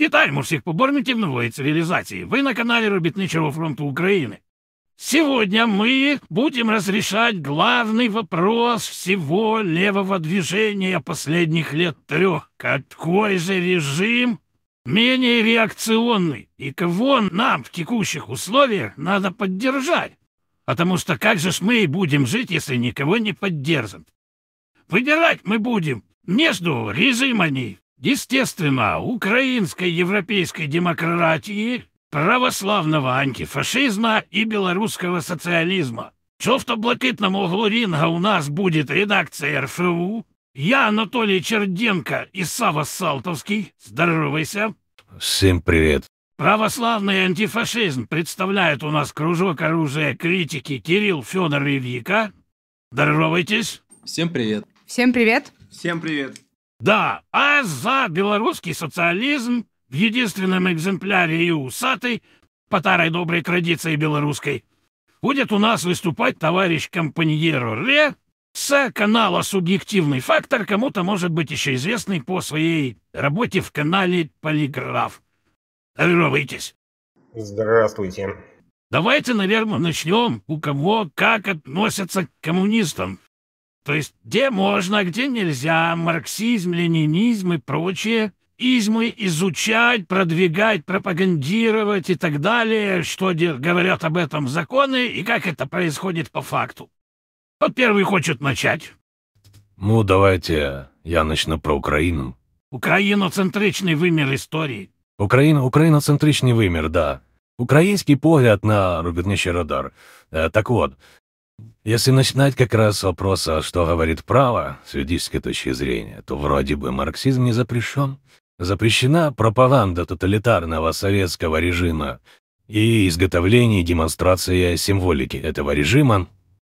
Вітаємо всіх поборників нової цивілізації. Ви на канале Робітничого фронта Украины. Сегодня мы будем разрешать главный вопрос всего левого движения последних лет трех. Какой же режим менее реакционный? И кого нам в текущих условиях надо поддержать? Потому что как же ж мы будем жить, если никого не поддержим? Выбирать мы будем между режимами Естественно, украинской европейской демократии, православного антифашизма и белорусского социализма. Що в то блакитному углу ринга у нас будет редакция РФУ? Я, Анатолий Черденко и Сава Салтовский. Здоровайся. Всем привет. Православный антифашизм представляет у нас кружок оружия критики Кирилл, Федор и Вика. Здоровайтесь. Всем привет. Всем привет. Всем привет. Да, а за белорусский социализм в единственном экземпляре и усатый, по старой доброй традиции белорусской, будет у нас выступать товарищ компаньеру Ре с канала «Субъективный фактор», кому-то может быть еще известный по своей работе в канале «Полиграф». Здоровайтесь. Здравствуйте. Давайте, наверное, начнем, у кого как относятся к коммунистам. То есть где можно, где нельзя, марксизм, ленинизм и прочее, измы изучать, продвигать, пропагандировать и так далее, что говорят об этом законы и как это происходит по факту. Вот первый хочет начать. Ну, давайте я начну про Украину. Украина центричный Україноцентричний истории. Украина Украина центричный вимір, да. Украинский погляд на робітничий радар. Э, так вот. Если начинать как раз с вопроса, что говорит право с юридической точки зрения, то вроде бы марксизм не запрещен. Запрещена пропаганда тоталитарного советского режима и изготовление и демонстрация символики этого режима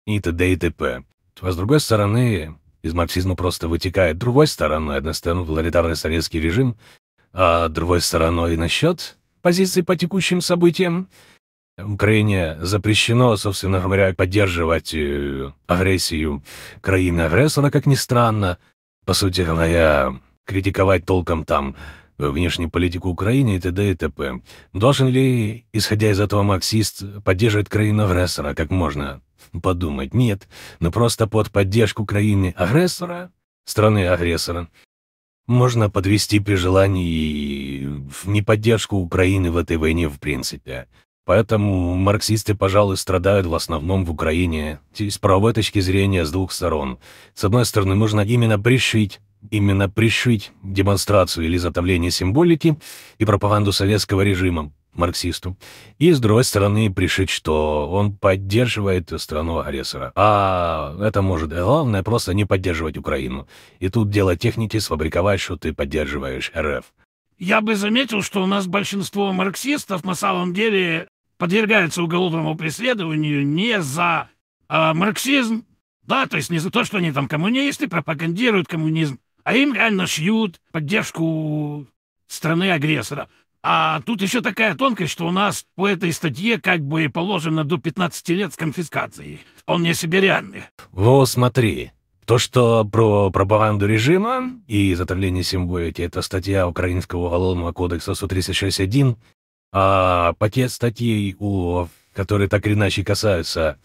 и т.д. и т.п. А с другой стороны, из марксизма просто вытекает другой стороной, одной стороны тоталитарный советский режим, а другой стороной насчет позиции по текущим событиям – Украине запрещено, собственно говоря, поддерживать э, агрессию краины агрессора, как ни странно. По сути говоря, критиковать толком там э, внешнюю политику Украины и т.д. и т.п. Должен ли, исходя из этого, марксист поддерживать краину агрессора, как можно подумать? Нет, но просто под поддержку краины агрессора, страны агрессора, можно подвести при желании э, не поддержку Украины в этой войне в принципе. Поэтому марксисты, пожалуй, страдают в основном в Украине с правовой точки зрения с двух сторон. С одной стороны, можно именно пришить именно пришить демонстрацию или затовление символики и пропаганду советского режима марксисту. И, с другой стороны, пришить, что он поддерживает страну агрессора. А это может... Главное просто не поддерживать Украину. И тут дело техники сфабриковать, что ты поддерживаешь РФ. Я бы заметил, что у нас большинство марксистов на самом деле подвергаются уголовному преследованию не за э, марксизм, да, то есть не за то, что они там коммунисты, пропагандируют коммунизм, а им реально шьют поддержку страны-агрессора. А тут еще такая тонкость, что у нас по этой статье как бы положено до 15 лет с конфискацией. Вполне себе реальные. Во, смотри. То, что про пропаганду режима и затравление символики, это статья Украинского уголовного кодекса 131, а пакет статей, о которые так или иначе касаются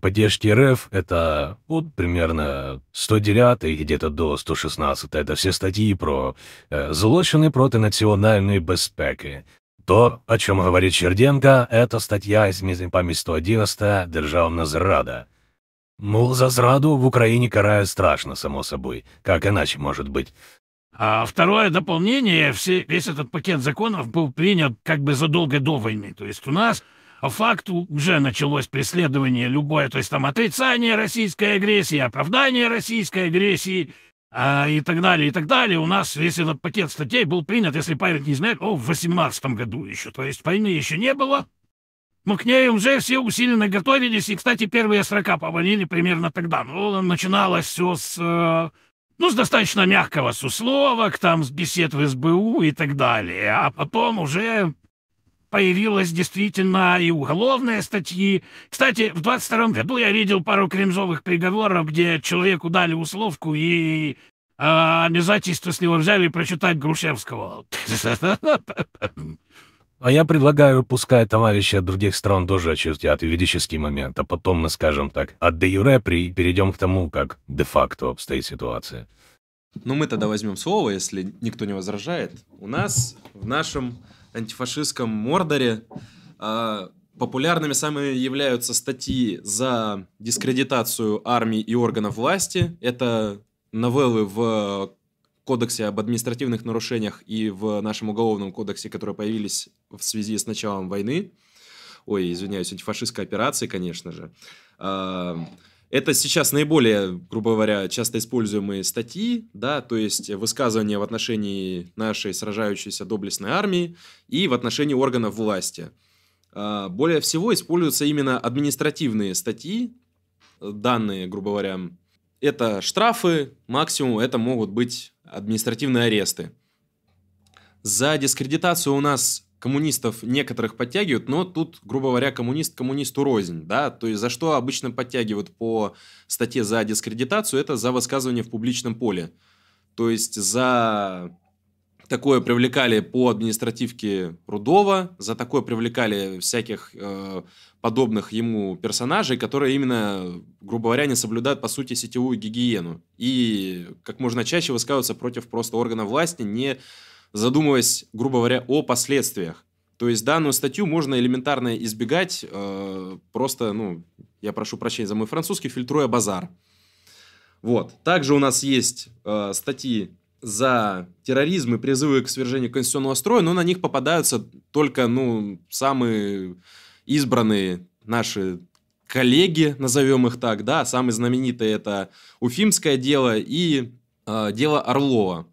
поддержки РФ, это вот примерно 109 и где-то до 116. Это все статьи про э, злочины проти національної безпеки. То, о чем говорит Черденко, это статья из пам'ять 111 «Державна зрада». Мол, за зраду в Украине карают страшно, само собой. Как иначе может быть? А второе дополнение, все, весь этот пакет законов был принят как бы задолго до войны. То есть у нас по факту уже началось преследование любое, то есть там отрицание российской агрессии, оправдание российской агрессии а, и так далее, и так далее. У нас весь этот пакет статей был принят, если память не знает, о, в 18 году еще. То есть войны еще не было. Мы к ней уже все усиленно готовились, и, кстати, первые строка повалили примерно тогда. Ну, начиналось все с... Э, ну, с достаточно мягкого с условок там, с бесед в СБУ и так далее. А потом уже появилась действительно и уголовные статьи. Кстати, в 22 году я видел пару кремзовых приговоров, где человеку дали условку и э, а, обязательство с него взяли прочитать Грушевского. А я предлагаю, пускай товарищи от других стран тоже очистят юридический момент, а потом мы, скажем так, от де юре при перейдем к тому, как де-факто обстоит ситуация. Ну, мы тогда возьмем слово, если никто не возражает. У нас в нашем антифашистском мордоре э, популярными самыми являются статьи за дискредитацию армии и органов власти. Это новеллы в Кодексе об административных нарушениях и в нашем уголовном кодексе, которые появились в связи с началом войны, ой, извиняюсь, антифашистской операции, конечно же. А, это сейчас наиболее, грубо говоря, часто используемые статьи, да, то есть высказывания в отношении нашей сражающейся доблестной армии и в отношении органов власти. А, более всего используются именно административные статьи, данные, грубо говоря. Это штрафы, максимум это могут быть административные аресты. За дискредитацию у нас коммунистов некоторых подтягивают, но тут, грубо говоря, коммунист коммунисту рознь, да, то есть за что обычно подтягивают по статье за дискредитацию, это за высказывание в публичном поле, то есть за такое привлекали по административке Рудова, за такое привлекали всяких э, подобных ему персонажей, которые именно, грубо говоря, не соблюдают, по сути, сетевую гигиену и как можно чаще высказываются против просто органов власти, не задумываясь, грубо говоря, о последствиях. То есть данную статью можно элементарно избегать, э, просто, ну, я прошу прощения за мой французский, фильтруя базар. Вот. Также у нас есть э, статьи за терроризм и призывы к свержению конституционного строя, но на них попадаются только, ну, самые избранные наши коллеги, назовем их так, да, самые знаменитые это Уфимское дело и э, дело Орлова.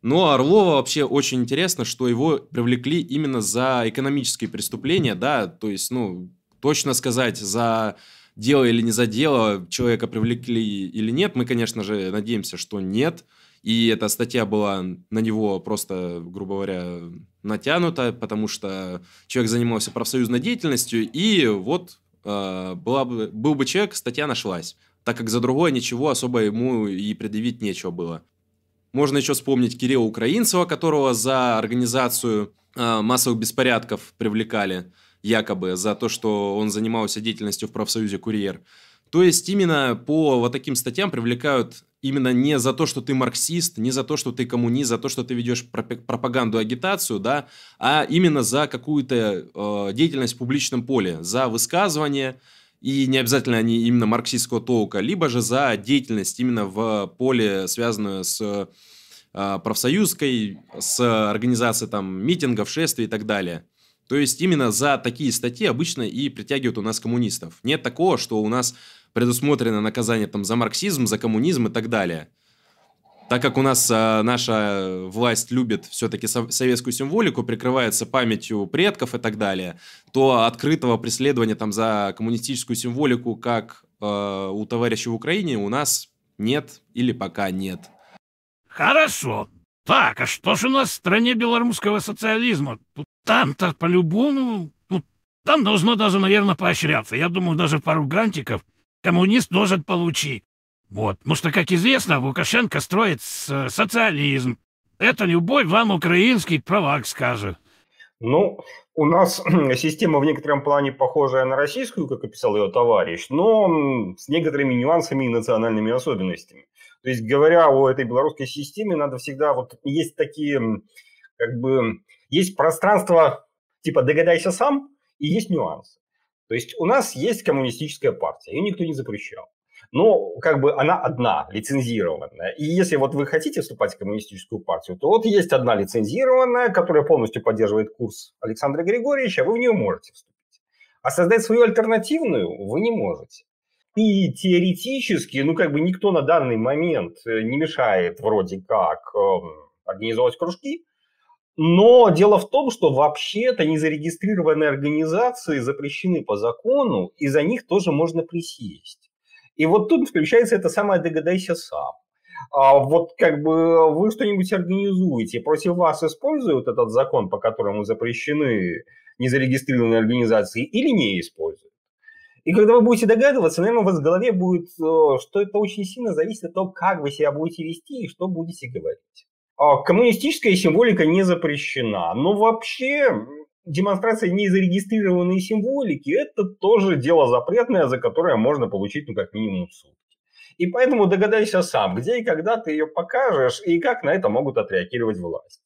Но ну, а Орлова вообще очень интересно, что его привлекли именно за экономические преступления, да, то есть, ну, точно сказать, за дело или не за дело человека привлекли или нет, мы, конечно же, надеемся, что нет, и эта статья была на него просто, грубо говоря, натянута, потому что человек занимался профсоюзной деятельностью, и вот э, была бы, был бы человек, статья нашлась так как за другое ничего особо ему и предъявить нечего было. Можно еще вспомнить Кирилла Украинцева, которого за организацию э, массовых беспорядков привлекали якобы за то, что он занимался деятельностью в профсоюзе «Курьер». То есть именно по вот таким статьям привлекают именно не за то, что ты марксист, не за то, что ты коммунист, за то, что ты ведешь пропаганду, агитацию, да, а именно за какую-то э, деятельность в публичном поле, за высказывание, и не обязательно они именно марксистского толка, либо же за деятельность именно в поле, связанную с а, профсоюзской, с организацией там митингов, шествий и так далее. То есть именно за такие статьи обычно и притягивают у нас коммунистов. Нет такого, что у нас предусмотрено наказание там за марксизм, за коммунизм и так далее. Так как у нас а, наша власть любит все-таки советскую символику, прикрывается памятью предков и так далее, то открытого преследования там за коммунистическую символику, как э, у товарища в Украине, у нас нет или пока нет. Хорошо. Так, а что же у нас в стране белорусского социализма? Тут там-то по-любому, тут там должно даже, наверное, поощряться. Я думаю, даже пару гантиков коммунист должен получить. Вот. Потому что, как известно, Лукашенко строит э, социализм. Это любой вам украинский правак скажет. Ну, у нас система в некотором плане похожая на российскую, как описал ее товарищ, но с некоторыми нюансами и национальными особенностями. То есть, говоря о этой белорусской системе, надо всегда, вот есть такие, как бы, есть пространство типа «догадайся сам», и есть нюансы. То есть у нас есть коммунистическая партия, ее никто не запрещал но как бы она одна, лицензированная. И если вот вы хотите вступать в коммунистическую партию, то вот есть одна лицензированная, которая полностью поддерживает курс Александра Григорьевича, вы в нее можете вступить. А создать свою альтернативную вы не можете. И теоретически, ну как бы никто на данный момент э, не мешает вроде как эм, организовать кружки, но дело в том, что вообще-то незарегистрированные организации запрещены по закону, и за них тоже можно присесть. И вот тут включается это самое «догадайся сам». А вот как бы вы что-нибудь организуете, против вас используют этот закон, по которому запрещены незарегистрированные организации, или не используют. И когда вы будете догадываться, наверное, у вас в голове будет, э, что это очень сильно зависит от того, как вы себя будете вести и что будете говорить. А коммунистическая символика не запрещена. Но ну, вообще демонстрация незарегистрированной символики – это тоже дело запретное, за которое можно получить, ну, как минимум, суд. И поэтому догадайся сам, где и когда ты ее покажешь, и как на это могут отреагировать власти.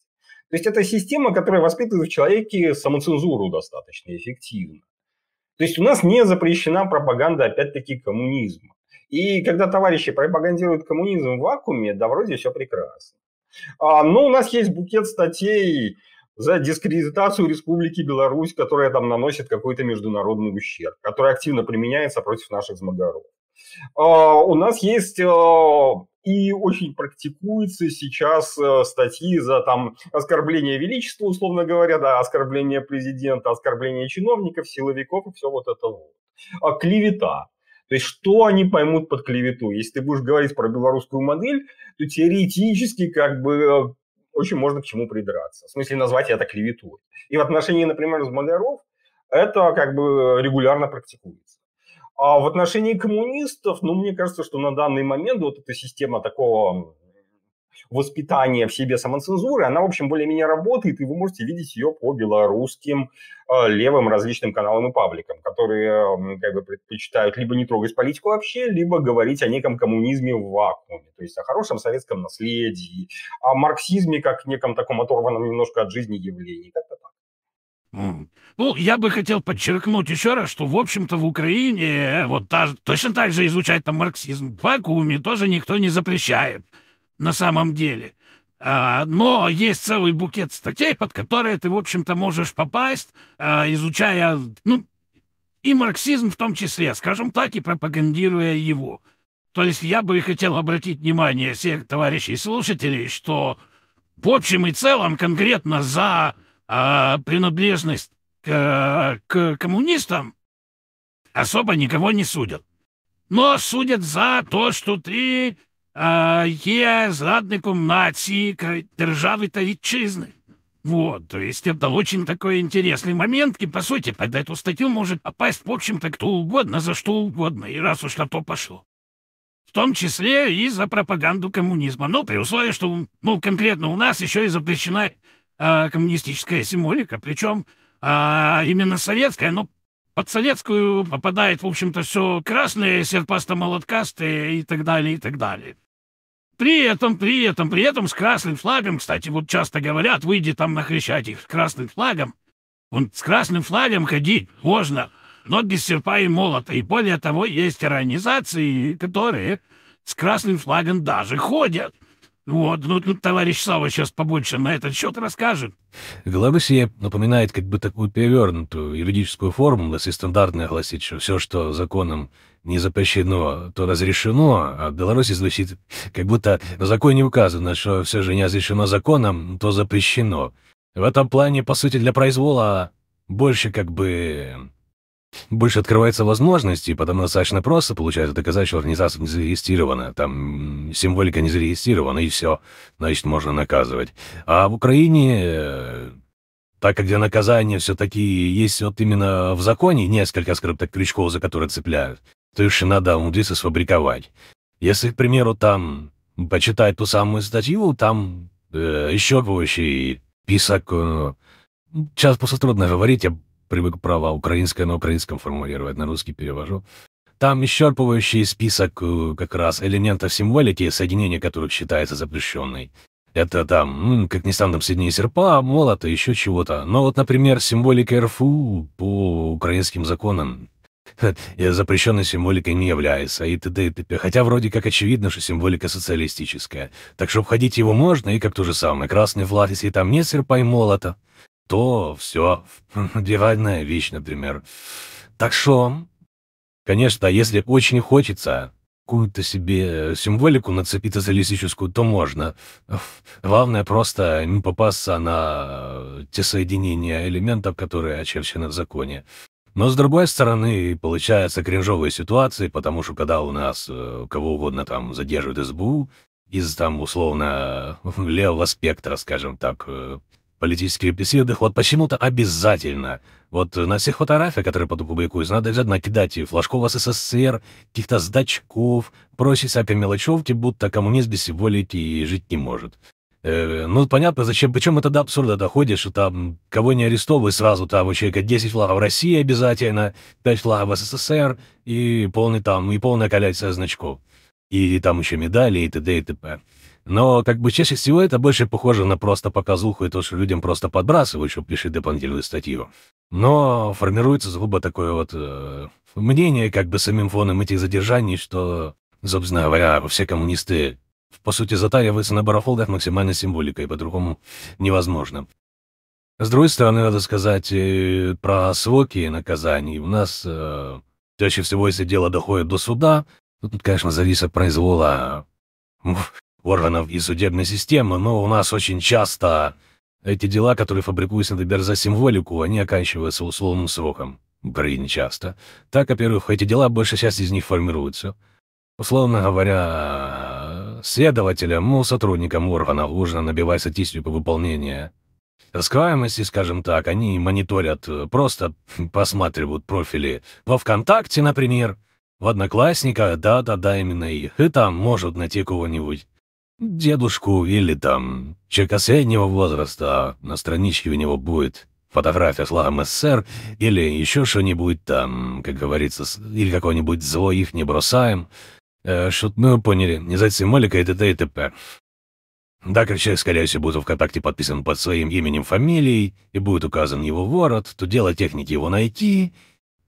То есть это система, которая воспитывает в человеке самоцензуру достаточно эффективно. То есть у нас не запрещена пропаганда, опять-таки, коммунизма. И когда товарищи пропагандируют коммунизм в вакууме, да вроде все прекрасно. А, но ну, у нас есть букет статей за дискредитацию Республики Беларусь, которая там наносит какой-то международный ущерб, который активно применяется против наших змогоров. А, у нас есть а, и очень практикуется сейчас э, статьи за там оскорбление величества, условно говоря, да, оскорбление президента, оскорбление чиновников, силовиков и все вот это вот. А клевета. То есть, что они поймут под клевету? Если ты будешь говорить про белорусскую модель, то теоретически как бы э, очень можно к чему придраться. В смысле, назвать это клеветой. И в отношении, например, магаров это как бы регулярно практикуется. А в отношении коммунистов, ну, мне кажется, что на данный момент вот эта система такого воспитания в себе самоцензуры, она, в общем, более-менее работает, и вы можете видеть ее по белорусским э, левым различным каналам и пабликам, которые эм, как бы предпочитают либо не трогать политику вообще, либо говорить о неком коммунизме в вакууме, то есть о хорошем советском наследии, о марксизме как неком таком оторванном немножко от жизни явлении, как-то так. Ну, я бы хотел подчеркнуть еще раз, что, в общем-то, в Украине э, вот та, точно так же изучать там марксизм в вакууме тоже никто не запрещает на самом деле. А, но есть целый букет статей, под которые ты, в общем-то, можешь попасть, а, изучая, ну, и марксизм в том числе, скажем так, и пропагандируя его. То есть я бы хотел обратить внимание всех товарищей и слушателей, что в общем и целом конкретно за а, принадлежность к, к коммунистам особо никого не судят. Но судят за то, что ты а, є зрадником нації, держави та вітчизни. Вот, то есть это очень такой интересный момент, и, по сути, под эту статью может попасть, в общем-то, кто угодно, за что угодно, и раз уж на то пошло. В том числе и за пропаганду коммунизма. Ну, при условии, что, ну, конкретно у нас еще и запрещена э, а, коммунистическая символика, причем э, именно советская, но под Советскую попадает, в общем-то, все красное, серпасто-молоткастое и так далее, и так далее. При этом, при этом, при этом с красным флагом, кстати, вот часто говорят, выйди там на Хрещатик с красным флагом. Он с красным флагом ходить можно, но без серпа и молота. И более того, есть организации, которые с красным флагом даже ходят. Вот, ну, ну товарищ Сава сейчас побольше на этот счет расскажет. Глобусия напоминает как бы такую перевернутую юридическую формулу, если стандартно огласить, что все, что законом не запрещено, то разрешено, а в Беларуси звучит как будто в законе указано, что все же не разрешено законом, то запрещено. В этом плане, по сути, для произвола больше как бы больше открывается возможности, потому достаточно просто получается доказать, что организация не зарегистрирована, там символика не зарегистрирована, и все, значит, можно наказывать. А в Украине, э, так как для наказания все-таки есть вот именно в законе несколько, скажем так, крючков, за которые цепляют, то еще надо умудриться сфабриковать. Если, к примеру, там почитать ту самую статью, там э, исчерпывающий список... Э, сейчас просто трудно говорить, я привык права украинское на украинском формулировать, на русский перевожу. Там исчерпывающий список э, как раз элементов символики, соединения, которых считается запрещенной. Это там, как ни там соединение серпа, молота, еще чего-то. Но вот, например, символика РФУ по украинским законам э, запрещенной символикой не является, и т.д. и т.п. Хотя вроде как очевидно, что символика социалистическая. Так что входить его можно, и как то же самое. Красный флаг, если там нет серпа и молота, то, все. Диванная вещь, например. Так что... Конечно, если очень хочется какую-то себе э, символику нацепить социалистическую, то можно. Главное просто не попасться на э, те соединения элементов, которые очерчены в законе. Но с другой стороны, получается кринжовые ситуации, потому что когда у нас э, кого угодно там задерживают СБУ из там условно левого спектра, скажем так, политические беседы, вот почему-то обязательно. Вот э, на всех фотографиях, которые потом публикуют, надо обязательно кидать и флажков СССР, каких-то сдачков, просить всякой мелочевки, будто коммунист без символики и жить не может. Э, ну, понятно, зачем, причем это до абсурда доходит, что там кого не арестовывают сразу, там у человека 10 флагов России обязательно, 5 флагов СССР и полный там, и полная коллекция значков. И, и там еще медали и т.д. и т.п. Но как бы чаще всего это больше похоже на просто показуху и то, что людям просто подбрасывают, чтобы пишет дополнительную статью. Но формируется злоба такое вот э, мнение как бы самим фоном этих задержаний, что, собственно говоря, все коммунисты по сути затариваются на барахолках максимальной символикой, по-другому невозможно. С другой стороны, надо сказать э, про сроки наказаний. У нас э, чаще всего, если дело доходит до суда, то тут, конечно, зависит от произвола органов и судебной системы, но у нас очень часто эти дела, которые фабрикуются, например, за символику, они оканчиваются условным сроком. В часто. Так, во-первых, эти дела, большая часть из них формируются. Условно говоря, следователям, ну, сотрудникам органов нужно набивать статистику выполнения раскрываемости, скажем так, они мониторят, э, просто посматривают профили во ВКонтакте, например, в Одноклассника, да-да-да, именно их, и там может найти кого-нибудь дедушку или там, человека среднего возраста, на страничке у него будет фотография с флагом СССР или еще что-нибудь там, как говорится, или какой нибудь зло их не бросаем. Э, шутную поняли, не за символика и т.д. и т.п. Да, короче, скорее всего, будет ВКонтакте подписан под своим именем, фамилией, и будет указан его ворот, то дело техники его найти,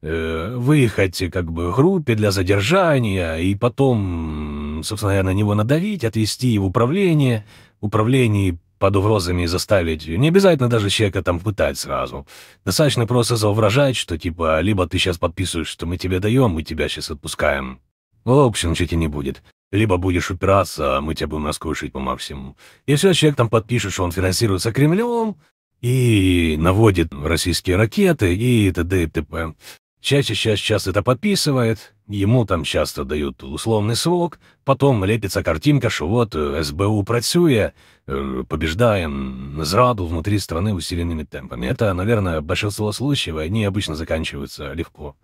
э, выехать как бы группе для задержания, и потом собственно, на него надавить, отвести его в управление, управлении под угрозами заставить. Не обязательно даже человека там пытать сразу. Достаточно просто заувражать, что типа либо ты сейчас подписываешь, что мы тебе даем, мы тебя сейчас отпускаем. В общем, чуть и не будет. Либо будешь упираться, а мы тебя будем раскушать по максимуму. И все, человек там подпишет, что он финансируется Кремлем и наводит российские ракеты и т.д. и т.п. Чаще сейчас, сейчас это подписывает, Ему там часто дают условный срок, потом лепится картинка, что вот э, СБУ працює, э, побеждаем зраду внутри страны усиленными темпами. Это, наверное, большинство случаев, и они обычно заканчиваются легко.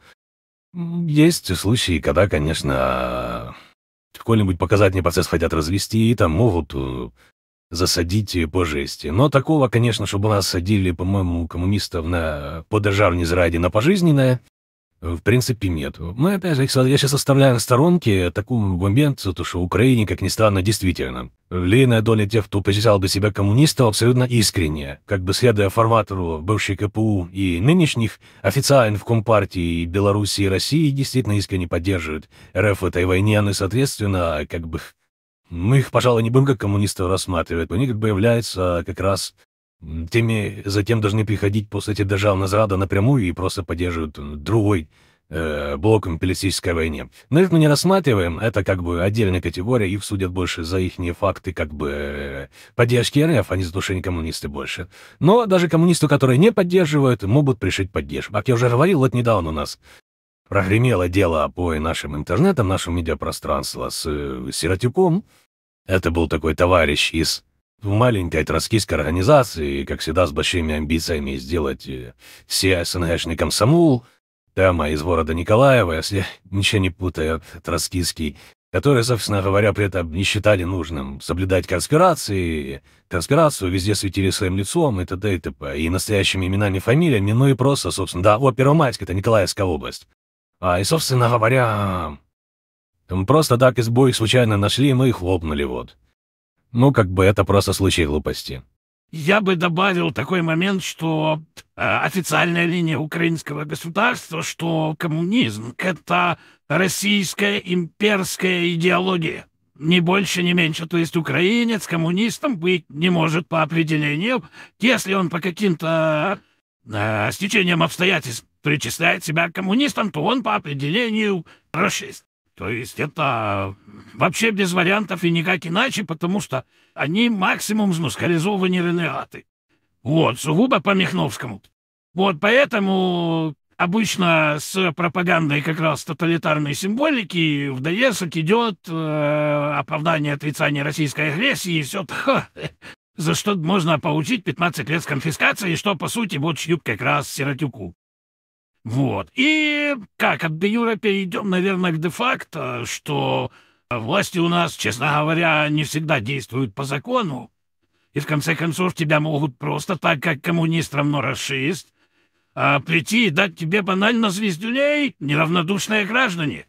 Есть случаи, когда, конечно, какой-нибудь показательный процесс хотят развести, и там могут э, засадить по жести. Но такого, конечно, чтобы нас садили, по-моему, коммунистов на по зради на пожизненное, в принципе, нет. Мы, опять же, я сейчас оставляю на сторонке такой момент, то, что в Украине, как ни странно, действительно. Львиная доля тех, кто посчитал бы себя коммунистов, абсолютно искренне, как бы следуя форматору бывшей КПУ и нынешних, официально в Компартии Беларуси и России действительно искренне поддерживают РФ в этой войне, ну и, соответственно, как бы... Мы их, пожалуй, не будем как коммунистов рассматривать, они как бы являются как раз Теми затем должны приходить после этих державна зрада напрямую и просто поддерживают другой э, блоком палестинской войны. Но их мы не рассматриваем, это как бы отдельная категория, их судят больше за их факты как бы э, поддержки РФ, а не за то, коммунисты больше. Но даже коммунисты, которые не поддерживают, могут пришить поддержку. Как я уже говорил, вот недавно у нас прогремело дело по нашим интернетам, нашему медиапространству с э, Сиротюком. Это был такой товарищ из маленькой троцкистской организации, как всегда с большими амбициями сделать э, все СНГшный комсомол, Тема из города Николаева, если ничего не путаю, троцкистский, которые, собственно говоря, при этом не считали нужным соблюдать конспирации, конспирацию везде светили своим лицом и т.д. и т.п. и настоящими именами, фамилиями, ну и просто, собственно, да, о, Первомайск, это Николаевская область. А, и, собственно говоря, просто так из боя случайно нашли, мы их лопнули вот. Ну, как бы это просто случай глупости. Я бы добавил такой момент, что э, официальная линия украинского государства, что коммунизм — это российская имперская идеология. Ни больше, ни меньше. То есть украинец коммунистом быть не может по определению, если он по каким-то э, стечениям обстоятельств причисляет себя к коммунистам, то он по определению расист. То есть это вообще без вариантов и никак иначе, потому что они максимум змускализованные ренегаты. Вот, сугубо по Михновскому. Вот поэтому обычно с пропагандой как раз тоталитарной символики в довесок идет э, оправдание отрицания российской агрессии и все такое. За что можно получить 15 лет с конфискацией, что, по сути, вот шлюп как раз Сиротюку. Вот. И как, от де юра перейдем, наверное, к де-факто, что Власти у нас, честно говоря, не всегда действуют по закону, и в конце концов тебя могут просто так, как коммунист равно расшист, а прийти и дать тебе банально звездюлей неравнодушные граждане.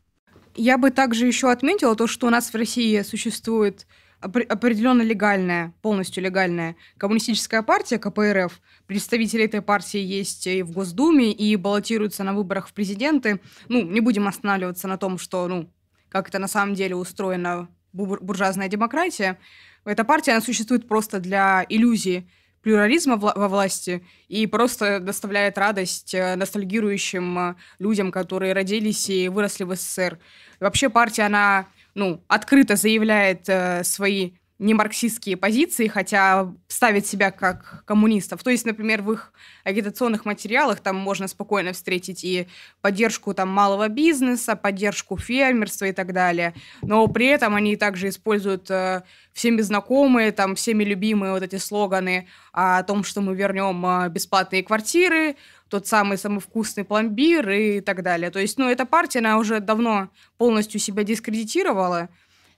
Я бы также еще отметила то, что у нас в России существует определенно легальная, полностью легальная коммунистическая партия КПРФ. Представители этой партии есть и в Госдуме, и баллотируются на выборах в президенты. Ну, не будем останавливаться на том, что, ну, как это на самом деле устроена буржуазная демократия. Эта партия, она существует просто для иллюзии плюрализма во власти и просто доставляет радость э, ностальгирующим э, людям, которые родились и выросли в СССР. Вообще партия, она ну, открыто заявляет э, свои не марксистские позиции, хотя ставят себя как коммунистов. То есть, например, в их агитационных материалах там можно спокойно встретить и поддержку там малого бизнеса, поддержку фермерства и так далее. Но при этом они также используют э, всеми знакомые, там всеми любимые вот эти слоганы о том, что мы вернем э, бесплатные квартиры, тот самый самый вкусный пломбир и так далее. То есть, ну, эта партия, она уже давно полностью себя дискредитировала,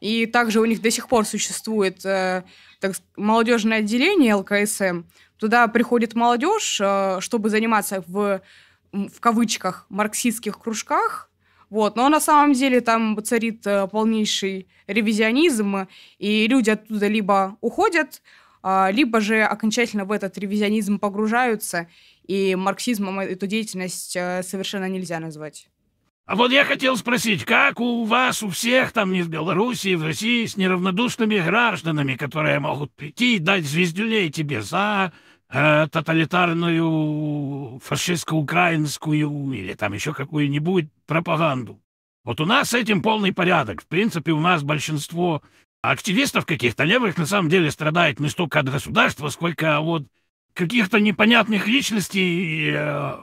и также у них до сих пор существует э, так, молодежное отделение ЛКСМ. Туда приходит молодежь, э, чтобы заниматься в, в кавычках марксистских кружках. Вот. Но на самом деле там царит э, полнейший ревизионизм, и люди оттуда либо уходят, э, либо же окончательно в этот ревизионизм погружаются, и марксизмом эту деятельность э, совершенно нельзя назвать. А вот я хотел спросить, как у вас у всех там не в Белоруссии, в России с неравнодушными гражданами, которые могут прийти и дать звездюлей тебе за э, тоталитарную фашистско-украинскую или там еще какую-нибудь пропаганду? Вот у нас с этим полный порядок. В принципе, у нас большинство активистов каких-то левых на самом деле страдает не столько от государства, сколько вот каких-то непонятных личностей, э,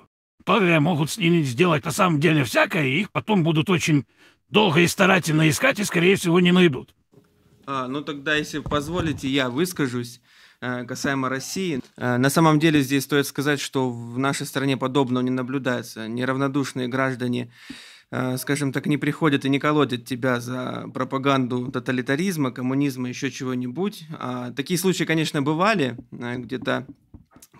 Павия могут с ними сделать на самом деле всякое, и их потом будут очень долго и старательно искать, и, скорее всего, не найдут. А, ну тогда, если позволите, я выскажусь э, касаемо России. Э, на самом деле здесь стоит сказать, что в нашей стране подобного не наблюдается. Неравнодушные граждане, э, скажем так, не приходят и не колодят тебя за пропаганду тоталитаризма, коммунизма, еще чего-нибудь. А, такие случаи, конечно, бывали где-то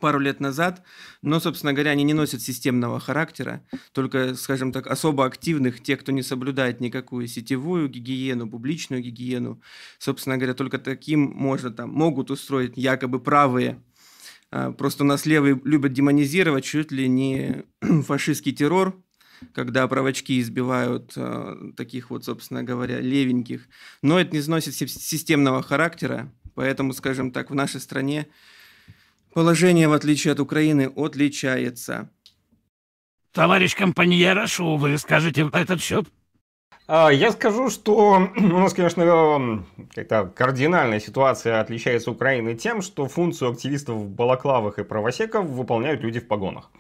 пару лет назад, но, собственно говоря, они не носят системного характера, только, скажем так, особо активных, те, кто не соблюдает никакую сетевую гигиену, публичную гигиену, собственно говоря, только таким можно, там, могут устроить якобы правые а, Просто нас левые любят демонизировать чуть ли не фашистский террор, когда правочки избивают э, таких вот, собственно говоря, левеньких. Но это не сносит системного характера, поэтому, скажем так, в нашей стране Положение, в отличие от Украины, отличается. Товарищ Компаньера, что вы скажете в этот счет? А, я скажу, что у нас, конечно, какая эм, то кардинальная ситуация отличается Украины тем, что функцию активистов в балаклавах и правосеков выполняют люди в погонах.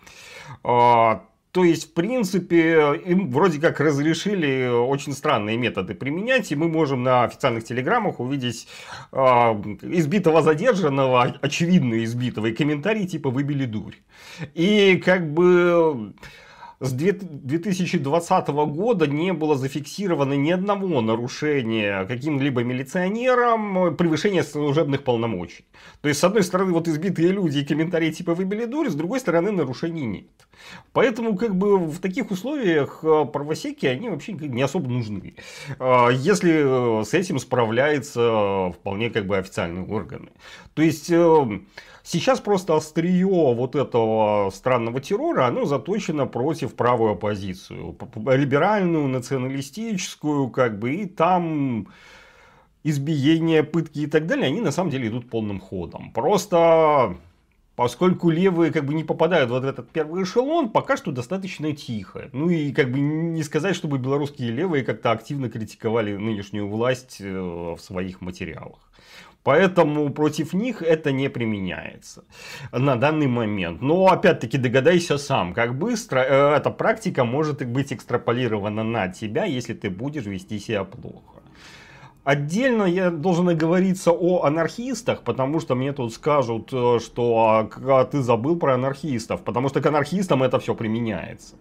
А, то есть, в принципе, им вроде как разрешили очень странные методы применять, и мы можем на официальных телеграммах увидеть э, избитого задержанного, очевидно избитого, и комментарии типа «выбили дурь». И как бы с 2020 года не было зафиксировано ни одного нарушения каким-либо милиционером э, превышения служебных полномочий. То есть, с одной стороны, вот избитые люди и комментарии типа «Вы были дури», с другой стороны, нарушений нет. Поэтому, как бы, в таких условиях э, правосеки, они вообще не особо нужны. А, если э, с этим справляются вполне, как бы, официальные органы. То есть Сейчас просто острие вот этого странного террора, оно заточено против правую оппозицию. Либеральную, националистическую, как бы, и там избиения, пытки и так далее, они на самом деле идут полным ходом. Просто поскольку левые как бы не попадают вот в этот первый эшелон, пока что достаточно тихо. Ну и как бы не сказать, чтобы белорусские левые как-то активно критиковали нынешнюю власть э, в своих материалах. Поэтому против них это не применяется на данный момент. Но опять-таки догадайся сам, как быстро э, эта практика может быть экстраполирована на тебя, если ты будешь вести себя плохо. Отдельно я должен оговориться о анархистах, потому что мне тут скажут, э, что «А, а, ты забыл про анархистов, потому что к анархистам это все применяется.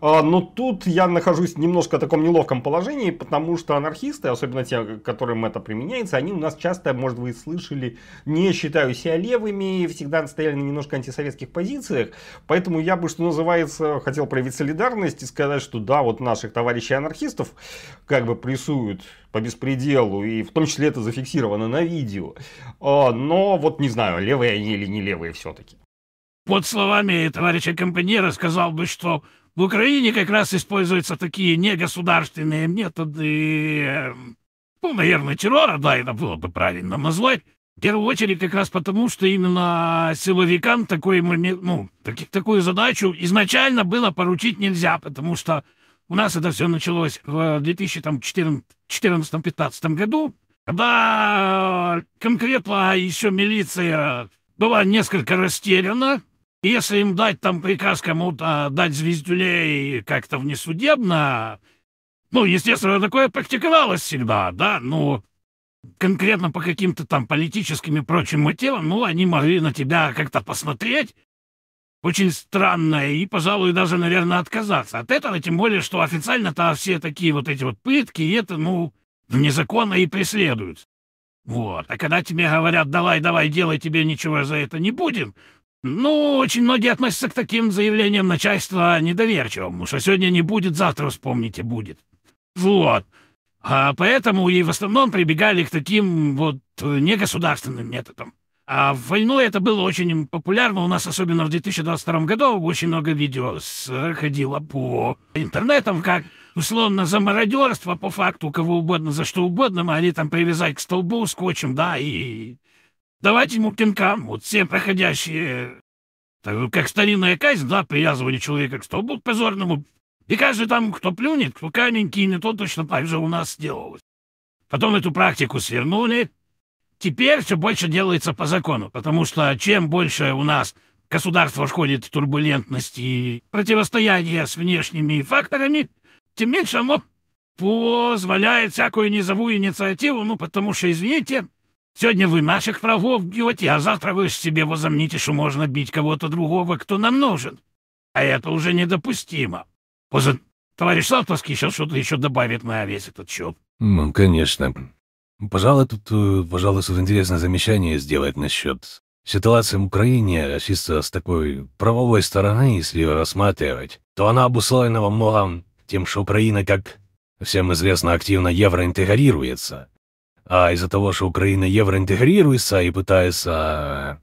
А, но тут я нахожусь немножко в таком неловком положении, потому что анархисты, особенно те, которым это применяется, они у нас часто, может вы слышали, не считаю себя левыми, всегда стояли на немножко антисоветских позициях, поэтому я бы, что называется, хотел проявить солидарность и сказать, что да, вот наших товарищей анархистов как бы прессуют по беспределу, делу, и в том числе это зафиксировано на видео. А, но вот не знаю, левые они или не левые все-таки. Под словами товарища Компаньера сказал бы, что в Украине как раз используются такие негосударственные методы, эм, ну, наверное, террора, да, это было бы правильно назвать. В первую очередь как раз потому, что именно силовикам такой момент, ну, таких, такую задачу изначально было поручить нельзя, потому что у нас это все началось в 2014-2015 году, когда конкретно еще милиция была несколько растеряна. если им дать там приказ кому-то дать звездюлей как-то внесудебно, ну, естественно, такое практиковалось всегда, да, но ну, конкретно по каким-то там политическим и прочим мотивам, ну, они могли на тебя как-то посмотреть, очень странное, и, пожалуй, даже, наверное, отказаться от этого, тем более, что официально-то все такие вот эти вот пытки, и это, ну, незаконно и преследуют. Вот, а когда тебе говорят «давай, давай, делай, тебе ничего за это не будем», ну, очень многие относятся к таким заявлениям начальства недоверчиво, недоверчивому, что сегодня не будет, завтра вспомните, будет. Вот. А поэтому и в основном прибегали к таким вот э, негосударственным методам. А в войну это было очень популярно. У нас, особенно в 2022 году, очень много видео ходило по интернетам, как условно за мародерство, по факту, кого угодно, за что угодно, могли там привязать к столбу скотчем, да, и давать ему пинкам. Вот все проходящие, э, так, как старинная казнь, да, привязывали человека к столбу к позорному. И каждый там, кто плюнет, кто камень кинет, он точно так же у нас сделалось. Потом эту практику свернули, Теперь все больше делается по закону, потому что чем больше у нас государство входит в турбулентность и противостояние с внешними факторами, тем меньше оно позволяет всякую низовую инициативу, ну, потому что, извините, сегодня вы наших врагов бьете, а завтра вы себе возомните, что можно бить кого-то другого, кто нам нужен. А это уже недопустимо. Поза... Товарищ Савтовский сейчас что-то еще добавит на весь этот счет. Ну, конечно. Ну, пожалуй, тут, э, пожалуй, интересное замечание сделать насчет ситуации в Украине, а чисто с такой правовой стороны, если ее рассматривать, то она обусловлена во многом тем, что Украина, как всем известно, активно евроинтегрируется. А из-за того, что Украина евроинтегрируется и пытается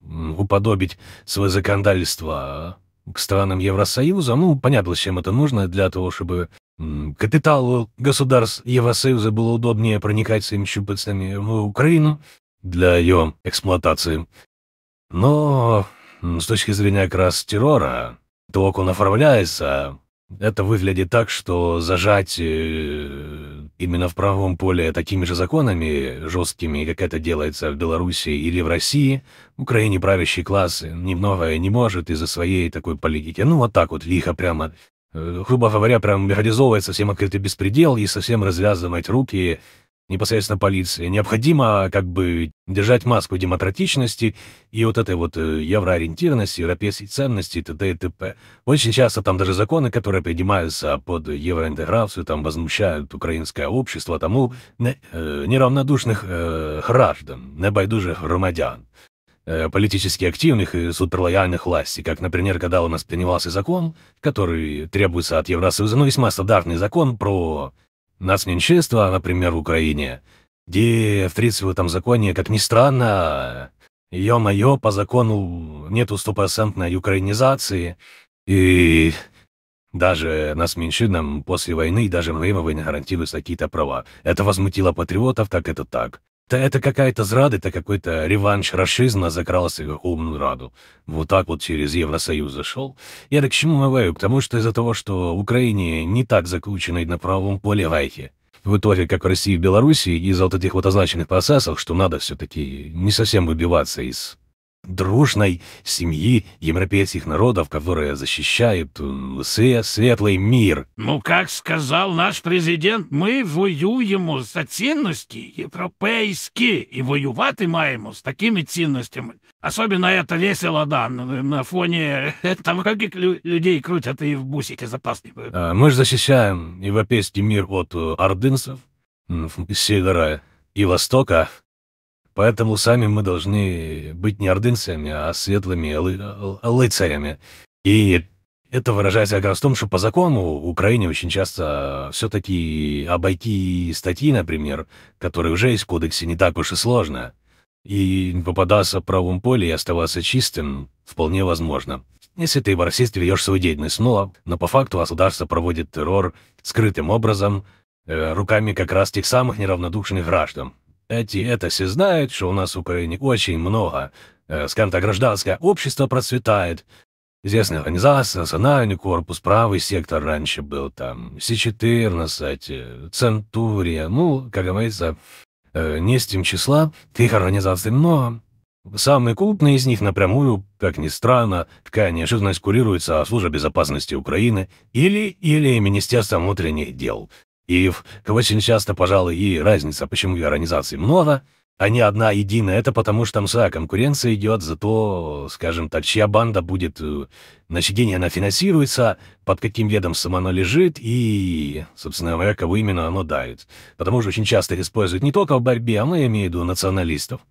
уподобить свое законодательство к странам Евросоюза. Ну, понятно, зачем это нужно, для того, чтобы капиталу государств Евросоюза было удобнее проникать своими щупальцами в Украину для ее эксплуатации. Но с точки зрения как раз террора, то, как он оформляется, это выглядит так, что зажать э, Именно в правом поле такими же законами, жесткими, как это делается в Беларуси или в России, в Украине правящий класс ни немного не может из-за своей такой политики. Ну вот так вот, лихо прямо, э, грубо говоря, прям реализовывает совсем открытый беспредел и совсем развязывает руки непосредственно полиции. Необходимо как бы держать маску демократичности и вот этой вот э, евроориентированности, европейской ценности и т.д. и т.п. Очень часто там даже законы, которые принимаются под евроинтеграцию, там возмущают украинское общество тому не, э, неравнодушных э, граждан, небайдужих громадян э, политически активных и суперлояльных властей, как, например, когда у нас принимался закон, который требуется от Евросоюза, ну, весьма стандартный закон про нас нацменьшинства, например, в Украине, где в 37-м законе, как ни странно, ё-моё, по закону нету стопроцентной украинизации, и даже нас меньшинам после войны даже время войны гарантируются какие-то права. Это возмутило патриотов, так это так. Та это какая-то зрада, это какой-то реванш расизма закрался в умную раду. Вот так вот через Евросоюз зашел. Я так к чему говорю? Потому что из-за того, что в Украине не так закрученный на правом поле вайхи. В итоге, как в России и Белоруссии, из-за вот этих вот означенных процессов, что надо все-таки не совсем выбиваться из дружной семьи европейских народов, которые защищают э, светлый мир. Ну, как сказал наш президент, ми воюємо за цінності європейські и воювати маємо с такими ценностями. Особенно это весело, да, на фоне того, каких людей крутят и в бусике запасные. А, мы же защищаем европейский мир от э, ордынцев, севера и востока, Поэтому сами мы должны быть не ордынцами, а светлыми лыцарями. И это выражается как раз в том, что по закону Украине очень часто все-таки обойти статьи, например, которые уже есть в кодексе, не так уж и сложно. И попадаться в правом поле и оставаться чистым вполне возможно. Если ты в России ведешь свою деятельность, но, но по факту государство проводит террор скрытым образом, э, руками как раз тех самых неравнодушных граждан эти это все знают, что у нас в Украине очень много, э, скажем так, гражданское общество процветает. Известные организация национальный корпус, правый сектор раньше был там, Си-14, Центурия, ну, как говорится, э, не с тем числа, их организаций много. Самый крупный из них напрямую, как ни странно, какая неожиданность курируется Служба безопасности Украины или, или Министерство внутренних дел. И очень часто, пожалуй, и разница, почему ее организаций много, а не одна единая, это потому что там своя конкуренция идет, зато, скажем так, чья банда будет, э, на сиденье она финансируется, под каким ведомством она лежит и, собственно говоря, кого именно оно дает. Потому что очень часто их используют не только в борьбе, а мы имеем в виду националистов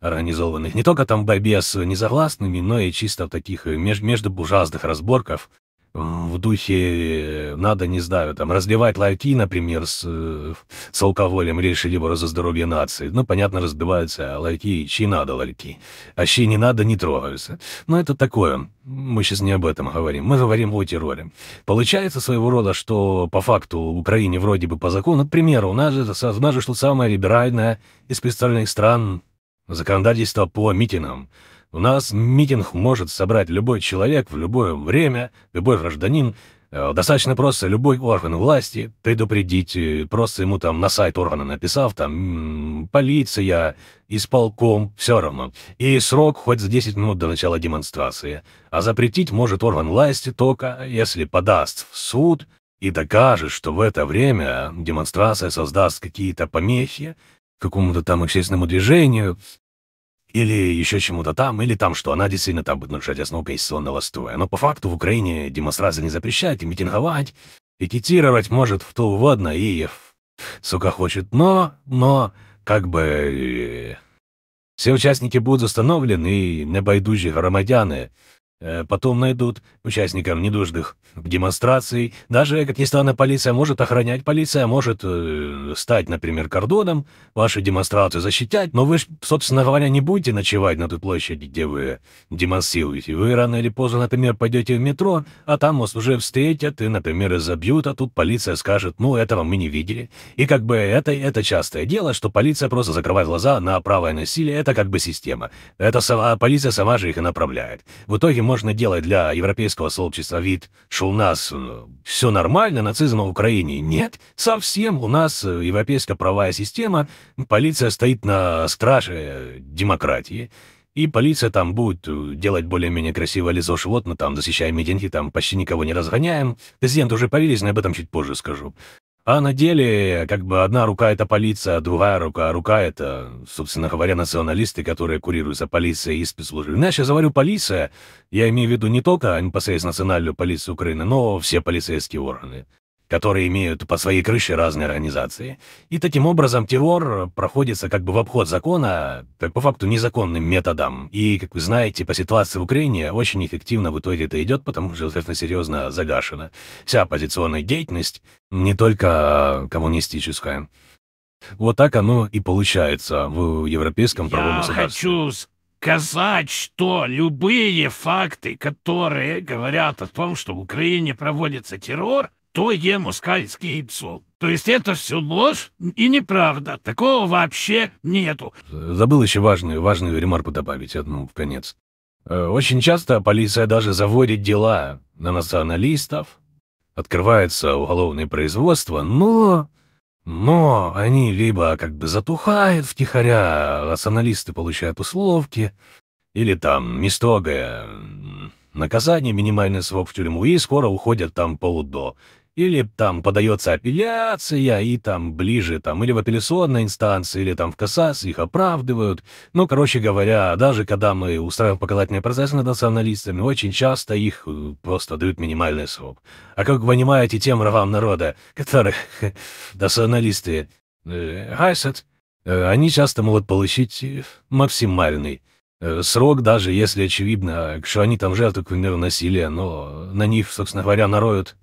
организованных не только там в борьбе с незагласными, но и чисто в таких э, меж междубуржуазных разборках, в духе э, «надо, не знаю, там, разливать лайки, например, с, э, с алкоголем, речь либо за здоровье нации». Ну, понятно, разбиваются лайки, чьи надо лайки, а чьи не надо, не трогаются. Но ну, это такое. Мы сейчас не об этом говорим. Мы говорим о терроре. Получается своего рода, что по факту в Украине вроде бы по закону, к примеру, у нас же, у нас же что самое либеральное из представленных стран законодательство по митингам. У нас митинг может собрать любой человек в любое время, любой гражданин. Э, достаточно просто любой орган власти предупредить, э, просто ему там на сайт органа написав, там, полиция, исполком, все равно. И срок хоть за 10 минут до начала демонстрации. А запретить может орган власти только, если подаст в суд и докажет, что в это время демонстрация создаст какие-то помехи, какому-то там общественному движению, или еще чему-то там, или там, что она действительно там будет нарушать основу конституционного строя. Но по факту в Украине демонстрации не запрещают, и митинговать, пикетировать может в кто угодно и, сука, хочет. Но, но, как бы... Э, все участники будут установлены, і небайдужі громадяни Э, потом найдут участников недуждых демонстраций. Даже как ни странно, полиция может охранять, полиция может э, стать, например, кордоном, вашу демонстрацию защитять. но вы, собственно говоря, не будете ночевать на той площади, где вы демонстрируете. Вы рано или поздно, например, пойдете в метро, а там вас уже встретят и, например, и забьют, а тут полиция скажет, ну, этого мы не видели. И как бы это, это частое дело, что полиция просто закрывает глаза на правое насилие, это как бы система. Это сама, полиция сама же их и направляет. В итоге можно делать для европейского сообщества вид, что у нас э, все нормально, нацизма в Украине нет совсем. У нас э, европейская правая система, полиция стоит на страже демократии. И полиция там будет э, делать более-менее красивое лицо животных, там защищаем митинги, там почти никого не разгоняем. Президент уже повелись, но об этом чуть позже скажу. А на деле, как бы одна рука — это полиция, а другая рука, рука — это, собственно говоря, националисты, которые курируются полицией и спецслужбами. Иначе я говорю «полиция», я имею в виду не только непосредственно национальную полицию Украины, но все полицейские органы которые имеют по своей крыше разные организации. И таким образом террор проходится как бы в обход закона, как по факту незаконным методом. И, как вы знаете, по ситуации в Украине очень эффективно в итоге это идет, потому что, соответственно, серьезно загашена вся оппозиционная деятельность, не только коммунистическая. Вот так оно и получается в европейском правом государстве. Я хочу сказать, что любые факты, которые говорят о том, что в Украине проводится террор, то ему с яйцом. То есть это все ложь и неправда. Такого вообще нету. Забыл еще важную, важную ремарку добавить одну в конец. Э, очень часто полиция даже заводит дела на националистов, открывается уголовное производство, но... Но они либо как бы затухают втихаря, националисты получают условки, или там нестрогое наказание, минимальный срок в тюрьму, и скоро уходят там полудо или там подается апелляция, и там ближе, там, или в апелляционной инстанции, или там в КАСАС их оправдывают. Ну, короче говоря, даже когда мы устраиваем показательные процессы над националистами, очень часто их э, просто дают минимальный срок. А как вы понимаете, тем правам народа, которых националисты э, гасят, э, они часто могут получить максимальный Э, срок, даже если очевидно, что они там жертвы кулинарного насилия, но на них, собственно говоря, нароют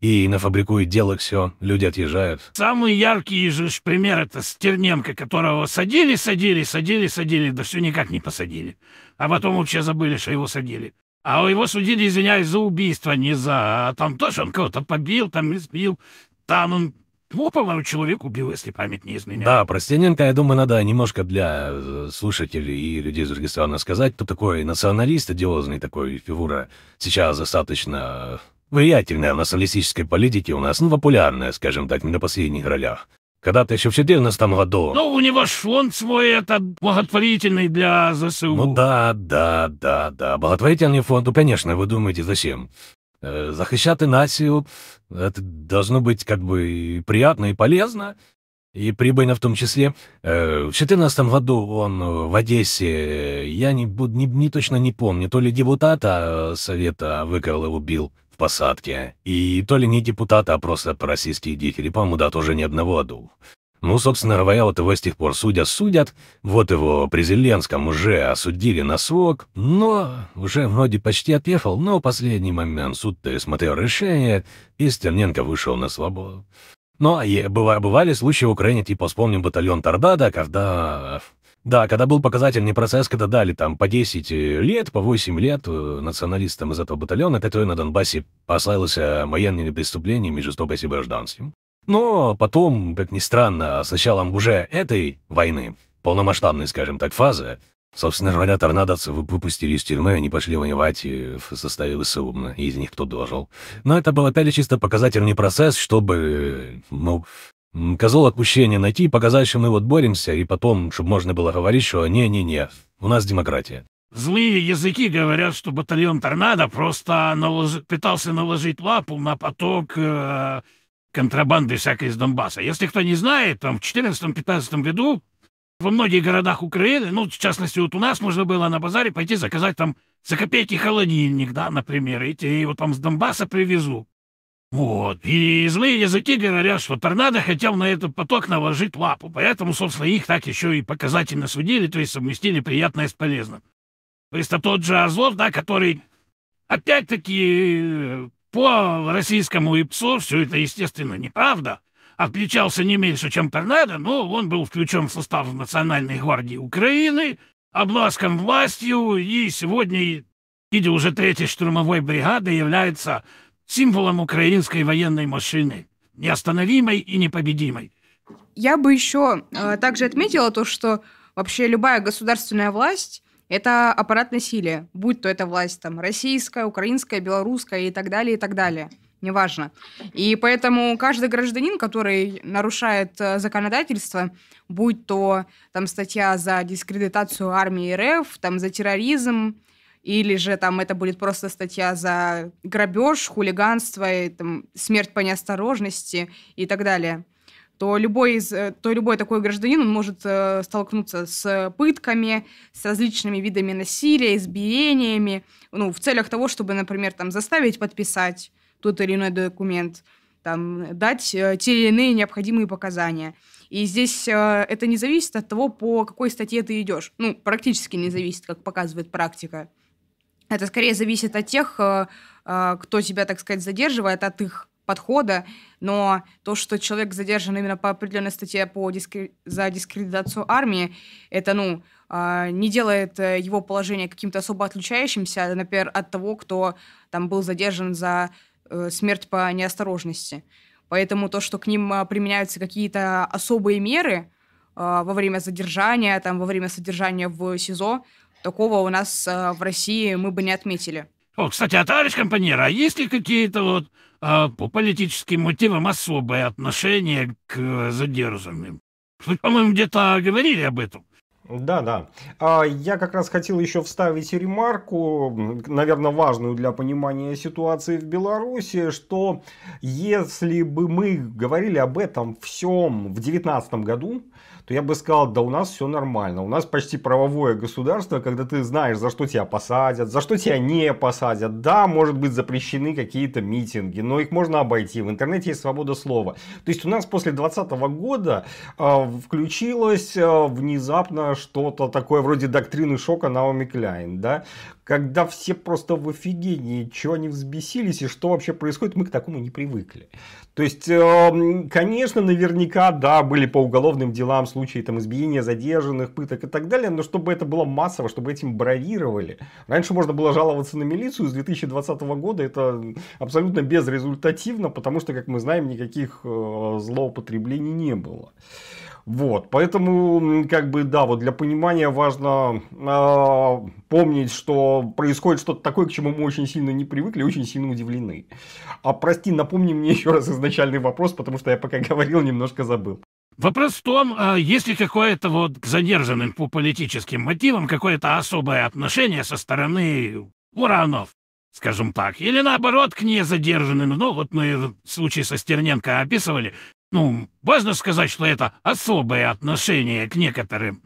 и нафабрикуют дело все, люди отъезжают. Самый яркий же пример — это Стерненко, которого садили, садили, садили, садили, да все никак не посадили. А потом вообще забыли, что его садили. А его судили, извиняюсь, за убийство, не за... А там тоже он кого-то побил, там избил, там он ну, по-моему, человек убил, если память не изменяет. Да, про я думаю, надо немножко для э, слушателей и людей из Дагестана сказать, кто такой националист, одиозный такой фигура, сейчас достаточно влиятельная в националистической политике у нас, ну, популярная, скажем так, на последних ролях. Когда-то еще в 14 году. Ну, у него фонд свой этот благотворительный для ЗСУ. Ну да, да, да, да. Благотворительный фонд, ну, конечно, вы думаете, зачем? Э, захищати нацию — это должно быть как бы приятно и полезно, и прибыльно в том числе. Э, в четырнадцатом году он в Одессе, я не, не, не точно не помню, то ли депутата Совета выкрал и убил в посадке, и то ли не депутата, а просто российские деятели, по-моему, да, тоже не одного отдул. А ну, собственно, Раваэла-то его с тех пор судят, судят. Вот его при Зеленском уже осудили на свок, но уже вроде почти отъехал, но в последний момент суд-то смотрел решение, и Стерненко вышел на свободу. Ну, а бывали, бывали случаи в Украине, типа вспомним батальон Тордада, когда... Да, когда был показательный процесс, когда дали там по 10 э, лет, по 8 лет э, националистам из этого батальона, который на Донбассе послался военными преступлениями и жестокостью гражданским. Но потом, как ни странно, с началом уже этой войны, полномасштабной, скажем так, фазы, собственно говоря, торнадоцы выпустили из тюрьмы, они пошли воевать в составе ВСУ, и из них кто дожил. Но это был опять чисто показательный процесс, чтобы, ну, козол отпущения найти, показать, что мы вот боремся, и потом, чтобы можно было говорить, что не-не-не, у нас демократия. Злые языки говорят, что батальон «Торнадо» просто налож... пытался наложить лапу на поток э, контрабанды всякой из Донбасса. Если кто не знает, там в 14-15 году во многих городах Украины, ну, в частности, вот у нас можно было на базаре пойти заказать там за копейки холодильник, да, например, и тебе его там с Донбасса привезу. Вот. И злые языки говорят, что торнадо хотел на этот поток наложить лапу, поэтому, собственно, их так еще и показательно судили, то есть совместили приятное с полезным. То есть это тот же Азов, да, который опять-таки э, по российскому ИПСО все это, естественно, неправда. Отличался не меньше, чем торнадо, но он был включен в состав Национальной гвардии Украины, обласком властью, и сегодня, видя уже третьей штурмовой бригады, является символом украинской военной машины, неостановимой и непобедимой. Я бы еще э, также отметила то, что вообще любая государственная власть это аппарат насилия, будь то это власть там российская, украинская, белорусская и так далее, и так далее неважно. И поэтому каждый гражданин, который нарушает э, законодательство, будь то там статья за дискредитацию армии РФ, там за терроризм, или же там это будет просто статья за грабеж, хулиганство, и, там, смерть по неосторожности и так далее – то любой, из, э, то любой такой гражданин он может э, столкнуться с пытками, с различными видами насилия, избиениями, ну, в целях того, чтобы, например, там, заставить подписать тот или иной документ, там, дать э, те или иные необходимые показания. И здесь э, это не зависит от того, по какой статье ты идешь. Ну, практически не зависит, как показывает практика. Это скорее зависит от тех, э, э, кто тебя, так сказать, задерживает, от их подхода, но то, что человек задержан именно по определенной статье по дискр... за дискредитацию армии, это, ну, а, не делает э, его положение каким-то особо отличающимся, например, от того, кто там был задержан за э, смерть по неосторожности. Поэтому то, что к ним а, применяются какие-то особые меры а, во время задержания, там, во время содержания в СИЗО, такого у нас в России мы бы не отметили. О, кстати, а товарищ компаньер, а есть ли какие-то вот а по политическим мотивам особое отношение к э, задержанным. По-моему, где-то говорили об этом. Да, да. А я как раз хотел еще вставить ремарку, наверное, важную для понимания ситуации в Беларуси, что если бы мы говорили об этом всем в 2019 году, то я бы сказал, да у нас все нормально. У нас почти правовое государство, когда ты знаешь, за что тебя посадят, за что тебя не посадят. Да, может быть запрещены какие-то митинги, но их можно обойти. В интернете есть свобода слова. То есть у нас после 2020 года э, включилось э, внезапно что-то такое вроде доктрины шока Наоми Кляйн, да, когда все просто в офигении, чего они взбесились и что вообще происходит, мы к такому не привыкли. То есть, э, конечно, наверняка, да, были по уголовным делам случаи там избиения задержанных, пыток и так далее, но чтобы это было массово, чтобы этим бравировали. Раньше можно было жаловаться на милицию, с 2020 года это абсолютно безрезультативно, потому что, как мы знаем, никаких э, злоупотреблений не было. Вот, поэтому, как бы, да, вот для понимания важно э, помнить, что происходит что-то такое, к чему мы очень сильно не привыкли, очень сильно удивлены. А прости, напомни мне еще раз изначальный вопрос, потому что я пока говорил, немножко забыл. Вопрос в том, а, есть ли какое-то вот к задержанным по политическим мотивам какое-то особое отношение со стороны уранов, скажем так, или наоборот к незадержанным, ну вот мы случай со Стерненко описывали, ну, важно сказать, что это особое отношение к некоторым.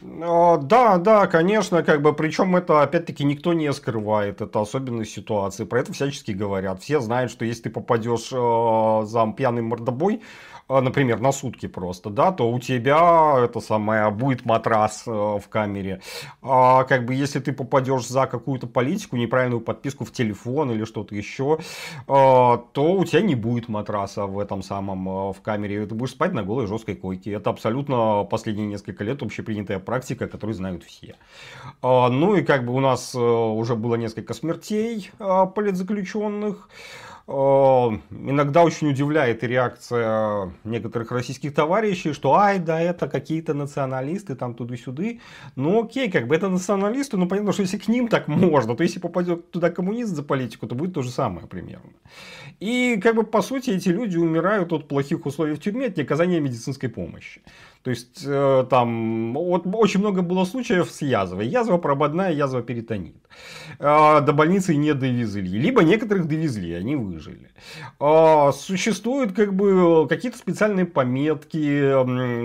Да, да, конечно, как бы, причем это, опять-таки, никто не скрывает, это особенность ситуации, про это всячески говорят, все знают, что если ты попадешь э, за пьяный мордобой, а, например, на сутки просто, да, то у тебя это самое будет матрас э, в камере. А как бы если ты попадешь за какую-то политику, неправильную подписку в телефон или что-то еще, а, то у тебя не будет матраса в этом самом э, в камере. Ты будешь спать на голой жесткой койке. Это абсолютно последние несколько лет общепринятая практика, которую знают все. А, ну и как бы у нас э, уже было несколько смертей политзаключенных. Э, иногда очень удивляет реакция некоторых российских товарищей, что ай, да, это какие-то националисты там туда-сюды. Ну окей, как бы это националисты, ну понятно, что если к ним так можно, то если попадет туда коммунист за политику, то будет то же самое примерно. И как бы по сути эти люди умирают от плохих условий в тюрьме, от неказания медицинской помощи. То есть э, там вот, очень много было случаев с язвой. Язва прободная, язва перитонит. Э, до больницы не довезли. Либо некоторых довезли, они выжили. Э, существуют как бы какие-то специальные пометки,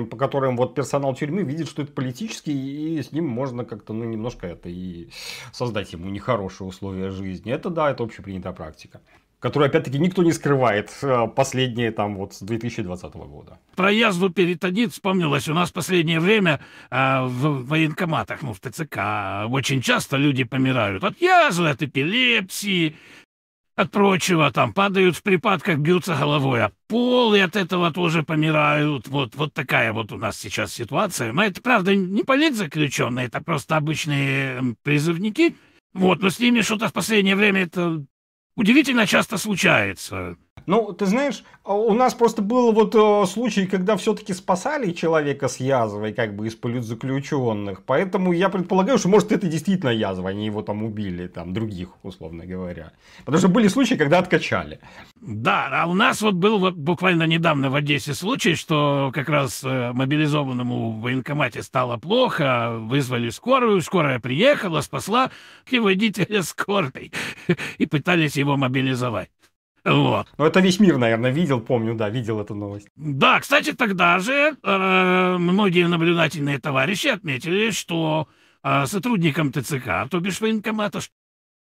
по которым вот персонал тюрьмы видит, что это политический, и с ним можно как-то ну немножко это и создать ему нехорошие условия жизни. Это да, это общепринятая практика которую, опять-таки, никто не скрывает, э, последние там вот с 2020 года. Про язву перитонит вспомнилось. У нас последнее время э, в военкоматах, ну, в ТЦК, очень часто люди помирают от язвы, от эпилепсии, от прочего, там, падают в припадках, бьются головой об а пол, и от этого тоже помирают. Вот, вот такая вот у нас сейчас ситуация. Но это, правда, не политзаключенные, это просто обычные призывники. Вот, но с ними что-то в последнее время это удивительно часто случается. Ну, ты знаешь, а у нас просто был вот э, случай, когда все-таки спасали человека с язвой, как бы из политзаключенных. Поэтому я предполагаю, что может это действительно язва, они его там убили, там других, условно говоря. Потому что были случаи, когда откачали. Да, а у нас вот был вот буквально недавно в Одессе случай, что как раз э, мобилизованному в военкомате стало плохо, вызвали скорую, скорая приехала, спасла и водителя скорой и пытались его мобилизовать. Вот. Ну, это весь мир, наверное, видел, помню, да, видел эту новость. Да, кстати, тогда же э, многие наблюдательные товарищи отметили, что э, сотрудникам ТЦК, то бишь военкомата,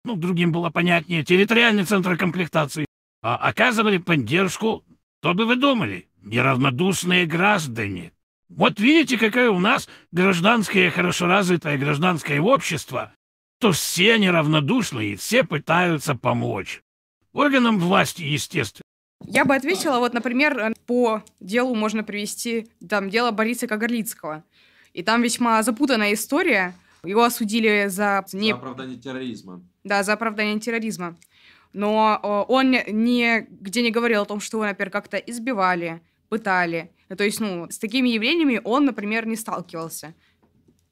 ну, другим было понятнее, территориальный центр комплектации, э, оказывали поддержку, то бы вы думали, неравнодушные граждане. Вот видите, какое у нас гражданское, хорошо развитое гражданское общество, то все неравнодушные, все пытаются помочь. Органам власти, естественно. Я бы ответила, вот, например, э, по делу можно привести там дело Бориса Кагарлицкого. И там весьма запутанная история. Его осудили за... Не... За оправдание терроризма. Да, за оправдание терроризма. Но э, он нигде не говорил о том, что его, например, как-то избивали, пытали. Ну, то есть, ну, с такими явлениями он, например, не сталкивался.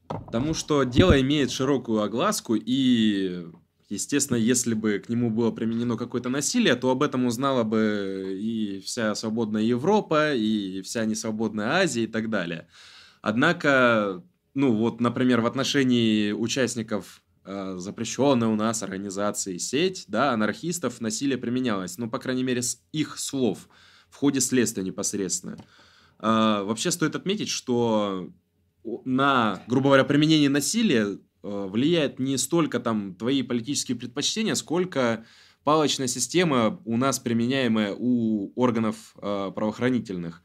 Потому что дело имеет широкую огласку, и Естественно, если бы к нему было применено какое-то насилие, то об этом узнала бы и вся свободная Европа, и вся несвободная Азия и так далее. Однако, ну вот, например, в отношении участников э, запрещенной у нас организации сеть, да, анархистов насилие применялось, ну, по крайней мере, с их слов в ходе следствия непосредственно. Э, вообще стоит отметить, что на, грубо говоря, применение насилия Э, влияет не столько там твои политические предпочтения, сколько палочная система у нас применяемая у органов э, правоохранительных.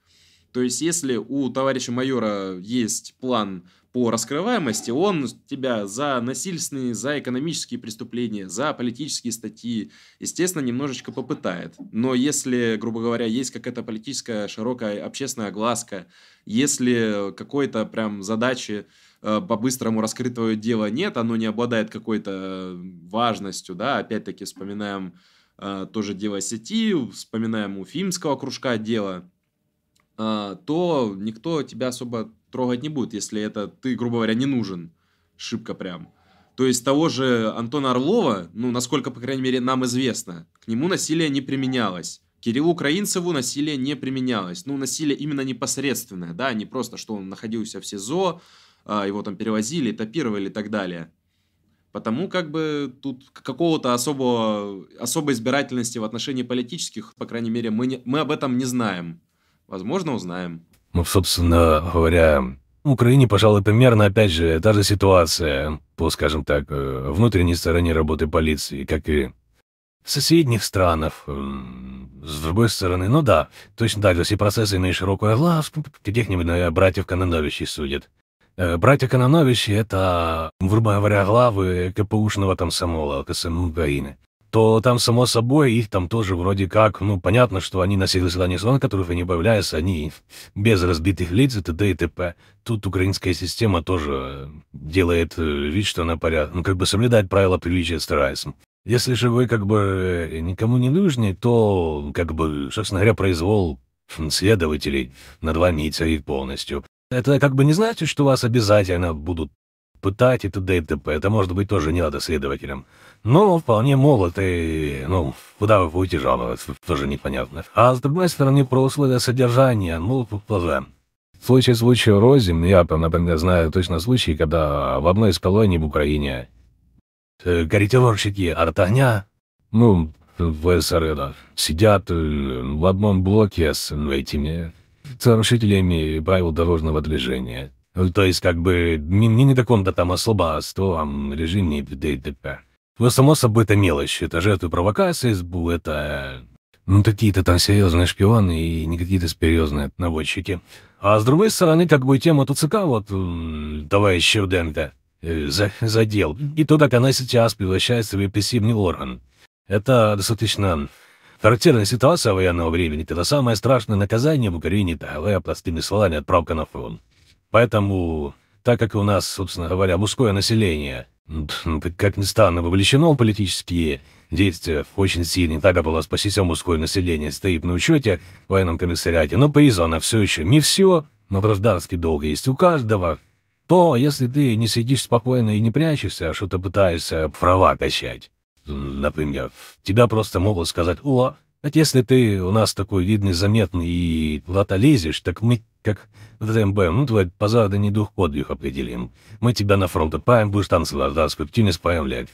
То есть, если у товарища майора есть план по раскрываемости, он тебя за насильственные, за экономические преступления, за политические статьи, естественно, немножечко попытает. Но если, грубо говоря, есть какая-то политическая широкая общественная огласка, если какой-то прям задачи Э, по-быстрому раскрытого дела нет, оно не обладает какой-то э, важностью, да, опять-таки вспоминаем э, тоже дело сети, вспоминаем у фимского кружка дело, э, то никто тебя особо трогать не будет, если это ты, грубо говоря, не нужен, шибко прям. То есть того же Антона Орлова, ну, насколько, по крайней мере, нам известно, к нему насилие не применялось. Кириллу Украинцеву насилие не применялось. Ну, насилие именно непосредственное, да, не просто, что он находился в СИЗО, а, его там перевозили, этапировали и так далее. Потому как бы тут какого-то особого, особой избирательности в отношении политических, по крайней мере, мы, не, мы об этом не знаем. Возможно, узнаем. Ну, собственно говоря, в Украине, пожалуй, примерно, опять же, та же ситуация по, скажем так, э, внутренней стороне работы полиции, как и в соседних странах. С другой стороны, ну да, точно так же все процессы на широкую глазку, где-нибудь, наверное, э, братьев Кононовичей судят. Э, Братья Кононовичи — это, грубо говоря, главы КПУшного там самого КСМ Украины. То там, само собой, их там тоже вроде как, ну, понятно, что они носили всех слон которых они появляются, они без разбитых лиц и т.д. и т.п. Тут украинская система тоже делает э, вид, что она порядок, ну, как бы соблюдать правила приличия старается. Если же вы как бы э, никому не нужны, то, как бы, собственно говоря, произвол следователей над вами и царит полностью. Это как бы не значит, что вас обязательно будут пытать и т.д. и т.п. Это, может быть, тоже не надо следователям. Но вполне молод и, ну, куда вы будете жаловаться, тоже непонятно. А с другой стороны, про условия содержания, ну, ППЗ. В случае случая Рози, я, например, знаю точно случай, когда в одной из колоний в Украине э, корректировщики от ну, в СР, сидят э, в одном блоке с этими нарушителями правил дорожного движения. То есть, как бы, не, не таком-то там особо а строгом а, режиме ДТП. Но, ну, само собой, это мелочь. Это жертвы провокации, это ну, какие-то там серьезные шпионы и не какие-то серьезные наводчики. А с другой стороны, как бы тема ТЦК, вот, товарищ Руденко, э, за, задел. И то, как она сейчас превращается в репрессивный орган. Это достаточно Характерная ситуация военного времени – это самое страшное наказание в Украине, таковая, простыми словами, отправка на фронт. Поэтому, так как у нас, собственно говоря, мужское население, ну, как ни странно, вовлечено в политические действия очень сильно, так как было спасено мужское население, стоит на учете в военном комиссариате, но призвано все еще не все, но гражданский долг есть у каждого, то, если ты не сидишь спокойно и не прячешься, а что-то пытаешься права качать, Например, тебя просто могут сказать, о, а если ты у нас такой видный, заметный и куда-то лезешь, так мы, как в ДМБ, ну, твой позади не дух подвиг определим. Мы тебя на фронт отправим, будешь танцевать, да, скульптивно справлять.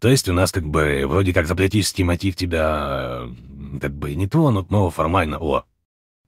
То есть у нас как бы вроде как за политический мотив тебя э, как бы не тронут, но формально, о,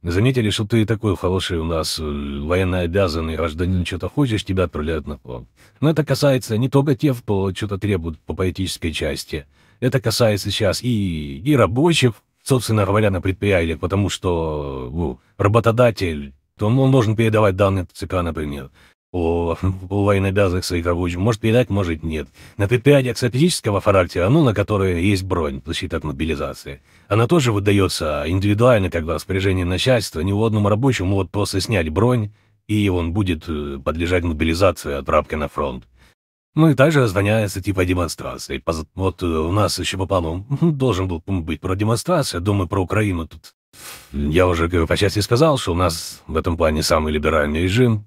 Заметили, что ты такой хороший у нас, э, военнообязанный гражданин, что-то хочешь, тебя отправляют на фронт. Но это касается не только тех, кто что-то требует по политической части. Это касается сейчас и, и рабочих, собственно говоря, на предприятиях, потому что ну, работодатель, то он, он должен передавать данные ЦК, например у, у военнообязанных своих рабочих, может передать, может нет. На предприятие стратегического характера, оно ну, на которое есть бронь, защита от мобилизации, она тоже выдается индивидуально, как бы распоряжение начальства, ни у одному рабочему вот просто снять бронь, и он будет э, подлежать мобилизации, от рабки на фронт. Ну и также разгоняется типа демонстрации. Вот э, у нас еще, по-моему, должен был быть про демонстрацию, думаю, про Украину тут. Я уже по части сказал, что у нас в этом плане самый либеральный режим,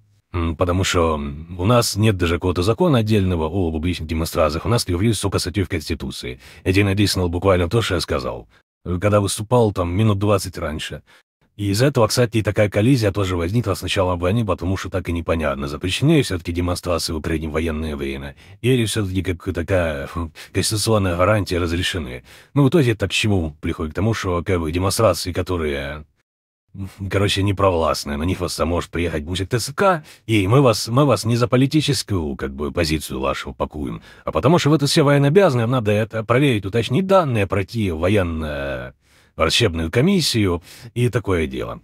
Потому что у нас нет даже какого-то закона отдельного о публичных демонстрациях, у нас появились только статьи в Конституции. Я тебе надеюсь, буквально то, что я сказал, когда выступал там минут 20 раньше. И из этого, кстати, и такая коллизия тоже возникла сначала в войны, потому что так и непонятно, запрещены ли все-таки демонстрации в Украине в военное время, или все-таки как такая конституционная гарантия разрешены. Ну, в итоге это к чему приходит? К тому, что как бы, демонстрации, которые короче, непровластная. На них вас там может приехать бусик ТСК, и мы вас, мы вас не за политическую как бы, позицию вашу пакуем, а потому что вы это все военно вам надо это проверить, уточнить данные, пройти военную врачебную комиссию и такое дело.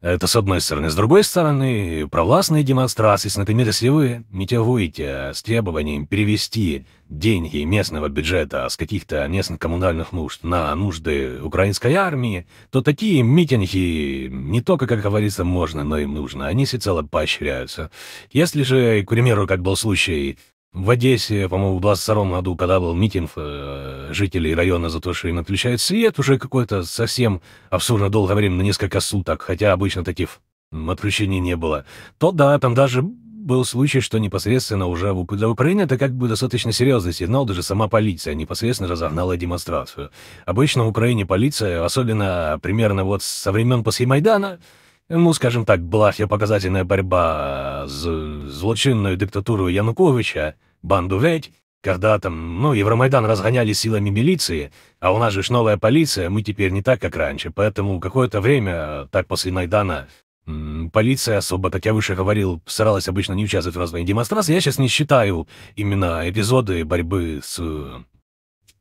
Это с одной стороны. С другой стороны, провластные демонстрации с натымиросевы метеовуете с требованием перевести деньги местного бюджета с каких-то местных коммунальных нужд на нужды украинской армии, то такие митинги не только, как говорится, можно, но и нужно. Они всецело поощряются. Если же, к примеру, как был случай в Одессе, по-моему, в 22 году, когда был митинг э, жителей района за то, что им отключают свет, уже какое-то совсем абсурдно долгое время, на несколько суток, хотя обычно таких отключений не было, то да, там даже был случай, что непосредственно уже в Украине это как бы достаточно серьезный сигнал, даже сама полиция непосредственно разогнала демонстрацию. Обычно в Украине полиция, особенно примерно вот со времен после Майдана, ну, скажем так, была вся показательная борьба с злочинной диктатурой Януковича, банду ведь, когда там, ну, Евромайдан разгоняли силами милиции, а у нас же ж новая полиция, мы теперь не так, как раньше, поэтому какое-то время, так после Майдана, полиция особо, как я выше говорил, старалась обычно не участвовать в разных демонстрациях. Я сейчас не считаю именно эпизоды борьбы с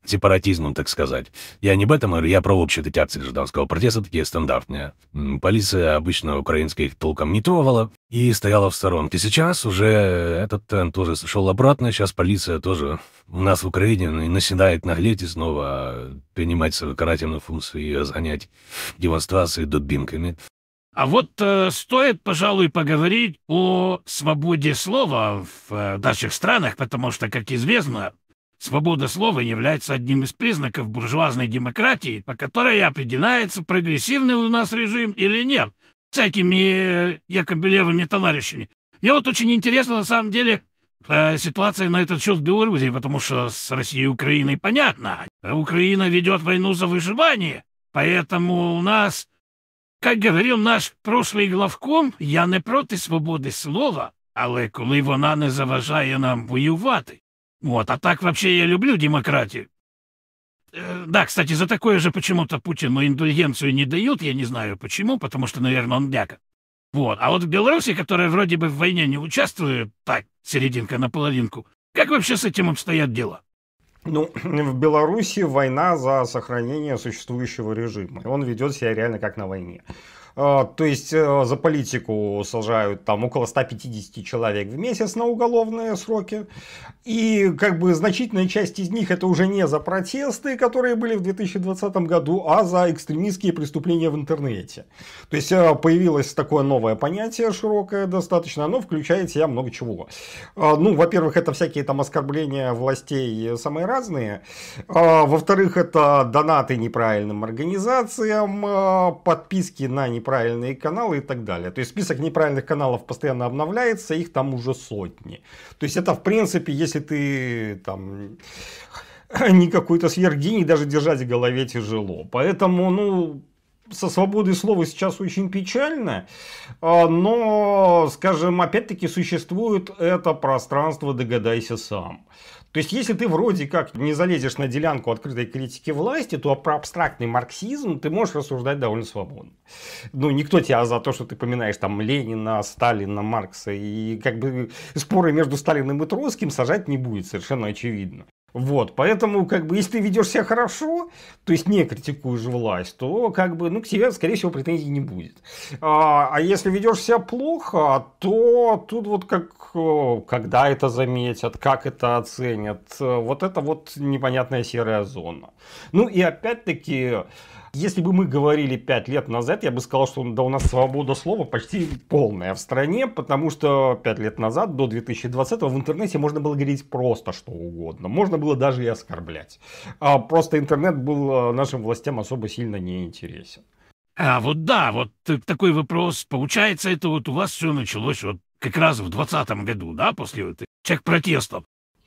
сепаратизмом, так сказать. Я не об бетамер, я про общую акции гражданского протеста, такие стандартные. Полиция обычно их толком не трогала и стояла в сторонке. Сейчас уже этот тренд тоже сошел обратно, сейчас полиция тоже у нас в Украине ну, наседает наглеть и снова а принимать свою карательную функцию и занять демонстрации дубинками. А вот э, стоит, пожалуй, поговорить о свободе слова в э, наших странах, потому что, как известно, Свобода слова является одним из признаков буржуазной демократии, по которой определяется, прогрессивный у нас режим или нет, с этими э, якобы левыми товарищами. Мне вот очень интересно, на самом деле, э, ситуация на этот счет в Беларуси, потому что с Россией и Украиной понятно. Украина ведет войну за выживание, поэтому у нас, как говорил наш прошлый главком, я не против свободы слова, але коли вона не заважає нам воювати. Вот, а так вообще я люблю демократию. Э, да, кстати, за такое же почему-то Путину индульгенцию не дают, я не знаю почему, потому что, наверное, он дяка. Вот, а вот в Беларуси, которая вроде бы в войне не участвует, так, серединка на половинку, как вообще с этим обстоят дела? Ну, в Беларуси война за сохранение существующего режима. Он ведет себя реально как на войне. Э, то есть э, за политику сажают там около 150 человек в месяц на уголовные сроки. И как бы значительная часть из них это уже не за протесты, которые были в 2020 году, а за экстремистские преступления в интернете. То есть э, появилось такое новое понятие широкое достаточно, оно включает в себя много чего. Ну, во-первых, это всякие там оскорбления властей самые разные. Во-вторых, это донаты неправильным организациям, подписки на неправильные неправильные каналы и так далее. То есть список неправильных каналов постоянно обновляется, их там уже сотни. То есть это в принципе, если ты там не какой-то сверхгений, даже держать в голове тяжело. Поэтому, ну, со свободой слова сейчас очень печально, а, но, скажем, опять-таки существует это пространство «догадайся сам». То есть, если ты вроде как не залезешь на делянку открытой критики власти, то про абстрактный марксизм ты можешь рассуждать довольно свободно. Ну, никто тебя за то, что ты поминаешь там Ленина, Сталина, Маркса, и как бы споры между Сталиным и Троцким сажать не будет, совершенно очевидно. Вот, поэтому, как бы, если ты ведешь себя хорошо, то есть не критикуешь власть, то, как бы, ну, к тебе, скорее всего, претензий не будет. А, а если ведешь себя плохо, то тут вот как, когда это заметят, как это оценят, э, вот это вот непонятная серая зона. Ну, и опять-таки, если бы мы говорили 5 лет назад, я бы сказал, что да у нас свобода слова почти полная в стране, потому что 5 лет назад, до 2020 го в интернете можно было говорить просто что угодно. Можно было даже и оскорблять. А просто интернет был э, нашим властям особо сильно не интересен. А вот да, вот такой вопрос. Получается, это вот у вас все началось вот как раз в 2020 году, да, после вот этих протестов.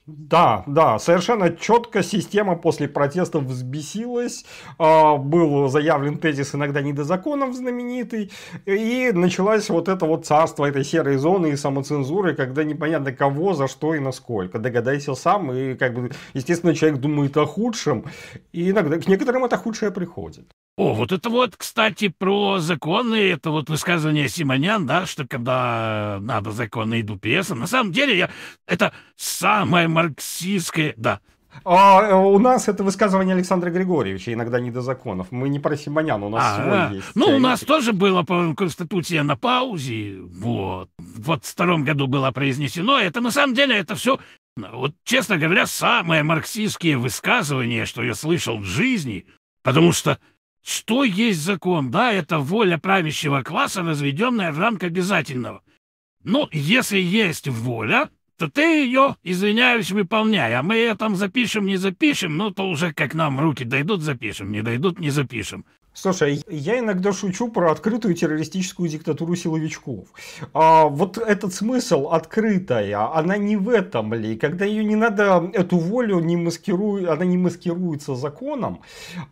Да, да, совершенно четко система после протестов взбесилась, а, был заявлен тезис иногда не до законов знаменитый, и началось вот это вот царство этой серой зоны и самоцензуры, когда непонятно кого, за что и насколько. Догадайся сам, и как бы, естественно, человек думает о худшем, и иногда к некоторым это худшее приходит. О, вот это вот, кстати, про законы, это вот высказывание Симонян, да, что когда надо законы идут пьеса. На самом деле, я, это самое марксистское, да, а э, у нас это высказывание Александра Григорьевича, иногда не до законов. Мы не про Симонян, у нас а, свой а. есть. Ну, у нас тоже было по-моему, Конституция на паузе. Вот. Вот в втором году было произнесено. Это на самом деле, это все, вот, честно говоря, самое марксистские высказывание, что я слышал в жизни. Потому что что есть закон? Да, это воля правящего класса, разведенная в рамках обязательного. Но если есть воля, то ты ее, извиняюсь, выполняй. А мы ее там запишем, не запишем, ну, то уже как нам руки дойдут, запишем, не дойдут, не запишем. Слушай, я иногда шучу про открытую террористическую диктатуру силовичков. А вот этот смысл открытая, она не в этом ли? Когда ее не надо, эту волю не маскирует, она не маскируется законом.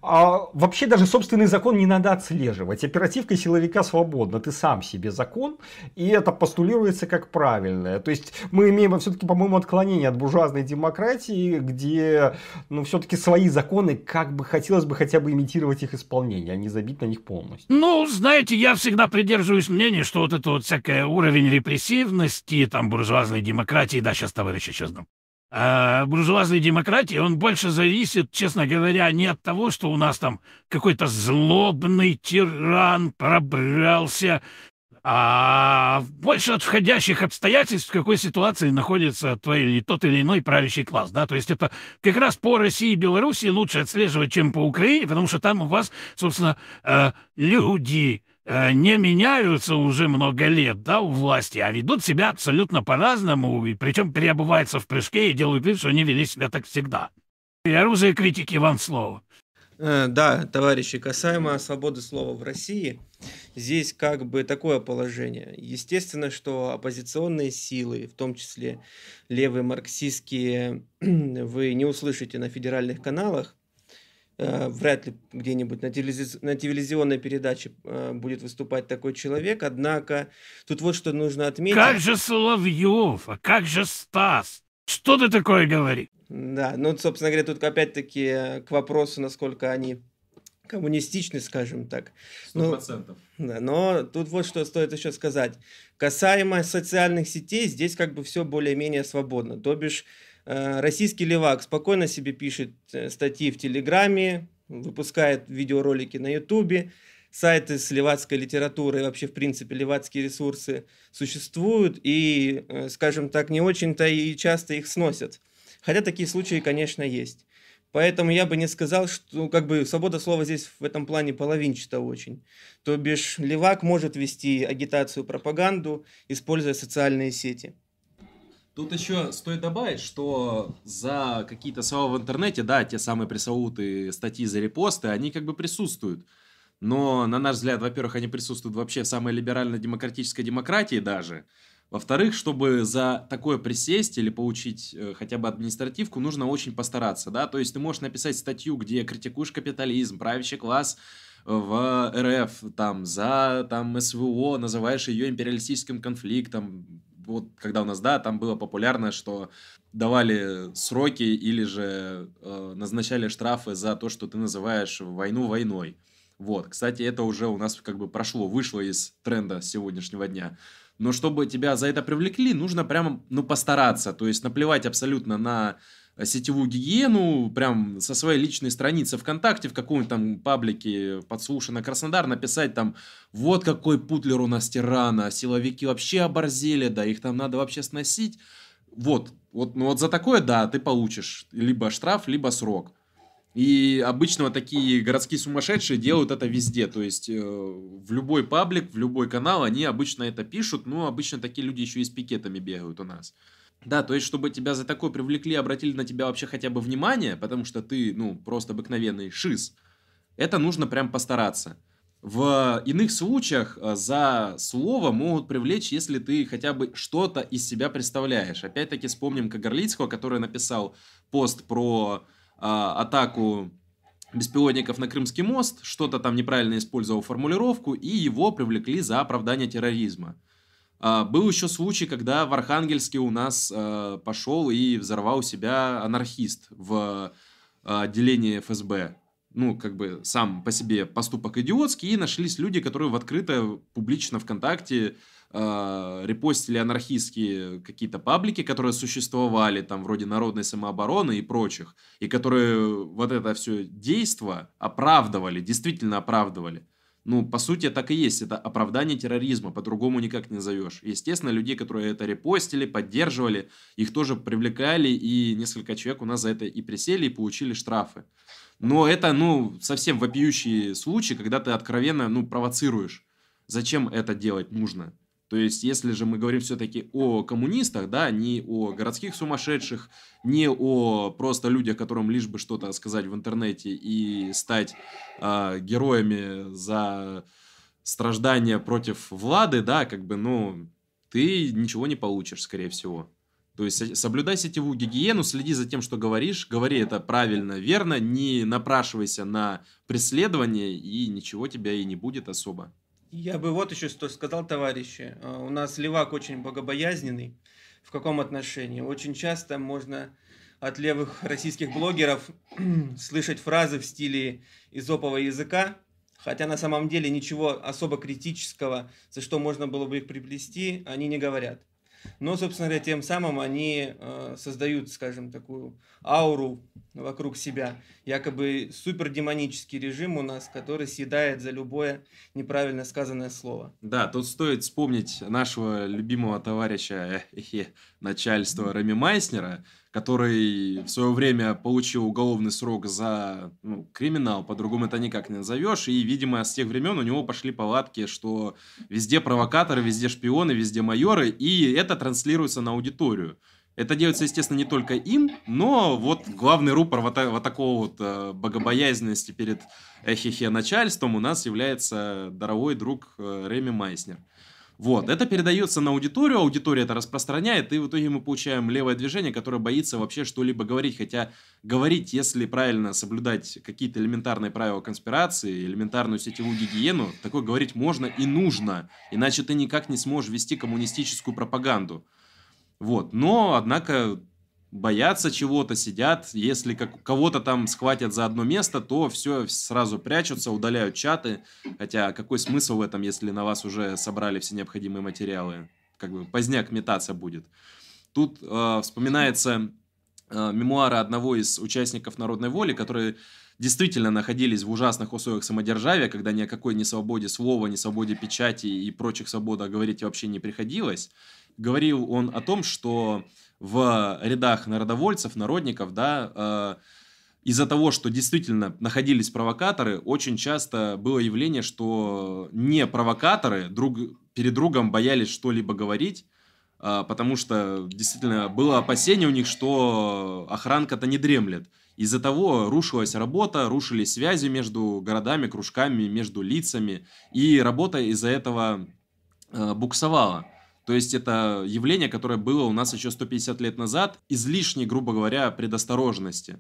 А вообще даже собственный закон не надо отслеживать. Оперативка силовика свободна, ты сам себе закон, и это постулируется как правильное. То есть мы имеем все-таки, по-моему, отклонение от буржуазной демократии, где ну, все-таки свои законы, как бы хотелось бы хотя бы имитировать их исполнение. Я не забит на них полностью. Ну, знаете, я всегда придерживаюсь мнения, что вот это вот всякое уровень репрессивности, там, буржуазной демократии, да, сейчас, товарищ, сейчас, там, а буржуазной демократии, он больше зависит, честно говоря, не от того, что у нас там какой-то злобный тиран пробрался а больше от входящих обстоятельств, в какой ситуации находится твой, тот или иной правящий класс. Да? То есть это как раз по России и Белоруссии лучше отслеживать, чем по Украине, потому что там у вас, собственно, э, люди э, не меняются уже много лет, да, у власти, а ведут себя абсолютно по-разному, и причем переобуваются в прыжке и делают вид, что они вели себя так всегда. И оружие критики вам слово. Э, да, товарищи, касаемо свободы слова в России, здесь как бы такое положение. Естественно, что оппозиционные силы, в том числе левые марксистские, вы не услышите на федеральных каналах, э, вряд ли где-нибудь на, телевизионной передаче э, будет выступать такой человек, однако тут вот что нужно отметить. Как же Соловьев, а как же Стас? Что ты такое говори? Да, ну, собственно говоря, тут опять-таки э, к вопросу, насколько они коммунистичны, скажем так. 100%. Ну, да, но тут вот что стоит еще сказать. Касаемо социальных сетей, здесь как бы все более-менее свободно. То бишь, э, российский левак спокойно себе пишет э, статьи в Телеграме, выпускает видеоролики на Ютубе, сайты с левацкой литературой, вообще, в принципе, левацкие ресурсы существуют, и, э, скажем так, не очень-то и часто их сносят. Хотя такие случаи, конечно, есть. Поэтому я бы не сказал, что ну, как бы свобода слова здесь в этом плане половинчата очень. То бишь левак может вести агитацию, пропаганду, используя социальные сети. Тут еще стоит добавить, что за какие-то слова в интернете, да, те самые пресловутые статьи за репосты, они как бы присутствуют но, на наш взгляд, во-первых, они присутствуют вообще в самой либерально-демократической демократии даже, во-вторых, чтобы за такое присесть или получить э, хотя бы административку, нужно очень постараться, да, то есть ты можешь написать статью, где критикуешь капитализм, правящий класс э, в РФ, там, за, там, СВО, называешь ее империалистическим конфликтом, вот когда у нас, да, там было популярно, что давали сроки или же э, назначали штрафы за то, что ты называешь войну войной. Вот, кстати, это уже у нас как бы прошло, вышло из тренда сегодняшнего дня. Но чтобы тебя за это привлекли, нужно прям, ну, постараться. То есть наплевать абсолютно на сетевую гигиену, прям со своей личной страницы ВКонтакте, в каком-нибудь там паблике подслушано Краснодар, написать там, вот какой путлер у нас тирана, силовики вообще оборзели, да, их там надо вообще сносить. Вот, вот, ну вот за такое, да, ты получишь либо штраф, либо срок. И обычно вот такие городские сумасшедшие делают это везде. То есть э, в любой паблик, в любой канал они обычно это пишут. Но обычно такие люди еще и с пикетами бегают у нас. Да, то есть, чтобы тебя за такое привлекли, обратили на тебя вообще хотя бы внимание, потому что ты, ну, просто обыкновенный шиз, это нужно прям постараться. В иных случаях э, за слово могут привлечь, если ты хотя бы что-то из себя представляешь. Опять-таки вспомним Кагарлицкого, который написал пост про а, атаку беспилотников на Крымский мост, что-то там неправильно использовал формулировку, и его привлекли за оправдание терроризма. А, был еще случай, когда в Архангельске у нас а, пошел и взорвал себя анархист в отделении ФСБ ну, как бы сам по себе поступок идиотский, и нашлись люди, которые в открыто, публично ВКонтакте э, репостили анархистские какие-то паблики, которые существовали, там, вроде народной самообороны и прочих, и которые вот это все действо оправдывали, действительно оправдывали ну, по сути, так и есть. Это оправдание терроризма, по-другому никак не назовешь. Естественно, людей, которые это репостили, поддерживали, их тоже привлекали, и несколько человек у нас за это и присели, и получили штрафы. Но это, ну, совсем вопиющий случай, когда ты откровенно, ну, провоцируешь. Зачем это делать нужно? То есть, если же мы говорим все-таки о коммунистах, да, не о городских сумасшедших, не о просто людях, которым лишь бы что-то сказать в интернете и стать э, героями за страждания против Влады, да, как бы, ну, ты ничего не получишь, скорее всего. То есть соблюдай сетевую гигиену, следи за тем, что говоришь, говори это правильно, верно, не напрашивайся на преследование, и ничего тебя и не будет особо. Я бы вот еще что сказал, товарищи. Э, у нас левак очень богобоязненный. В каком отношении? Очень часто можно от левых российских блогеров слышать фразы в стиле изопового языка, хотя на самом деле ничего особо критического, за что можно было бы их приплести, они не говорят но, собственно говоря, тем самым они э, создают, скажем, такую ауру вокруг себя, якобы супердемонический режим у нас, который съедает за любое неправильно сказанное слово. Да, тут стоит вспомнить нашего любимого товарища э, начальства Рами Майснера, который в свое время получил уголовный срок за ну, криминал, по-другому это никак не назовешь, и, видимо, с тех времен у него пошли палатки, что везде провокаторы, везде шпионы, везде майоры, и это транслируется на аудиторию. Это делается, естественно, не только им, но вот главный рупор вот, вот такого вот э, богобоязненности перед эхихе начальством у нас является дорогой друг э, Реми Майснер. Вот, это передается на аудиторию, аудитория это распространяет, и в итоге мы получаем левое движение, которое боится вообще что-либо говорить, хотя говорить, если правильно соблюдать какие-то элементарные правила конспирации, элементарную сетевую гигиену, такое говорить можно и нужно, иначе ты никак не сможешь вести коммунистическую пропаганду. Вот, но, однако, боятся чего-то, сидят. Если как, кого-то там схватят за одно место, то все сразу прячутся, удаляют чаты. Хотя какой смысл в этом, если на вас уже собрали все необходимые материалы? Как бы поздняк метаться будет. Тут э, вспоминается э, мемуары одного из участников народной воли, которые действительно находились в ужасных условиях самодержавия, когда ни о какой ни свободе слова, ни свободе печати и прочих свободах говорить вообще не приходилось. Говорил он о том, что в рядах народовольцев, народников, да, э, из-за того, что действительно находились провокаторы, очень часто было явление, что не провокаторы друг, перед другом боялись что-либо говорить, э, потому что действительно было опасение у них, что охранка-то не дремлет. Из-за того рушилась работа, рушились связи между городами, кружками, между лицами, и работа из-за этого э, буксовала. То есть это явление, которое было у нас еще 150 лет назад, излишней, грубо говоря, предосторожности.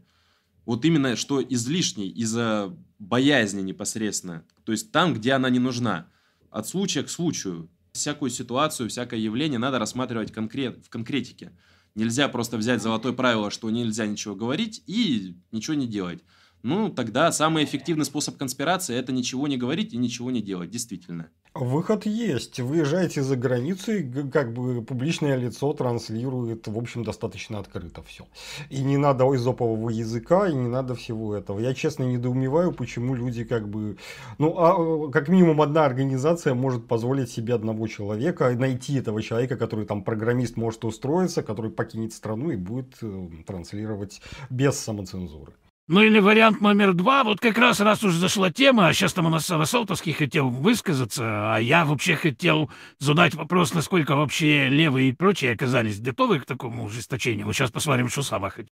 Вот именно что излишней, из-за боязни непосредственно. То есть там, где она не нужна. От случая к случаю. Всякую ситуацию, всякое явление надо рассматривать конкрет, в конкретике. Нельзя просто взять золотое правило, что нельзя ничего говорить и ничего не делать. Ну, тогда самый эффективный способ конспирации – это ничего не говорить и ничего не делать, действительно. Выход есть. Выезжаете за границу, и как бы публичное лицо транслирует, в общем, достаточно открыто все. И не надо изопового языка, и не надо всего этого. Я честно недоумеваю, почему люди как бы... Ну, а, э, как минимум одна организация может позволить себе одного человека, найти этого человека, который там программист может устроиться, который покинет страну и будет э, транслировать без самоцензуры. Ну или вариант номер два, вот как раз раз уж зашла тема, а сейчас там у нас Васолтовский хотел высказаться, а я вообще хотел задать вопрос, насколько вообще левые и прочие оказались готовы к такому ужесточению. Вот сейчас посмотрим, что сама хотит.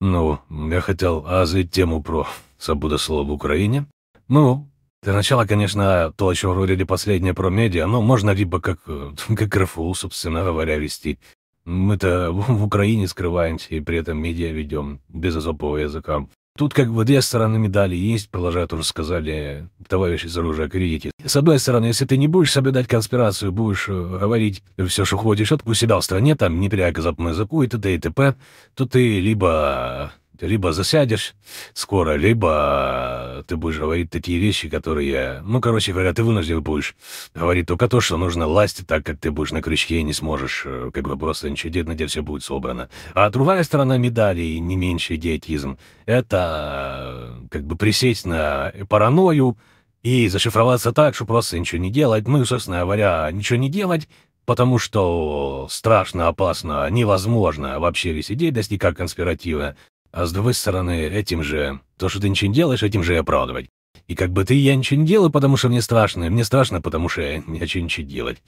Ну, я хотел азать тему про свободу слова в Украине. Ну, для начала, конечно, то, о чем говорили последнее про медиа, но ну, можно либо как, э, как РФУ, собственно говоря, вести, мы-то в Украине скрываемся и при этом медиа ведем без особого языка. Тут как бы две стороны медали есть, Продолжают тоже сказали товарищи из оружия кредите. С одной стороны, если ты не будешь соблюдать конспирацию, будешь э, говорить все, что хочешь, от у себя в стране, там, не переказав языку и т.д. и т.п., то ты либо либо засядешь скоро, либо ты будешь говорить такие вещи, которые... Ну, короче говоря, ты вынужден будешь говорить только то, что нужно власти, так как ты будешь на крючке и не сможешь, э, как бы просто ничего делать, где все будет собрано. А другая сторона медали, и не меньше идиотизм, это э, как бы присесть на паранойю и зашифроваться так, что просто ничего не делать. Ну и, собственно говоря, ничего не делать, потому что страшно, опасно, невозможно вообще весь идея достига конспиратива. А с другой стороны, этим же... То, что ты ничего не делаешь, этим же и оправдывать. И как бы ты, я ничего не делаю, потому что мне страшно, мне страшно, потому что я ничего не хочу ничего делать.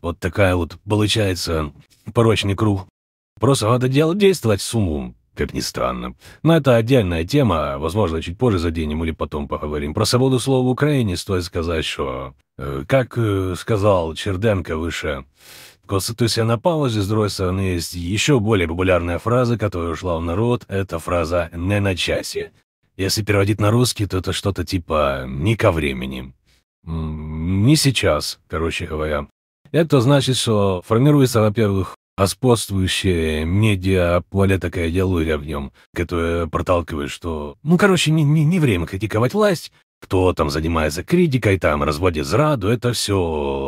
Вот такая вот получается порочный круг. Просто надо делать, действовать с умом, как ни странно. Но это отдельная тема, а, возможно, чуть позже заденем или потом поговорим. Про свободу слова в Украине стоит сказать, что, э, как э, сказал Черденко выше, Конституция на паузе, с другой стороны, есть еще более популярная фраза, которая ушла в народ, это фраза «не на часе». Если переводить на русский, то это что-то типа «не ко времени». Не сейчас, короче говоря. Это значит, что формируется, во-первых, господствующая медиа поле такая в нем, которая проталкивает, что, ну, короче, не, не, не время критиковать власть, Хто там займається критикою, там розводить зраду, це все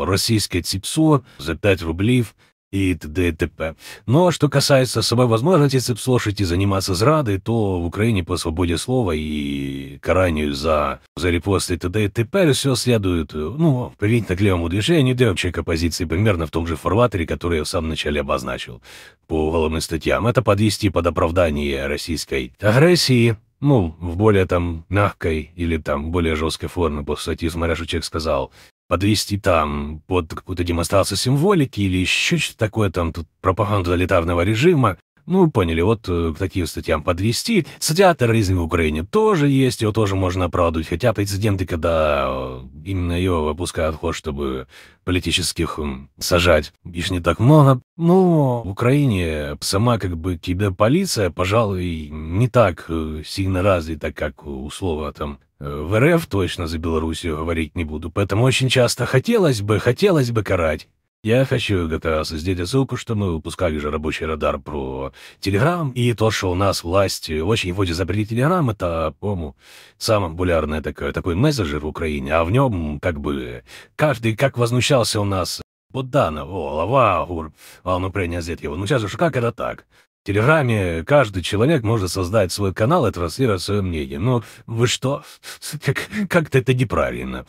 російське ціпсо за 5 рублів и т.д. и т.п. Но что касается самой возможности цепслошить и заниматься зрадой, то в Украине по свободе слова и каранию за, за репосты и т.д. и т.п. все следует, ну, привить к левому движению, да вообще к оппозиции примерно в том же фарватере, который я в самом начале обозначил по уголовным статьям. Это подвести под оправдание российской агрессии, ну, в более там мягкой или там более жесткой форме, по сути, из моря человек сказал, подвести там под какую-то демонстрацию символики или еще что-то такое, там, тут пропаганда тоталитарного режима, ну, поняли, вот э, к таким статьям подвести. Статья терроризма в Украине тоже есть, ее тоже можно оправдывать. Хотя прецеденты, когда э, именно ее выпускают ход, чтобы политических сажать, их не так много. Но в Украине сама как бы киберполиция, пожалуй, не так э, сильно развита, как условно там в РФ точно за Белоруссию говорить не буду, поэтому очень часто хотелось бы, хотелось бы карать. Я хочу как раз сделать ссылку, что мы выпускали же рабочий радар про Телеграм, и то, что у нас власть э, очень вводит запретить Телеграм, это, по-моему, самый популярный такой, такой мессенджер в Украине, а в нем как бы каждый, как возмущался у нас, вот да, о, лава, гур, волну а, прения сделать его. Ну сейчас же как это так? В Телеграме каждый человек может создать свой канал и транслировать свое мнение. Ну, вы что? Как-то это неправильно.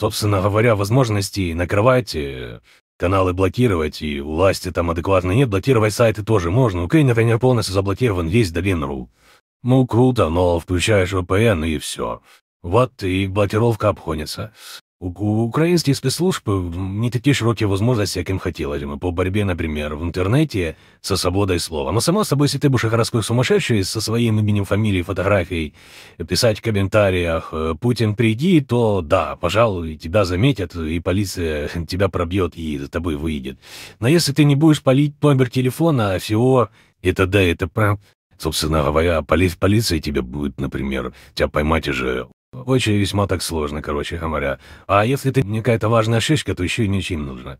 Собственно говоря, возможностей накрывать э, Каналы блокировать, и власти там адекватно нет, блокировать сайты тоже можно. У Кейна, например, полностью заблокирован весь Долин.ру. Ну, круто, но включаешь VPN и все. Вот и блокировка обходится. Украинские спецслужбы не такие широкие возможности, каким хотелось бы по борьбе, например, в интернете со свободой слова. Но само собой, если ты будешь городской сумасшедший со своим именем, фамилией, фотографией, писать в комментариях э, «Путин, приди», то да, пожалуй, тебя заметят, и полиция тебя пробьет и за тобой выйдет. Но если ты не будешь палить номер телефона, всего и т.д. и т.п., собственно говоря, поли полиция тебя будет, например, тебя поймать уже очень весьма так сложно, короче говоря. А если ты не какая-то важная шишка, то еще и ничем нужно.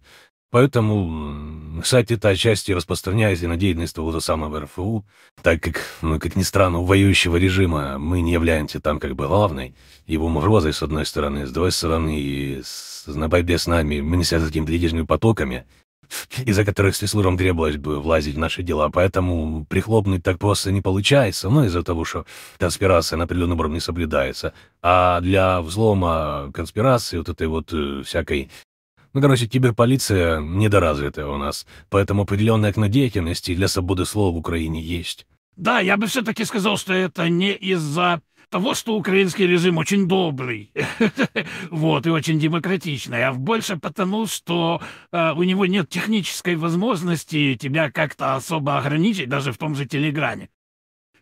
Поэтому, кстати, та часть распространяется на деятельность того же самого РФУ, так как, ну, как ни странно, у воюющего режима мы не являемся там как бы главной, его угрозой с одной стороны, с другой стороны, и с, на борьбе с нами мы не с этими денежными потоками, из-за которых с Леслуром требовалось бы влазить в наши дела, поэтому прихлопнуть так просто не получается, ну, из-за того, что конспирация на определенном уровне соблюдается. А для взлома конспирации вот этой вот э, всякой... Ну, короче, киберполиция недоразвитая у нас, поэтому определенное окно деятельности для свободы слова в Украине есть. Да, я бы все-таки сказал, что это не из-за того, что украинский режим очень добрый, вот, и очень демократичный, а больше потому, что э, у него нет технической возможности тебя как-то особо ограничить, даже в том же Телеграме.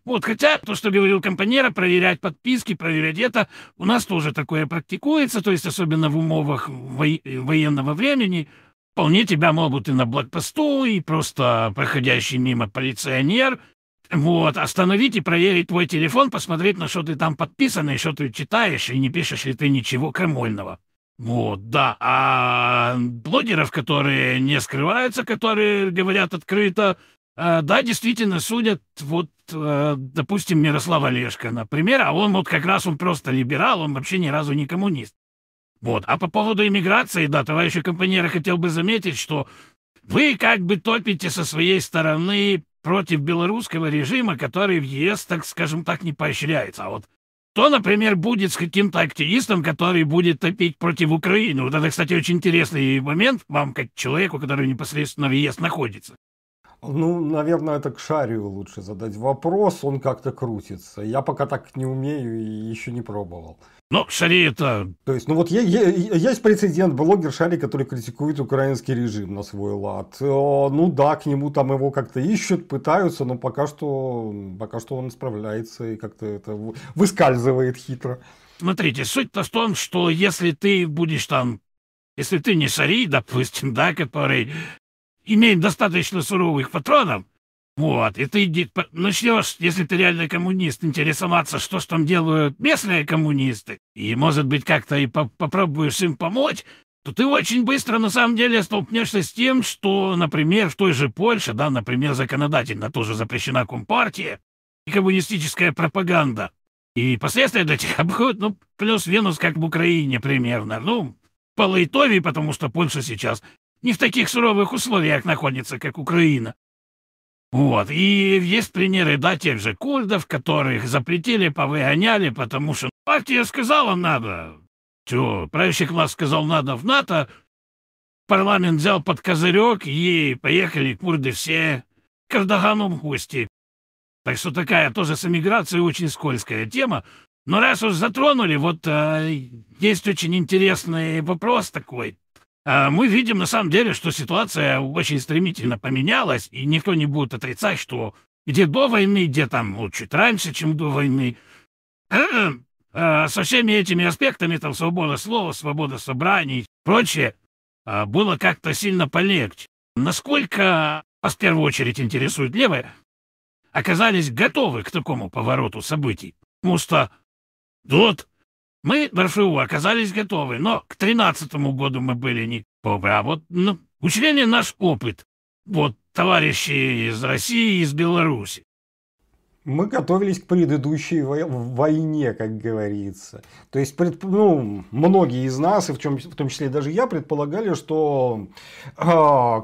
Вот, хотя то, что говорил компаньера, проверять подписки, проверять это, у нас тоже такое практикуется, то есть особенно в умовах военного времени, вполне тебя могут и на блокпосту, и просто проходящий мимо полиционер вот, остановить и проверить твой телефон, посмотреть, на что ты там подписан, и что ты читаешь, и не пишешь ли ты ничего крамольного. Вот, да. А блогеров, которые не скрываются, которые говорят открыто, э, да, действительно судят, вот, э, допустим, Мирослава Лешко, например, а он вот как раз он просто либерал, он вообще ни разу не коммунист. Вот. А по поводу иммиграции, да, товарищи компаньеры, хотел бы заметить, что вы как бы топите со своей стороны против белорусского режима, который в ЕС, так скажем так, не поощряется. А вот кто, например, будет с каким-то активистом, который будет топить против Украины? Вот это, кстати, очень интересный момент вам, как человеку, который непосредственно в ЕС находится. Ну, наверное, это к Шарию лучше задать вопрос, он как-то крутится. Я пока так не умею и еще не пробовал. Ну, шари-то... То есть, ну вот есть прецедент, блогер Шари, который критикует украинский режим на свой лад. Э, ну да, к нему там его как-то ищут, пытаются, но пока что, пока что он справляется и как-то это выскальзывает хитро. Смотрите, суть-то в том, что если ты будешь там, если ты не Шари, допустим, да, который имеет достаточно суровых патронов, вот, и ты начнешь, если ты реально коммунист, интересоваться, что ж там делают местные коммунисты, и, может быть, как-то и по попробуешь им помочь, то ты очень быстро, на самом деле, столкнешься с тем, что, например, в той же Польше, да, например, законодательно тоже запрещена Компартия и коммунистическая пропаганда. И последствия для тебя будут, ну, плюс венус как в Украине примерно, ну, по Лайтовии, потому что Польша сейчас не в таких суровых условиях находится, как Украина. Вот. И есть примеры, да, тех же курдов, которых запретили, повыгоняли, потому что партия ну, сказала надо. Все, правящий класс сказал надо в НАТО, парламент взял под козырек и поехали курды все к Эрдогану в гости. Так что такая тоже с эмиграцией очень скользкая тема. Но раз уж затронули, вот а, есть очень интересный вопрос такой. А, мы видим на самом деле, что ситуация очень стремительно поменялась, и никто не будет отрицать, что где до войны, где там ну, чуть раньше, чем до войны. А, со всеми этими аспектами, там, свобода слова, свобода собраний и прочее, а, было как-то сильно полегче. Насколько, вас в первую очередь, интересует левая, оказались готовы к такому повороту событий? Муста, что мы, РФУ, оказались готовы, но к тринадцатому году мы были не готовы, а вот ну, учили наш опыт. Вот товарищи из России и из Беларуси. Мы готовились к предыдущей войне, как говорится. То есть, предп... ну, многие из нас, и в, чем... в том числе даже я, предполагали, что э,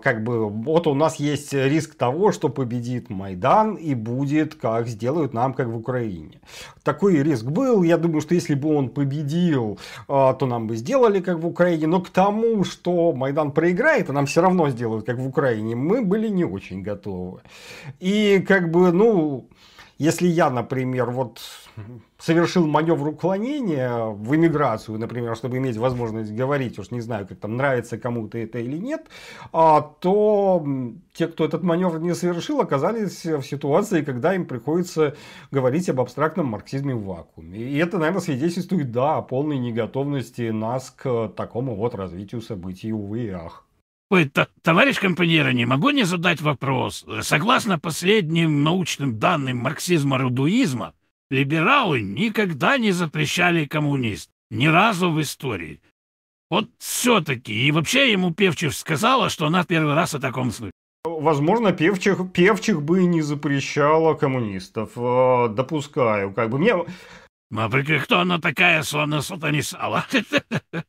как бы вот у нас есть риск того, что победит Майдан и будет, как сделают нам, как в Украине. Такой риск был. Я думаю, что если бы он победил, э, то нам бы сделали, как в Украине. Но к тому, что Майдан проиграет, а нам все равно сделают, как в Украине, мы были не очень готовы. И как бы, ну, если я, например, вот совершил маневр уклонения в эмиграцию, например, чтобы иметь возможность говорить, уж не знаю, как там нравится кому-то это или нет, а, то те, кто этот маневр не совершил, оказались в ситуации, когда им приходится говорить об абстрактном марксизме в вакууме. И это, наверное, свидетельствует, да, о полной неготовности нас к такому вот развитию событий, увы и ах. Ой, товарищ компаньера, не могу не задать вопрос. Согласно последним научным данным марксизма-рудуизма, либералы никогда не запрещали коммунист. Ни разу в истории. Вот все-таки. И вообще ему Певчих сказала, что она первый раз о таком слышит. Возможно, певчих, певчих бы и не запрещала коммунистов. Э, допускаю. Как бы мне... Ну, а кто она такая, что она сатанисала?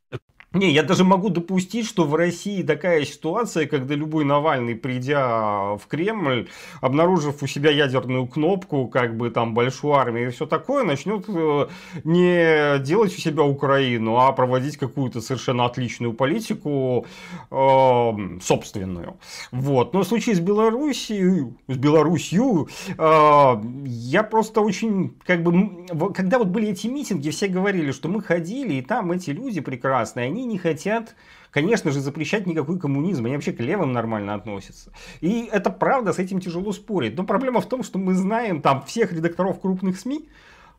Не, я даже могу допустить, что в России такая ситуация, когда любой Навальный, придя в Кремль, обнаружив у себя ядерную кнопку, как бы там большую армию и все такое, начнет э, не делать у себя Украину, а проводить какую-то совершенно отличную политику э, собственную. Вот. Но в случае с Белоруссией, с Белоруссию, э, я просто очень, как бы, когда вот были эти митинги, все говорили, что мы ходили, и там эти люди прекрасные, они не хотят конечно же, запрещать никакой коммунизм. Они вообще к левым нормально относятся. И это правда, с этим тяжело спорить. Но проблема в том, что мы знаем там всех редакторов крупных СМИ,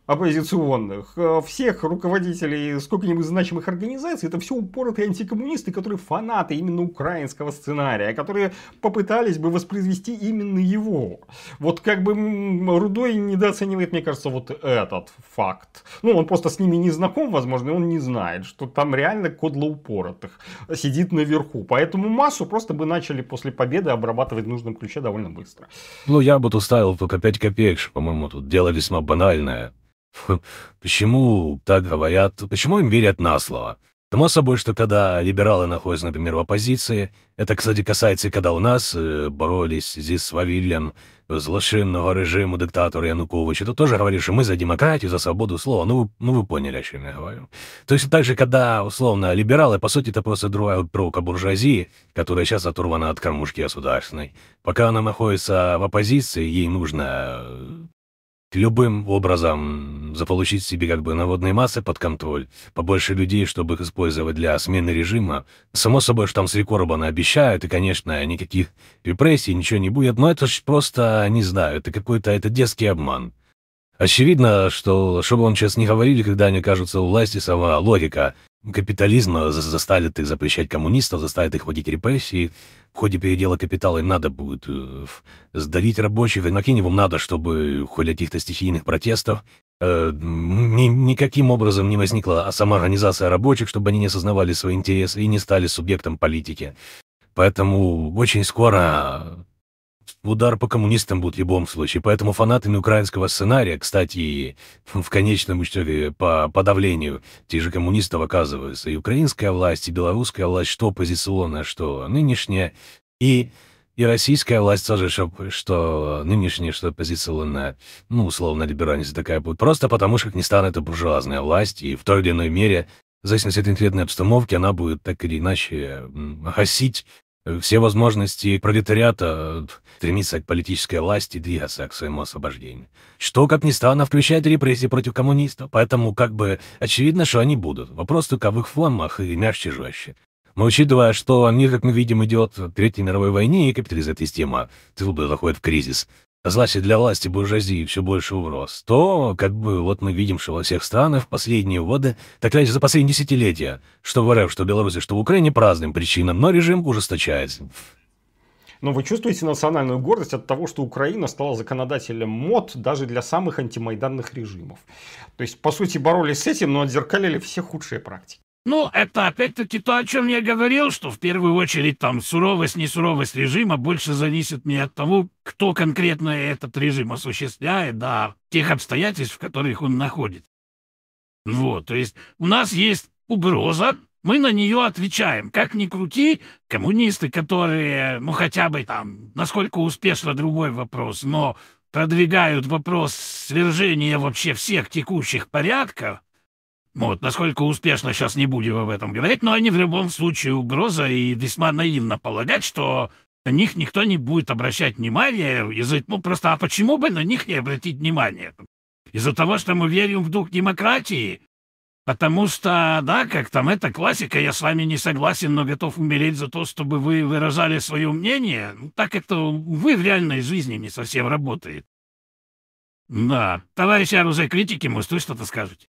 оппозиционных, э, всех руководителей сколько-нибудь значимых организаций, это все упоротые антикоммунисты, которые фанаты именно украинского сценария, которые попытались бы воспроизвести именно его. Вот как бы Рудой недооценивает, мне кажется, вот этот факт. Ну, он просто с ними не знаком, возможно, он не знает, что там реально кодло упоротых сидит наверху. Поэтому массу просто бы начали после победы обрабатывать в нужном ключе довольно быстро. Ну, я бы тут ставил только 5 копеек, по-моему, тут дело весьма банальное Почему так говорят? Почему им верят на слово? Само собой, что когда либералы находятся, например, в оппозиции, это, кстати, касается и когда у нас э, боролись с свавіллям злочинного режиму диктатора Януковича, то тоже говоришь, что мы за демократию, за свободу слова. Ну, вы, ну вы поняли, о чем я говорю. То есть также, когда, условно, либералы, по сути, это просто другая отброка буржуазии, которая сейчас оторвана от кормушки государственной. Пока она находится в оппозиции, ей нужно э, любым образом заполучить себе как бы наводные массы под контроль, побольше людей, чтобы их использовать для смены режима. Само собой, что там с Рекорбана обещают, и, конечно, никаких репрессий, ничего не будет, но это же просто, не знаю, это какой-то это детский обман. Очевидно, что, что бы он сейчас не говорили, когда они окажутся у власти, сама логика Капитализм э, заставит их запрещать коммунистов, заставит их вводить репрессии. В ходе передела капитала им надо будет э, сдавить рабочих, Иннокеневым надо, чтобы хоть каких-то стихийных протестов э, ни, никаким образом не возникла сама рабочих, чтобы они не осознавали свои интересы и не стали субъектом политики. Поэтому очень скоро удар по коммунистам будет в любом случае. Поэтому фанатами украинского сценария, кстати, и в конечном счете по подавлению тех же коммунистов оказываются и украинская власть, и белорусская власть, что оппозиционная, что нынешняя, и и российская власть тоже, что, что нынешняя, что оппозиционная, ну, условно, либеральность такая будет. Просто потому, что, как ни странно, это буржуазная власть, и в той или иной мере, в зависимости от конкретной обстановки, она будет так или иначе гасить все возможности пролетариата стремиться к политической власти и двигаться к своему освобождению. Что, как ни странно, включает репрессии против коммунистов, поэтому как бы очевидно, что они будут. Вопрос только в их формах и мягче жестче. Но учитывая, что мир, как мы видим, идет в Третьей мировой войне, и капитализм эта система, тыл заходит в кризис, а зласть для власти буржуазии все больше урос, то, как бы, вот мы видим, что во всех странах последние годы, так сказать, за последние десятилетия, что в РФ, что в Беларуси, что в Украине, по разным причинам, но режим ужесточается. Но вы чувствуете национальную гордость от того, что Украина стала законодателем мод даже для самых антимайданных режимов. То есть, по сути, боролись с этим, но отзеркалили все худшие практики. Ну, это опять-таки то, о чем я говорил, что в первую очередь там суровость, не суровость режима больше зависит не от того, кто конкретно этот режим осуществляет, да, а тех обстоятельств, в которых он находится. Вот, то есть у нас есть угроза, мы на нее отвечаем. Как ни крути, коммунисты, которые, ну хотя бы там, насколько успешно другой вопрос, но продвигают вопрос свержения вообще всех текущих порядков, вот, насколько успешно сейчас не будем об этом говорить, но они в любом случае угроза, и весьма наивно полагать, что на них никто не будет обращать внимания из-за... Ну, просто, а почему бы на них не обратить внимание? Из-за того, что мы верим в дух демократии? Потому что, да, как там, это классика, я с вами не согласен, но готов умереть за то, чтобы вы выражали свое мнение. Ну, так это, увы, в реальной жизни не совсем работает. Да, товарищ Арузай, критики, может, вы что-то скажете?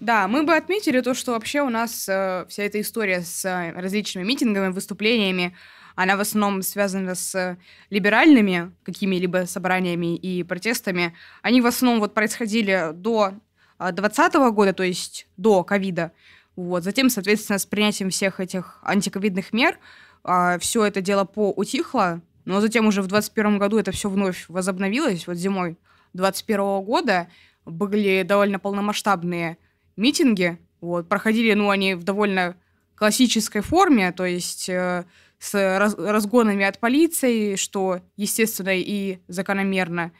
Да, мы бы отметили то, что вообще у нас э, вся эта история с э, различными митингами, выступлениями, она в основном связана с либеральными какими-либо собраниями и протестами. Они в основном вот происходили до 2020 э, года, то есть до ковида. Вот. Затем, соответственно, с принятием всех этих антиковидных мер э, а, все это дело поутихло, но затем уже в 2021 году это все вновь возобновилось. Вот зимой 2021 года были довольно полномасштабные митинги. Вот, проходили, ну, они в довольно классической форме, то есть э, с раз, разгонами от полиции, что, естественно, и закономерно.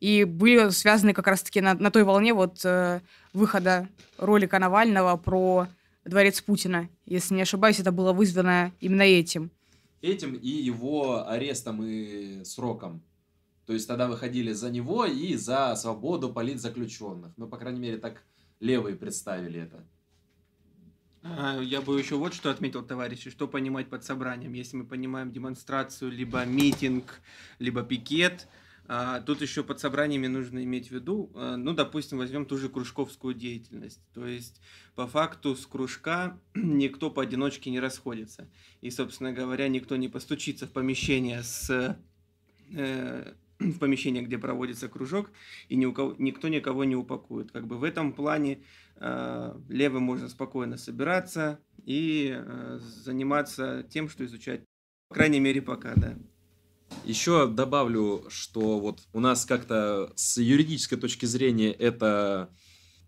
И были связаны как раз-таки на, на той волне вот э, выхода ролика Навального про дворец Путина. Если не ошибаюсь, это было вызвано именно этим. Этим и его арестом и сроком. То есть тогда выходили за него и за свободу политзаключенных. Ну, по крайней мере, так левые представили это. А, я бы еще вот что отметил, товарищи, что понимать под собранием. Если мы понимаем демонстрацию, либо митинг, либо пикет, а, тут еще под собраниями нужно иметь в виду, а, ну, допустим, возьмем ту же кружковскую деятельность. То есть, по факту, с кружка никто поодиночке не расходится. И, собственно говоря, никто не постучится в помещение с э, в помещение, где проводится кружок, и ни у кого, никто никого не упакует. Как бы в этом плане э, левым можно спокойно собираться и э, заниматься тем, что изучать. По крайней мере, пока, да. Еще добавлю, что вот у нас как-то с юридической точки зрения это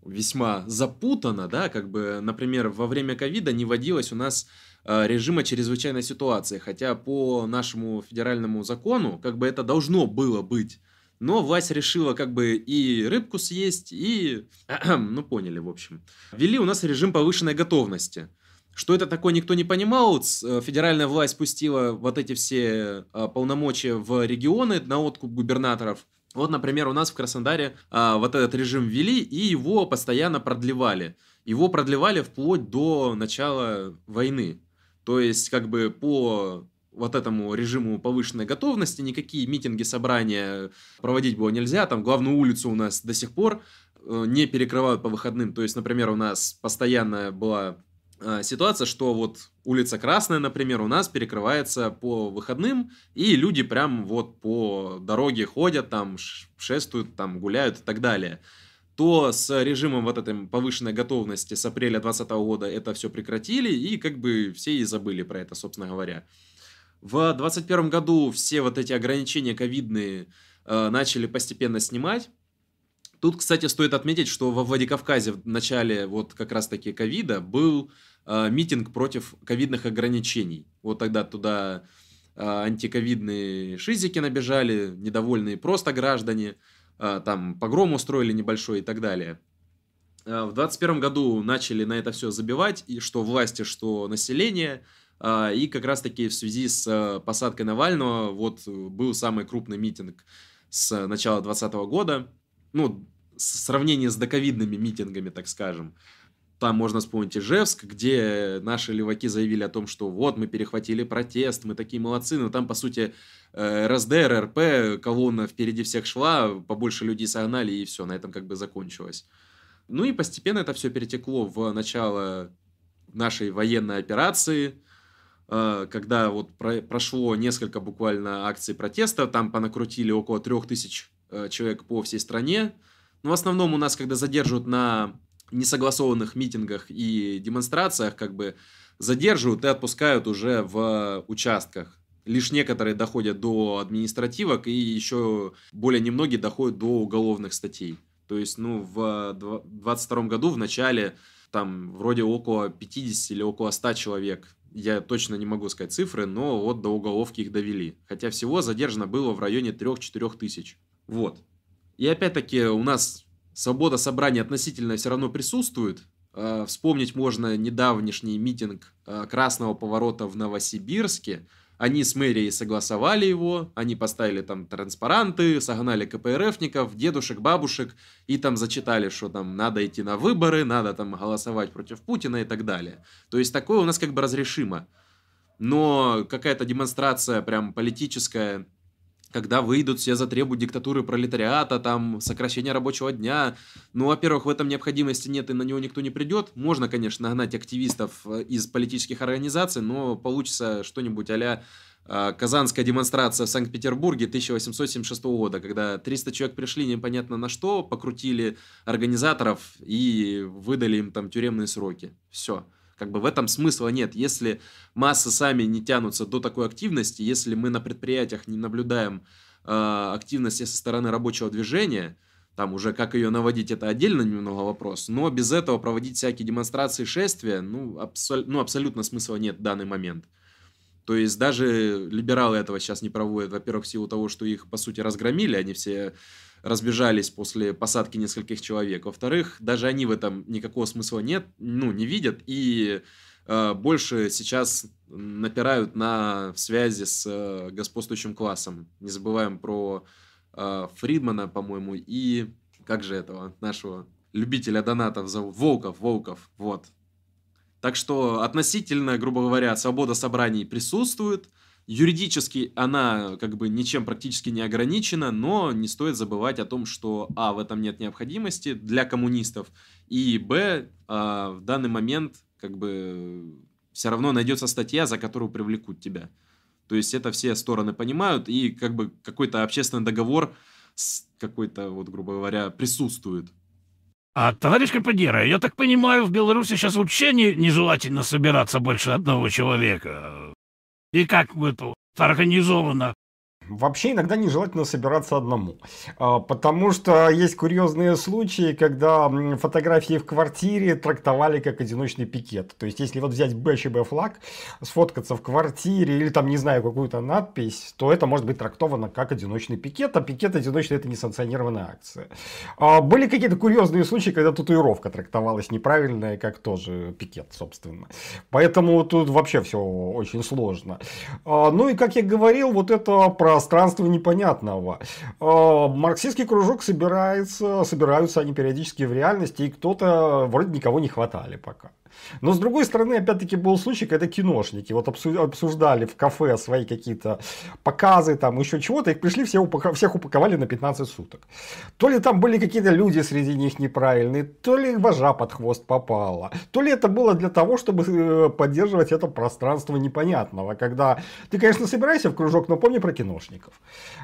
весьма запутано, да, как бы, например, во время ковида не водилось у нас Э, режима чрезвычайной ситуации, хотя по нашему федеральному закону как бы это должно было быть. Но власть решила как бы и рыбку съесть, и... ну, поняли, в общем. Ввели у нас режим повышенной готовности. Что это такое, никто не понимал. Э, федеральная власть пустила вот эти все э, полномочия в регионы на откуп губернаторов. Вот, например, у нас в Краснодаре а, вот этот режим ввели и его постоянно продлевали. Его продлевали вплоть до начала войны. То есть, как бы по вот этому режиму повышенной готовности никакие митинги, собрания проводить было нельзя. Там главную улицу у нас до сих пор э, не перекрывают по выходным. То есть, например, у нас постоянно была э, ситуация, что вот улица Красная, например, у нас перекрывается по выходным, и люди прям вот по дороге ходят, там шествуют, там гуляют и так далее то с режимом вот этой повышенной готовности с апреля 2020 года это все прекратили, и как бы все и забыли про это, собственно говоря. В 2021 году все вот эти ограничения ковидные э, начали постепенно снимать. Тут, кстати, стоит отметить, что во Владикавказе в начале вот как раз-таки ковида был э, митинг против ковидных ограничений. Вот тогда туда э, антиковидные шизики набежали, недовольные просто граждане. А, там погром устроили небольшой и так далее. А, в 21 году начали на это все забивать, и что власти, что население, а, и как раз-таки в связи с посадкой Навального вот был самый крупный митинг с начала 2020 года, ну, в сравнении с доковидными митингами, так скажем, там можно вспомнить Ижевск, где наши леваки заявили о том, что вот, мы перехватили протест, мы такие молодцы, но там, по сути, э, РСД, РРП, колонна впереди всех шла, побольше людей согнали, и все, на этом как бы закончилось. Ну и постепенно это все перетекло в начало нашей военной операции, э, когда вот прошло несколько буквально акций протеста, там понакрутили около трех тысяч э, человек по всей стране. Но ну, в основном у нас, когда задерживают на несогласованных митингах и демонстрациях как бы задерживают и отпускают уже в участках. Лишь некоторые доходят до административок и еще более немногие доходят до уголовных статей. То есть, ну, в 22 году в начале там вроде около 50 или около 100 человек. Я точно не могу сказать цифры, но вот до уголовки их довели. Хотя всего задержано было в районе 3-4 тысяч. Вот. И опять-таки у нас свобода собрания относительно все равно присутствует. А, вспомнить можно недавнешний митинг а, Красного поворота в Новосибирске. Они с мэрией согласовали его, они поставили там транспаранты, согнали КПРФников, дедушек, бабушек, и там зачитали, что там надо идти на выборы, надо там голосовать против Путина и так далее. То есть такое у нас как бы разрешимо. Но какая-то демонстрация прям политическая когда выйдут, все затребуют диктатуры пролетариата, там, сокращение рабочего дня. Ну, во-первых, в этом необходимости нет, и на него никто не придет. Можно, конечно, нагнать активистов э, из политических организаций, но получится что-нибудь а Казанская демонстрация в Санкт-Петербурге 1876 года, когда 300 человек пришли непонятно на что, покрутили организаторов и выдали им там тюремные сроки. Все. Как бы в этом смысла нет. Если массы сами не тянутся до такой активности, если мы на предприятиях не наблюдаем э, активности со стороны рабочего движения, там уже как ее наводить, это отдельно немного вопрос. Но без этого проводить всякие демонстрации, шествия, ну, абсол- ну абсолютно смысла нет в данный момент. То есть даже либералы этого сейчас не проводят, во-первых, в силу того, что их, по сути, разгромили, они все разбежались после посадки нескольких человек. Во-вторых, даже они в этом никакого смысла нет, ну, не видят, и э, больше сейчас напирают на связи с э, господствующим классом. Не забываем про э, Фридмана, по-моему, и как же этого, нашего любителя донатов зовут? Волков, Волков, вот. Так что относительно, грубо говоря, свобода собраний присутствует – Юридически она как бы ничем практически не ограничена, но не стоит забывать о том, что а, в этом нет необходимости для коммунистов, и б, а, в данный момент как бы все равно найдется статья, за которую привлекут тебя. То есть это все стороны понимают, и как бы какой-то общественный договор с какой-то, вот, грубо говоря, присутствует. А, товарищ Кападира, я так понимаю, в Беларуси сейчас вообще не, нежелательно собираться больше одного человека и как это организовано Вообще иногда нежелательно собираться одному, а, потому что есть курьезные случаи, когда фотографии в квартире трактовали как одиночный пикет. То есть, если вот взять БЧБ флаг, сфоткаться в квартире или там, не знаю, какую-то надпись, то это может быть трактовано как одиночный пикет, а пикет одиночный – это несанкционированная акция. А, были какие-то курьезные случаи, когда татуировка трактовалась неправильно, как тоже пикет, собственно. Поэтому тут вообще все очень сложно. А, ну и, как я говорил, вот это про пространства непонятного. Э, марксистский кружок собирается, собираются они периодически в реальности, и кто-то вроде никого не хватали пока. Но с другой стороны, опять-таки был случай, когда киношники вот обсуждали в кафе свои какие-то показы, там еще чего-то, их пришли, все упак... всех упаковали на 15 суток. То ли там были какие-то люди среди них неправильные, то ли вожа под хвост попала, то ли это было для того, чтобы э, поддерживать это пространство непонятного, когда ты, конечно, собираешься в кружок, но помни про кино помощников.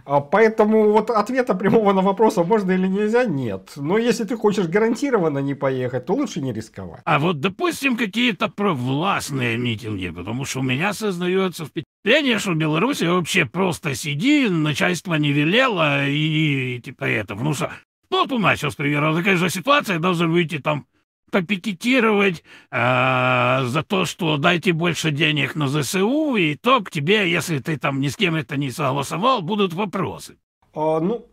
А, поэтому вот ответа прямого на вопрос, а можно или нельзя, нет. Но если ты хочешь гарантированно не поехать, то лучше не рисковать. А вот, допустим, какие-то провластные митинги, потому что у меня сознается впечатление, что Белоруссия вообще просто сиди, начальство не велело и, и типа это, ну что, у нас сейчас примерно такая же ситуация, должен выйти там попикетировать э, за то, что дайте больше денег на ЗСУ, и то к тебе, если ты там ни с кем это не согласовал, будут вопросы. А, ну,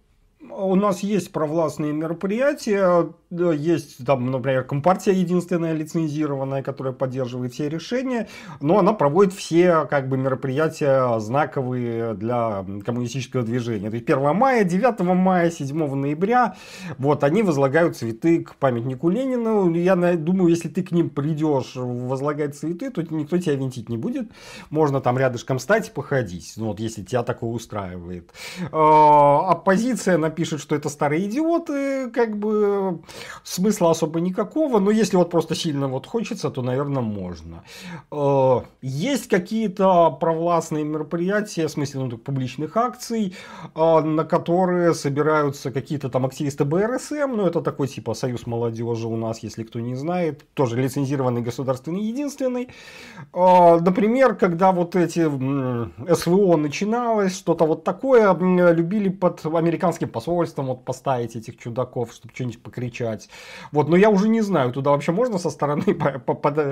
у нас есть провластные мероприятия, есть там, например, Компартия единственная лицензированная, которая поддерживает все решения, но она проводит все как бы мероприятия знаковые для коммунистического движения. То есть 1 мая, 9 мая, 7 ноября, вот, они возлагают цветы к памятнику Ленину. Я думаю, если ты к ним придешь возлагать цветы, то никто тебя винтить не будет. Можно там рядышком стать и походить, ну, вот, если тебя такое устраивает. А, оппозиция на пишет, что это старые идиоты, как бы смысла особо никакого, но если вот просто сильно вот хочется, то, наверное, можно. Э, есть какие-то провластные мероприятия, в смысле, ну, публичных акций, э, на которые собираются какие-то там активисты БРСМ, ну, это такой типа союз молодежи у нас, если кто не знает, тоже лицензированный государственный единственный. Э, например, когда вот эти СВО начиналось, что-то вот такое, любили под американским посольством посольством вот поставить этих чудаков, чтобы что-нибудь покричать. Вот, но я уже не знаю, туда вообще можно со стороны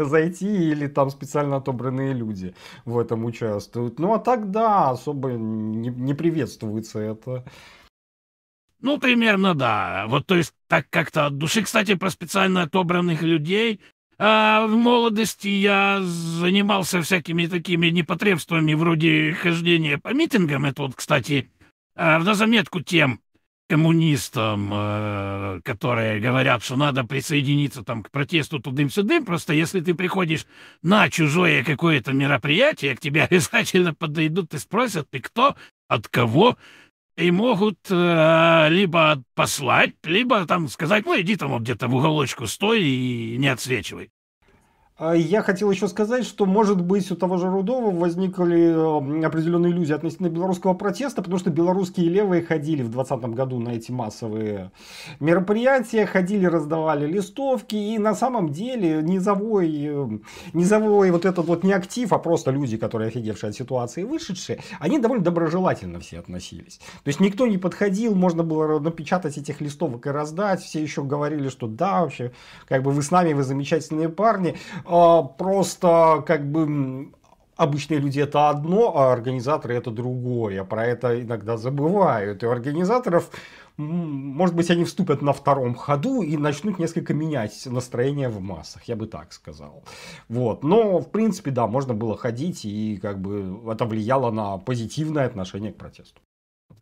зайти или там специально отобранные люди в этом участвуют. Ну а так да, особо не, не приветствуется это. Ну, примерно, да. Вот, то есть, так как-то от души, кстати, про специально отобранных людей. А в молодости я занимался всякими такими непотребствами, вроде хождения по митингам. Это вот, кстати, а, на заметку тем, коммунистам, э, которые говорят, что надо присоединиться там к протесту тудым-сюдым, просто если ты приходишь на чужое какое-то мероприятие, к тебе обязательно подойдут и спросят, ты кто, от кого, и могут э, либо послать, либо там сказать, ну иди там вот где-то в уголочку стой и не отсвечивай. А я хотел еще сказать, что, может быть, у того же Рудова возникли э, определенные иллюзии относительно белорусского протеста, потому что белорусские левые ходили в 2020 году на эти массовые мероприятия, ходили, раздавали листовки, и на самом деле низовой, э, низовой вот этот вот не актив, а просто люди, которые офигевшие от ситуации вышедшие, они довольно доброжелательно все относились. То есть никто не подходил, можно было напечатать этих листовок и раздать, все еще говорили, что да, вообще, как бы вы с нами, вы замечательные парни а, просто как бы обычные люди это одно, а организаторы это другое. Про это иногда забывают. И у организаторов, может быть, они вступят на втором ходу и начнут несколько менять настроение в массах, я бы так сказал. Вот. Но, в принципе, да, можно было ходить, и как бы это влияло на позитивное отношение к протесту.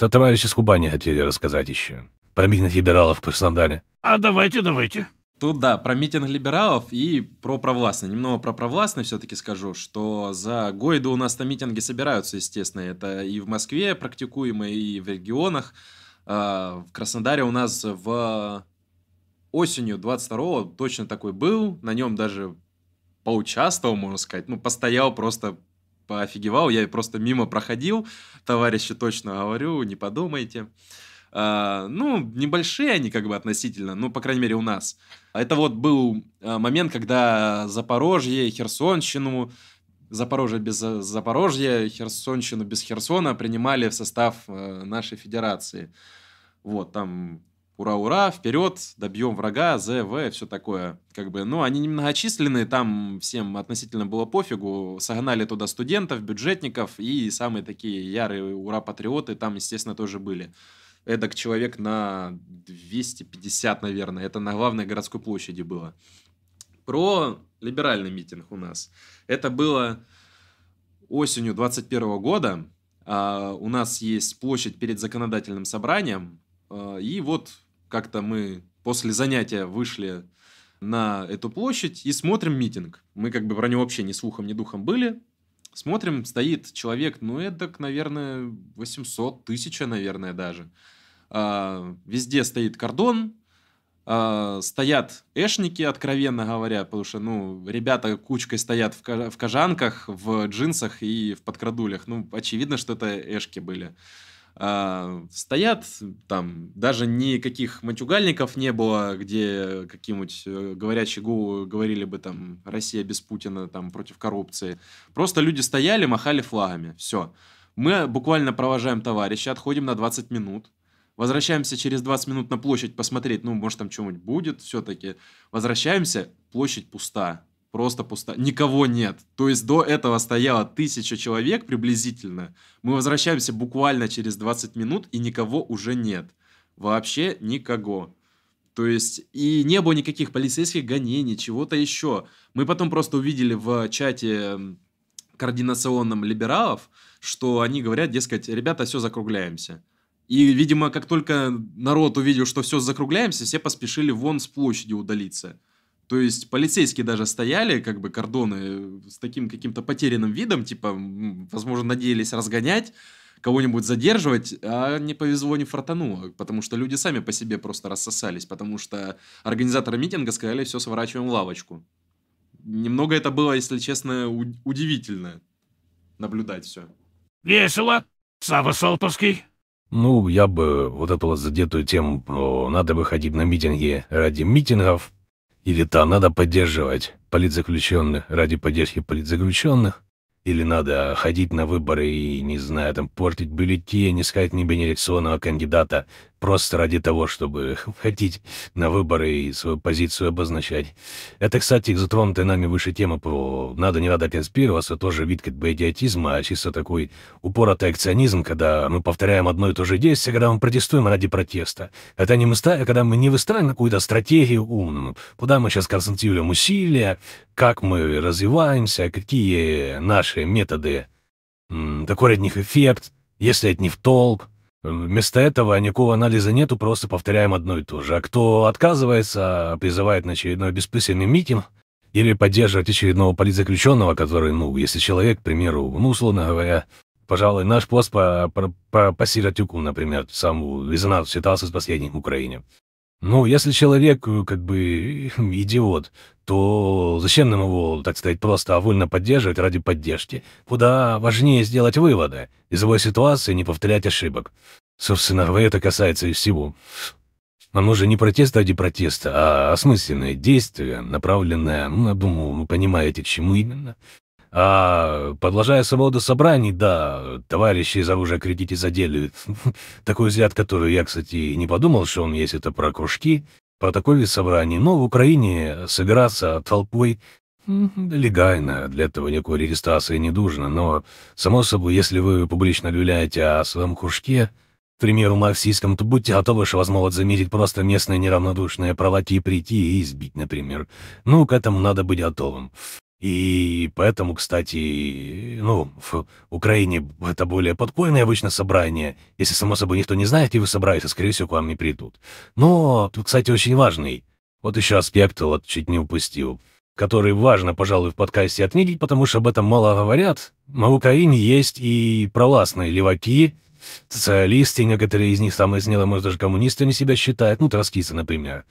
Да, товарищ с Кубани хотели рассказать еще. Про митинг либералов в Краснодаре. А давайте, давайте. Тут, да, про митинг либералов и про провластные. Немного про провластные все-таки скажу, что за Гойду у нас на митинги собираются, естественно. Это и в Москве практикуемо, и в регионах. А, в Краснодаре у нас в осенью 22-го точно такой был. На нем даже поучаствовал, можно сказать. Ну, постоял просто офигевал, я просто мимо проходил, товарищи, точно говорю, не подумайте. А, ну, небольшие они как бы относительно, ну, по крайней мере, у нас. Это вот был э, момент, когда Запорожье, Херсонщину, Запорожье без э, Запорожья, Херсонщину без Херсона принимали в состав э, нашей федерации. Вот, там ура-ура, вперед, добьем врага, ЗВ, все такое. Как бы, ну, они немногочисленные, там всем относительно было пофигу. Согнали туда студентов, бюджетников и самые такие ярые ура-патриоты там, естественно, тоже были эдак человек на 250, наверное. Это на главной городской площади было. Про либеральный митинг у нас. Это было осенью 21 года. Uh, у нас есть площадь перед законодательным собранием. А, и вот как-то мы после занятия вышли на эту площадь и смотрим митинг. Мы как бы про него вообще ни слухом, ни духом были. Смотрим, стоит человек, ну, эдак, наверное, 800, 1000, наверное, даже. А, везде стоит кордон, а, стоят эшники, откровенно говоря, потому что, ну, ребята кучкой стоят в кожанках, в джинсах и в подкрадулях. Ну, очевидно, что это эшки были. А, стоят, там даже никаких матюгальников не было, где каким-нибудь э, говорящий гул говорили бы там «Россия без Путина», там «Против коррупции». Просто люди стояли, махали флагами, все. Мы буквально провожаем товарища, отходим на 20 минут, возвращаемся через 20 минут на площадь посмотреть, ну, может, там что-нибудь будет все-таки. Возвращаемся, площадь пуста, просто пусто, никого нет. То есть до этого стояло тысяча человек приблизительно. Мы возвращаемся буквально через 20 минут, и никого уже нет. Вообще никого. То есть и не было никаких полицейских гонений, чего-то еще. Мы потом просто увидели в чате координационном либералов, что они говорят, дескать, ребята, все, закругляемся. И, видимо, как только народ увидел, что все, закругляемся, все поспешили вон с площади удалиться. То есть полицейские даже стояли, как бы кордоны э, с таким каким-то потерянным видом, типа, возможно, надеялись разгонять, кого-нибудь задерживать, а не повезло, не фартануло, потому что люди сами по себе просто рассосались, потому что организаторы митинга сказали, все, сворачиваем лавочку. Немного это было, если честно, удивительно наблюдать все. Весело, Сава Солповский. Ну, я бы вот эту вот задетую тему, надо выходить на митинги ради митингов, или то надо поддерживать политзаключенных ради поддержки политзаключенных, или надо ходить на выборы и, не знаю, там, портить бюллетени, искать небенерекционного кандидата просто ради того, чтобы ходить на выборы и свою позицию обозначать. Это, кстати, затронутая нами выше тема про «надо, не надо опять тоже вид как бы идиотизма, а чисто такой упоротый акционизм, когда мы повторяем одно и то же действие, когда мы протестуем ради протеста. Это не мы ставим, когда мы не выстраиваем какую-то стратегию умную, куда мы сейчас концентрируем усилия, как мы развиваемся, какие наши методы такой от них эффект, если это не в толк, Вместо этого никакого анализа нету, просто повторяем одно и то же. А кто отказывается, а призывает на очередной бессмысленный митинг или поддерживает очередного политзаключенного, который, ну, если человек, к примеру, ну, условно говоря, пожалуй, наш пост по, по, по, по Сиротюку, например, саму резонанс считался с последним в Украине. Ну, если человек э, как бы идиот, то зачем нам его, так сказать, просто вольно поддерживать ради поддержки? Куда важнее сделать выводы из его ситуации не повторять ошибок. Собственно, это касается и всего. Нам нужен не протест ради протеста, а осмысленное действие, направленное, ну, я думаю, вы понимаете, чему именно. А продолжая самого до собраний, да, товарищи из оружия кредите задели. Такой взгляд, который я, кстати, не подумал, что он есть, это про кружки, про такое собрание. Но в Украине собираться толпой легально, для этого никакой регистрации не нужно. Но, само собой, если вы публично объявляете о своем кружке, к примеру, марксистском, то будьте готовы, что возможно заметить просто местные неравнодушные провоки типа прийти и избить, например. Ну, к этому надо быть готовым. И поэтому, кстати, ну, в Украине это более подпольное обычно собрание. Если, само собой, никто не знает, и вы собрались, скорее всего, к вам не придут. Но тут, кстати, очень важный. Вот еще аспект, вот чуть не упустил, который важно, пожалуй, в подкасте отметить, потому что об этом мало говорят. На Украине есть и провластные леваки, социалисты, некоторые из них самые смелые, может, даже коммунистами себя считают, ну, троскисты, например,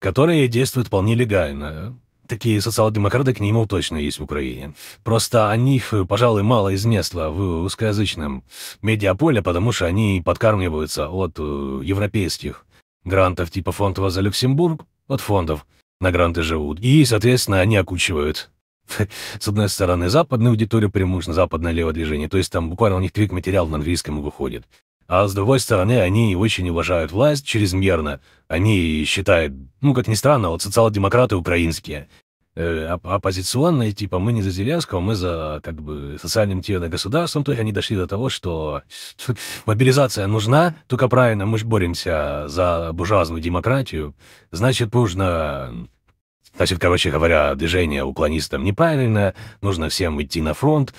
которые действуют вполне легально такие социал-демократы к нему точно есть в Украине. Просто о них, пожалуй, мало известно в узкоязычном медиаполе, потому что они подкармливаются от э, европейских грантов типа фондова за Люксембург, от фондов на гранты живут. И, соответственно, они окучивают с одной стороны западную аудиторию, преимущественно западное левое движение, то есть там буквально у них квик-материал на английском выходит. А с другой стороны, они очень уважают власть чрезмерно. Они считают, ну, как ни странно, вот социал-демократы украинские. Э, оппозиционные, типа, мы не за Зеленского, мы за, как бы, социальным тирным государством. То есть они дошли до того, что мобилизация нужна, только правильно, мы же боремся за буржуазную демократию. Значит, нужно Значит, короче говоря, движение уклонистам неправильное, нужно всем идти на фронт.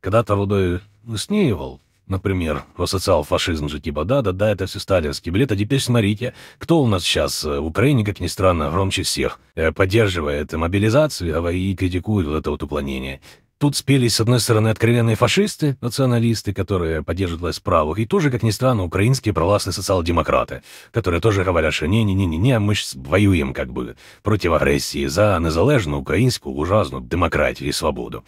Когда-то Рудой э, ну, снеивал Например, социал-фашизм же типа «да-да-да, это все сталинский билет, а теперь смотрите, кто у нас сейчас э, в Украине, как ни странно, громче всех, э, поддерживает мобилизацию а и критикует вот это вот уклонение». Тут спелись, с одной стороны, откровенные фашисты, националисты, которые поддерживают власть правых, и тоже, как ни странно, украинские провластные социал-демократы, которые тоже говорят, что «не-не-не-не, мы воюем как бы против агрессии за незалежную украинскую ужасную демократию и свободу».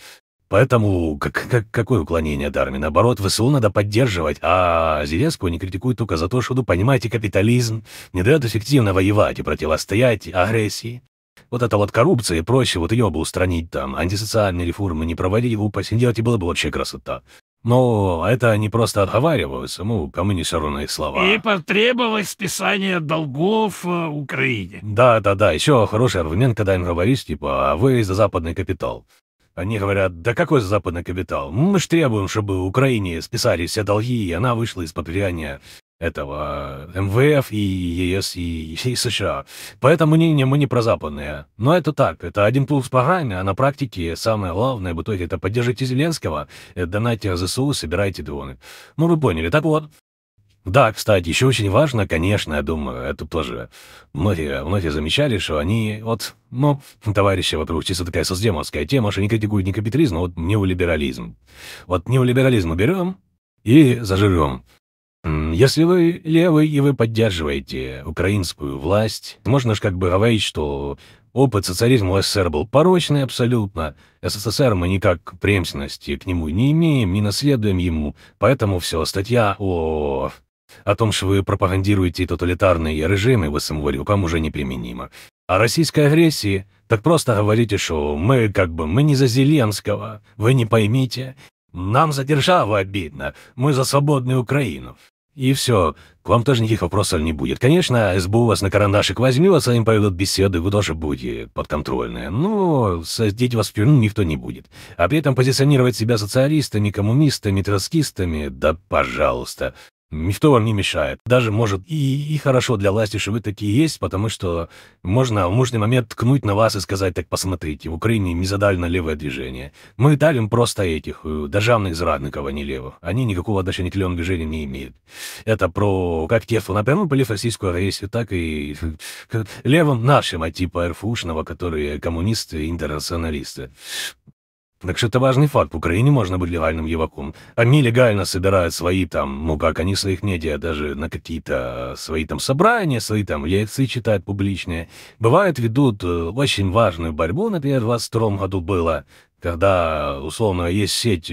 Поэтому как, как, какое уклонение Дарми? Наоборот, ВСУ надо поддерживать, а Зеленского не критикуют только за то, что, ну, понимаете, капитализм не дает эффективно воевать и противостоять агрессии. Вот это вот коррупция и проще, вот ее бы устранить там, антисоциальные реформы не проводить, его посидеть, и было бы вообще красота. Но это они просто отговариваются, ну, коммунисерные слова. И потребовалось списание долгов э, Украине. Да-да-да, еще хороший аргумент, когда им говоришь, типа, а вы за западный капитал. Они говорят, да какой западный капитал? Мы ж требуем, чтобы Украине списали все долги, и она вышла из-под влияния этого МВФ и ЕС и, и США. Поэтому не, не, мы не про западные. Но это так, это один плюс погано, а на практике самое главное в итоге это поддержите Зеленского, э, донайте ЗСУ, собирайте дроны. Ну вы поняли, так вот. Да, кстати, еще очень важно, конечно, я думаю, это тоже многие, многие замечали, что они, вот, ну, товарищи, во чисто такая создемовская тема, что они критикуют не капитализм, а вот неолиберализм. Вот неолиберализм мы берем и заживем. Если вы левый и вы поддерживаете украинскую власть, можно же как бы говорить, что опыт социализма в СССР был порочный абсолютно. СССР мы никак преемственности к нему не имеем, не наследуем ему. Поэтому все, статья о о том, что вы пропагандируете тоталитарные режимы, вы самоварю, вам уже неприменимо. А российской агрессии так просто говорите, что мы как бы, мы не за Зеленского, вы не поймите. Нам за державу обидно, мы за свободную Украину. И все, к вам тоже никаких вопросов не будет. Конечно, СБУ вас на карандашик возьмет, а им поведут беседы, вы тоже будете подконтрольные. Но садить вас в тюрьму никто не будет. А при этом позиционировать себя социалистами, коммунистами, троцкистами, да пожалуйста никто вам не мешает. Даже, может, и, и хорошо для власти, что вы такие есть, потому что можно в нужный момент ткнуть на вас и сказать, так посмотрите, в Украине не левое движение. Мы давим просто этих, э, державных зрадников, а не левых. Они никакого отношения к левым движениям не имеют. Это про как те а напрямую были российскую агрессию, так и левым нашим, а типа РФУшного, которые коммунисты и интернационалисты. Так что это важный факт. В Украине можно быть легальным еваком. Они легально собирают свои там, ну как, они своих медиа даже на какие-то э, свои там собрания, свои там лекции читают публичные. Бывает, ведут э, очень важную борьбу, например, в 22 году было, когда, э, условно, есть сеть,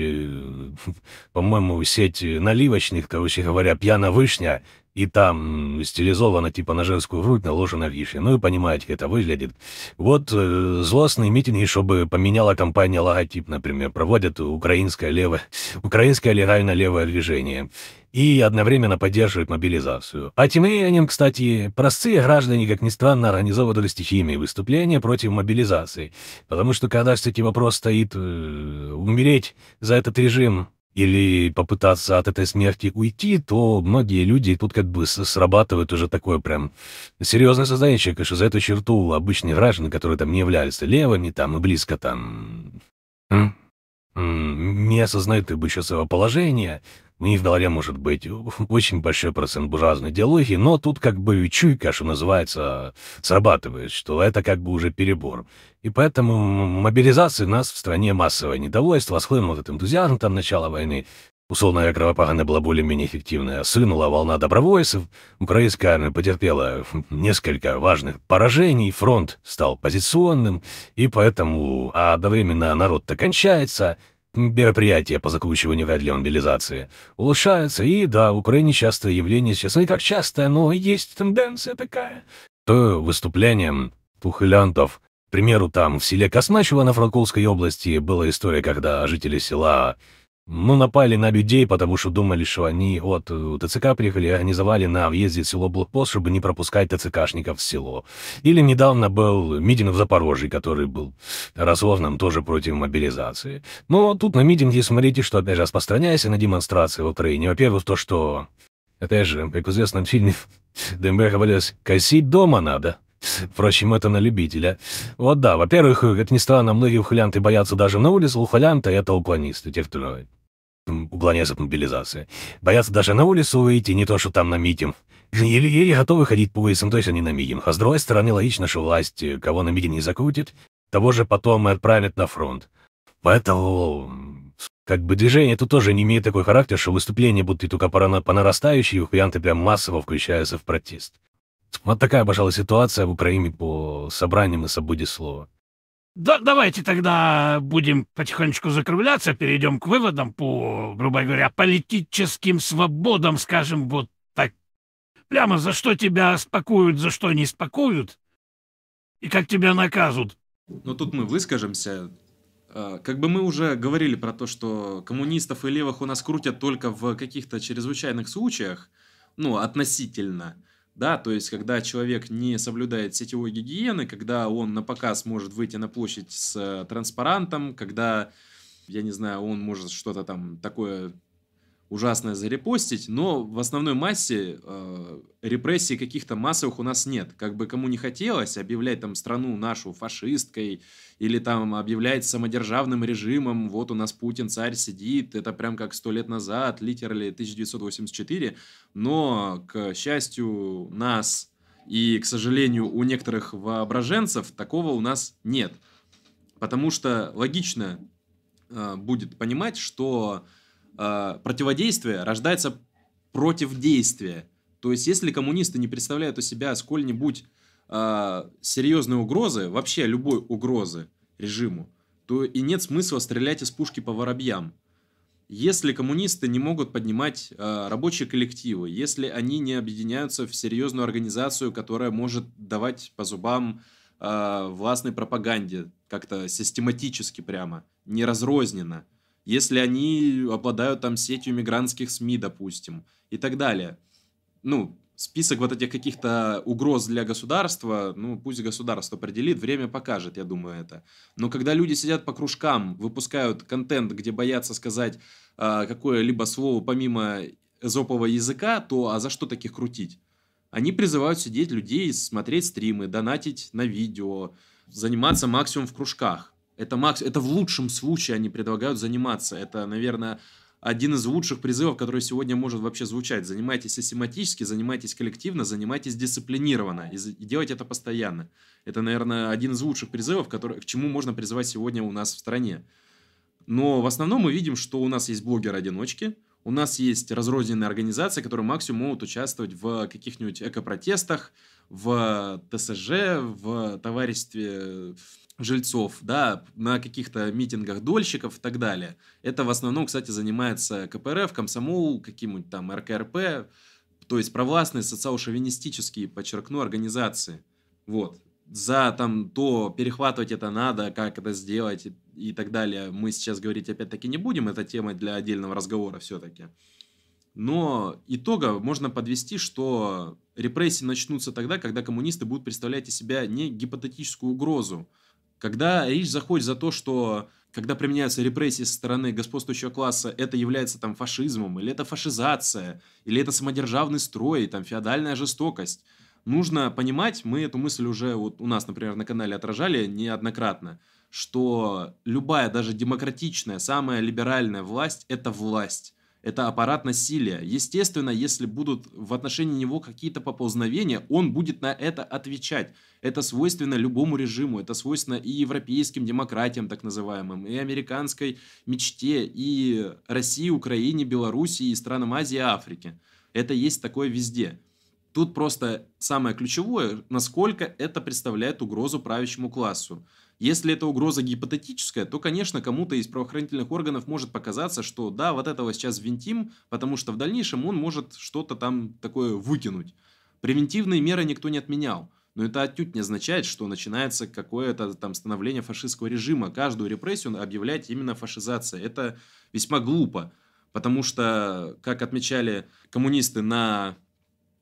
по-моему, сеть наливочных, короче говоря, пьяна вышня, и там стилизовано типа на женскую грудь наложена вишня. Ну и понимаете, как это выглядит. Вот э, злостные митинги, чтобы поменяла компания логотип, например, проводят украинское лево, украинское легально левое движение и одновременно поддерживает мобилизацию. А тем временем, кстати, простые граждане, как ни странно, организовывали стихийные выступления против мобилизации, потому что когда, кстати, вопрос стоит э, умереть за этот режим, или попытаться от этой смерти уйти, то многие люди тут как бы срабатывают уже такое прям серьезное сознание человека, что за эту черту обычные граждане, которые там не являются левыми там и близко там не осознают как бы еще своего положения, у них в голове может быть очень большой процент буржуазной идеологии, но тут как бы чуйка, что называется, срабатывает, что это как бы уже перебор. И поэтому мобилизации нас в стране массовое недовольство, схлынул этот энтузиазм там начала войны, Условная кровопагана была более-менее эффективная. Сынула волна добровольцев, украинская армия потерпела несколько важных поражений, фронт стал позиционным, и поэтому а одновременно народ-то кончается, мероприятия по закручиванию в реабилизации улучшаются, и да, в Украине частое явление сейчас, не так часто, но есть тенденция такая, то выступлением тухылянтов, к примеру, там в селе Косначево на Франковской области была история, когда жители села ну, напали на людей, потому что думали, что они от э, ТЦК приехали, организовали на въезде в село блокпост, чтобы не пропускать ТЦКшников в село. Или недавно был митинг в Запорожье, который был разловным тоже против мобилизации. Но ну, а тут на митинге смотрите, что опять же распространяется на демонстрации в Украине. Во-первых, то, что, опять же, как в известном фильме ДМБ говорилось, косить дома надо. Впрочем, это на любителя. Вот да, во-первых, это не странно, многие ухылянты боятся даже на улице, ухылянты — это уклонисты, те, кто уклоняясь от мобилизации. Боятся даже на улицу выйти, не то что там на митинг. Еле-еле готовы ходить по улицам, то есть они на митинг. А с другой стороны, логично, что власть, э, кого на митинг не закрутит, того же потом и отправят на фронт. Поэтому как бы движение тут тоже не имеет такой характер, что выступления будут и только по, нарастающей, и ухуянты прям массово включаются в протест. Вот такая, пожалуй, ситуация в Украине по собраниям и событий слова. Да, давайте тогда будем потихонечку закругляться, перейдем к выводам по, грубо говоря, политическим свободам, скажем, вот так. Прямо за что тебя спакуют, за что не спакуют, и как тебя наказывают. Но ну, тут мы выскажемся. А, как бы мы уже говорили про то, что коммунистов и левых у нас крутят только в каких-то чрезвычайных случаях, ну, относительно – да, то есть, когда человек не соблюдает сетевой гигиены, когда он на показ может выйти на площадь с э, транспарантом, когда, я не знаю, он может что-то там такое ужасное зарепостить, но в основной массе э, репрессий каких-то массовых у нас нет. Как бы кому не хотелось объявлять там страну нашу фашисткой или там объявлять самодержавным режимом, вот у нас Путин, царь сидит, это прям как сто лет назад, литерали 1984, но, к счастью, нас и, к сожалению, у некоторых воображенцев такого у нас нет. Потому что логично э, будет понимать, что э, противодействие рождается против действия. То есть, если коммунисты не представляют у себя сколь-нибудь э, серьезной угрозы, вообще любой угрозы режиму, то и нет смысла стрелять из пушки по воробьям. Если коммунисты не могут поднимать э, рабочие коллективы, если они не объединяются в серьезную организацию, которая может давать по зубам э, властной пропаганде как-то систематически прямо, неразрозненно, если они обладают там сетью мигрантских СМИ, допустим, и так далее. Ну, список вот этих каких-то угроз для государства, ну, пусть государство определит, время покажет, я думаю, это. Но когда люди сидят по кружкам, выпускают контент, где боятся сказать э, какое-либо слово помимо эзопового языка, то а за что таких крутить? Они призывают сидеть людей, смотреть стримы, донатить на видео, заниматься максимум в кружках. Это, макс... это в лучшем случае они предлагают заниматься. Это, наверное, один из лучших призывов, который сегодня может вообще звучать. Занимайтесь систематически, занимайтесь коллективно, занимайтесь дисциплинированно и, и делайте это постоянно. Это, наверное, один из лучших призывов, который, к чему можно призывать сегодня у нас в стране. Но в основном мы видим, что у нас есть блогеры-одиночки, у нас есть разрозненные организации, которые максимум могут участвовать в каких-нибудь экопротестах, в ТСЖ, в товариществе жильцов, да, на каких-то митингах дольщиков и так далее. Это в основном, кстати, занимается КПРФ, комсомол, каким-нибудь там РКРП, то есть провластные социал-шовинистические, подчеркну, организации. Вот. За там то, перехватывать это надо, как это сделать и, так далее, мы сейчас говорить опять-таки не будем, это тема для отдельного разговора все-таки. Но итога можно подвести, что репрессии начнутся тогда, когда коммунисты будут представлять из себя не гипотетическую угрозу, когда речь заходит за то, что когда применяются репрессии со стороны господствующего класса, это является там фашизмом, или это фашизация, или это самодержавный строй, там феодальная жестокость. Нужно понимать, мы эту мысль уже вот у нас, например, на канале отражали неоднократно, что любая, даже демократичная, самая либеральная власть – это власть. Это аппарат насилия. Естественно, если будут в отношении него какие-то поползновения, он будет на это отвечать. Это свойственно любому режиму, это свойственно и европейским демократиям, так называемым, и американской мечте, и России, Украине, Белоруссии, и странам Азии Африки. Это есть такое везде. Тут просто самое ключевое, насколько это представляет угрозу правящему классу. Если эта угроза гипотетическая, то, конечно, кому-то из правоохранительных органов может показаться, что да, вот этого сейчас винтим, потому что в дальнейшем он может что-то там такое выкинуть. Превентивные меры никто не отменял. Но это отнюдь не означает, что начинается какое-то там становление фашистского режима. Каждую репрессию объявлять именно фашизация. Это весьма глупо. Потому что, как отмечали коммунисты на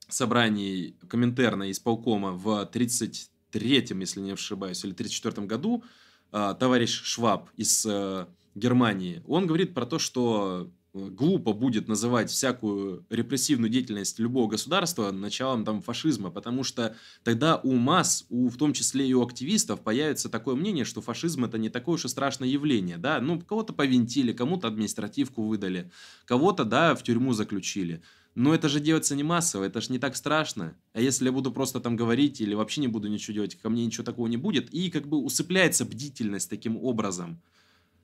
собрании Коминтерна и исполкома в 30 1933, если не ошибаюсь, или 1934 году а, товарищ Шваб из э, Германии, он говорит про то, что э, глупо будет называть всякую репрессивную деятельность любого государства началом там фашизма, потому что тогда у масс, у, в том числе и у активистов, появится такое мнение, что фашизм это не такое уж и страшное явление, да, ну, кого-то повинтили, кому-то административку выдали, кого-то, да, в тюрьму заключили. Но это же делается не массово, это же не так страшно. А если я буду просто там говорить или вообще не буду ничего делать, ко мне ничего такого не будет. И как бы усыпляется бдительность таким образом.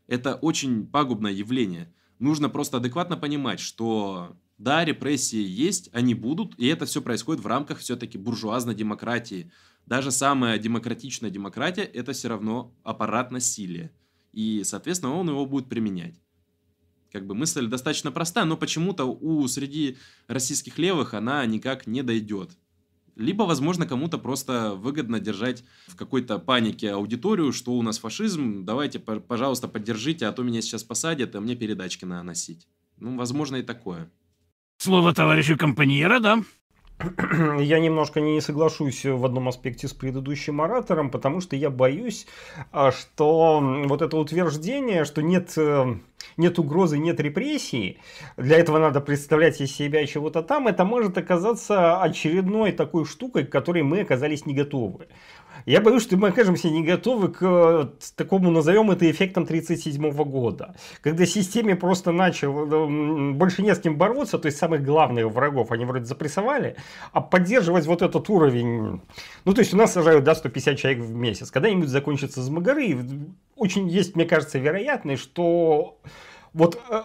Это очень пагубное явление. Нужно просто адекватно понимать, что да, репрессии есть, они будут, и это все происходит в рамках все-таки буржуазной демократии. Даже самая демократичная демократия – это все равно аппарат насилия. И, соответственно, он его будет применять. Как бы мысль достаточно простая, но почему-то у среди российских левых она никак не дойдет. Либо, возможно, кому-то просто выгодно держать в какой-то панике аудиторию, что у нас фашизм, давайте, пожалуйста, поддержите, а то меня сейчас посадят, а мне передачки надо носить. Ну, возможно, и такое. Слово товарищу компаньера, да? я немножко не соглашусь в одном аспекте с предыдущим оратором, потому что я боюсь, а, что вот это утверждение, что нет, э, нет угрозы, нет репрессий, для этого надо представлять из себя чего-то там, это может оказаться очередной такой штукой, к которой мы оказались не готовы. Я боюсь, что мы окажемся не готовы к э, такому, назовем это эффектом 1937 года, когда системе просто начал, э, больше не с кем бороться, то есть самых главных врагов они вроде запрессовали, а поддерживать вот этот уровень, ну то есть у нас сажают, да, 150 человек в месяц, когда-нибудь закончатся с Магары, очень есть, мне кажется, вероятность, что вот э,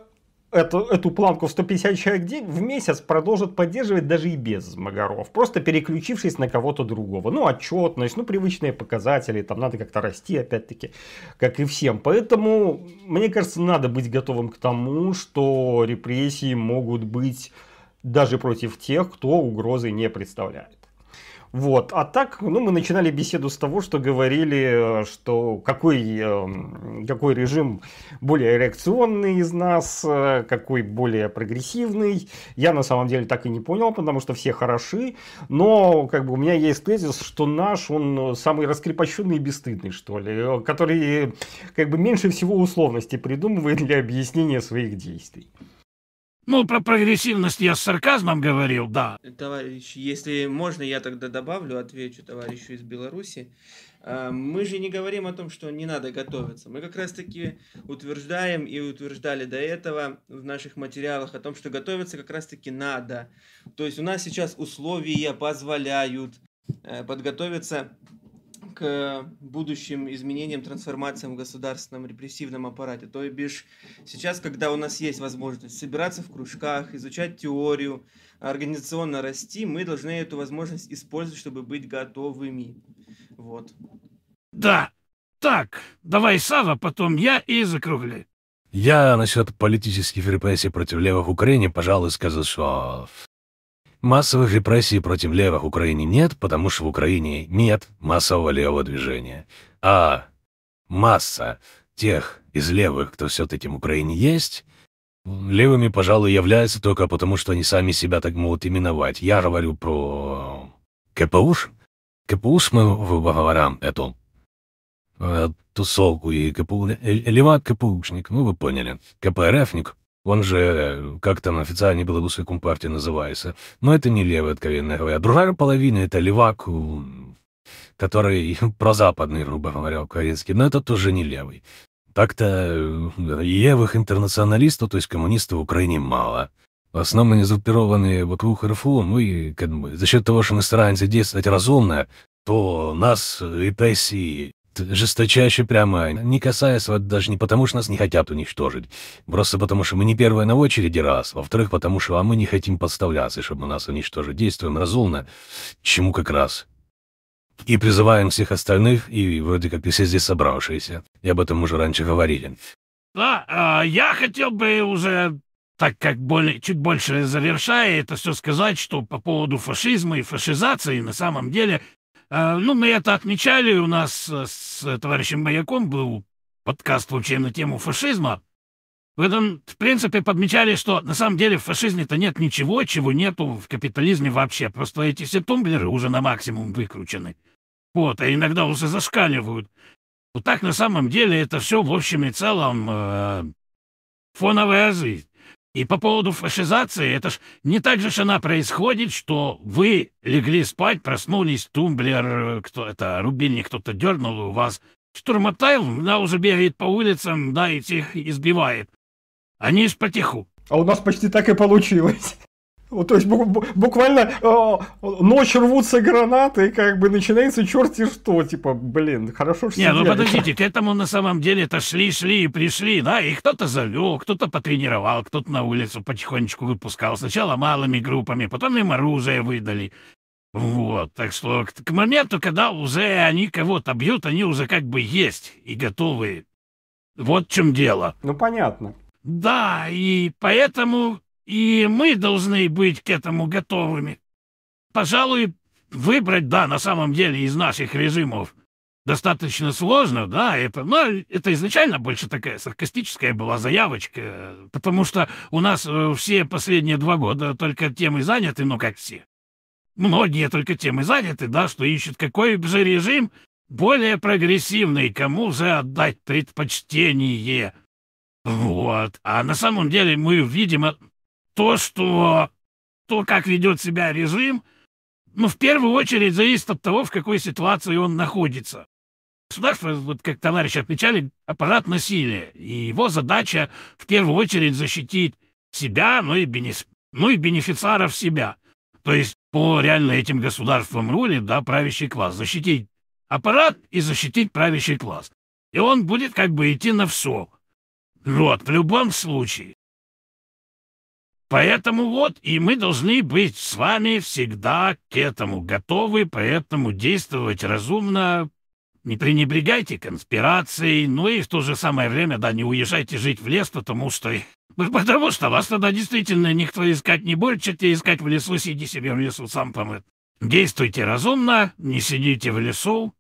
эту, эту планку в 150 человек в, месяц продолжат поддерживать даже и без Магоров, просто переключившись на кого-то другого. Ну, отчетность, ну, привычные показатели, там надо как-то расти, опять-таки, как и всем. Поэтому, мне кажется, надо быть готовым к тому, что репрессии могут быть даже против тех, кто угрозы не представляет. Вот. А так, ну, мы начинали беседу с того, что говорили, э, что какой, эм, какой режим более реакционный из нас, э, какой более прогрессивный. Я на самом деле так и не понял, потому что все хороши. Но как бы у меня есть тезис, что наш, он самый раскрепощенный и бесстыдный, что ли, э, который как бы меньше всего условности придумывает для объяснения своих действий. Ну, про прогрессивность я с сарказмом говорил, да. Товарищ, если можно, я тогда добавлю, отвечу товарищу из Беларуси. А, мы же не говорим о том, что не надо готовиться. Мы как раз-таки утверждаем и утверждали до этого в наших материалах о том, что готовиться как раз-таки надо. То есть у нас сейчас условия позволяют э, подготовиться к будущим изменениям, трансформациям в государственном репрессивном аппарате. То бишь сейчас, когда у нас есть возможность собираться в кружках, изучать теорию, организационно расти, мы должны эту возможность использовать, чтобы быть готовыми. Вот. Да, так, давай Сава, потом я и закругли. Я насчет политических репрессий против левых в Украине, пожалуй, скажу, что Массовых репрессий против левых в Украине нет, потому что в Украине нет массового левого движения. А масса тех из левых, кто все-таки в Украине есть, левыми, пожалуй, являются только потому, что они сами себя так могут именовать. Я говорю про КПУш. КПУш мы говорим эту э, тусовку и КПУ, э, левак КПУшник, ну вы поняли, КПРФник. Он же, как там официально было бы белорусской компартии называется. Но это не левый, откровенно говоря. А другая половина — это левак, который прозападный, грубо говоря, украинский. Но это тоже не левый. Так-то э, левых интернационалистов, то есть коммунистов в Украине мало. Основные основном вот группированы вокруг РФУ, ну и как бы, за счет того, что мы стараемся действовать разумно, то нас репрессии э, жесточайше прямо, не касаясь вот даже не потому, что нас не хотят уничтожить, просто потому, что мы не первые на очереди, раз, во-вторых, потому что а мы не хотим подставляться, чтобы нас уничтожить, действуем разумно, чему как раз. И призываем всех остальных, и вроде как и все здесь собравшиеся, я об этом уже раньше говорили. Да, э, я хотел бы уже, так как более, чуть больше завершая это все сказать, что по поводу фашизма и фашизации на самом деле а, ну, мы это отмечали, у нас э, с э, товарищем Маяком был подкаст вообще на тему фашизма. В этом, в принципе, подмечали, что на самом деле в фашизме-то нет ничего, чего нету в капитализме вообще. Просто эти все тумблеры уже на максимум выкручены. Вот, а иногда уже зашкаливают. Вот так на самом деле это все в общем и целом э, фоновая жизнь. И по поводу фашизации, это ж не так же она происходит, что вы легли спать, проснулись, тумблер, э, кто это, рубильник кто-то дернул, у вас штурмотайл, да, уже бегает по улицам, да, и тех избивает. Они ж потиху. А у нас почти так и получилось. Вот, то есть буквально э, ночь рвутся гранаты, и как бы начинается черти что, типа, блин, хорошо, что... Не, ну подождите, к этому на самом деле это шли-шли и пришли, да, и кто-то завел, кто-то потренировал, кто-то на улицу потихонечку выпускал, сначала малыми группами, потом им оружие выдали. Вот, так что к, к моменту, когда уже они кого-то бьют, они уже как бы есть и готовы. Вот в чем дело. Ну, понятно. Да, и поэтому и мы должны быть к этому готовыми. Пожалуй, выбрать, да, на самом деле, из наших режимов достаточно сложно, да, это, но это изначально больше такая саркастическая была заявочка, потому что у нас э, все последние два года только тем и заняты, ну как все. Многие только тем и заняты, да, что ищут какой же режим более прогрессивный, кому же отдать предпочтение. Вот. А на самом деле мы видим то, что то, как ведет себя режим, ну, в первую очередь, зависит от того, в какой ситуации он находится. Государство, вот как товарищи отмечали, аппарат насилия, и его задача в первую очередь защитить себя, ну и, бенеф... ну и бенефициаров себя. То есть по реально этим государствам рулит да, правящий класс. Защитить аппарат и защитить правящий класс. И он будет как бы идти на все. Вот, в любом случае. Поэтому вот и мы должны быть с вами всегда к этому готовы, поэтому действовать разумно. Не пренебрегайте конспирацией, но ну и в то же самое время, да, не уезжайте жить в лес, потому что... Потому что вас тогда действительно никто искать не будет, что будете искать в лесу, сиди себе в лесу, сам помыт. Действуйте разумно, не сидите в лесу,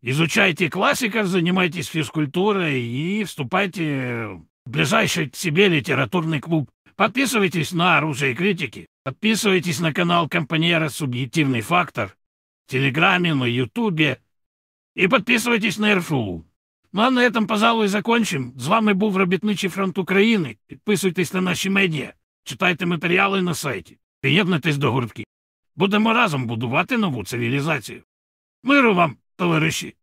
изучайте классиков, занимайтесь физкультурой и вступайте в ближайший к себе литературный клуб. Подписывайтесь на «Оружие критики», подписывайтесь на канал компаньера «Субъективный фактор», в Телеграме, на Ютубе и подписывайтесь на РФУ. Ну а на этом, пожалуй, закончим. С вами був Робітничий фронт Украины. Подписывайтесь на наши медиа, читайте материалы на сайте, приєднуйтесь до гуртків. Будемо разом будувати нову цивілізацію. Миру вам, товариші!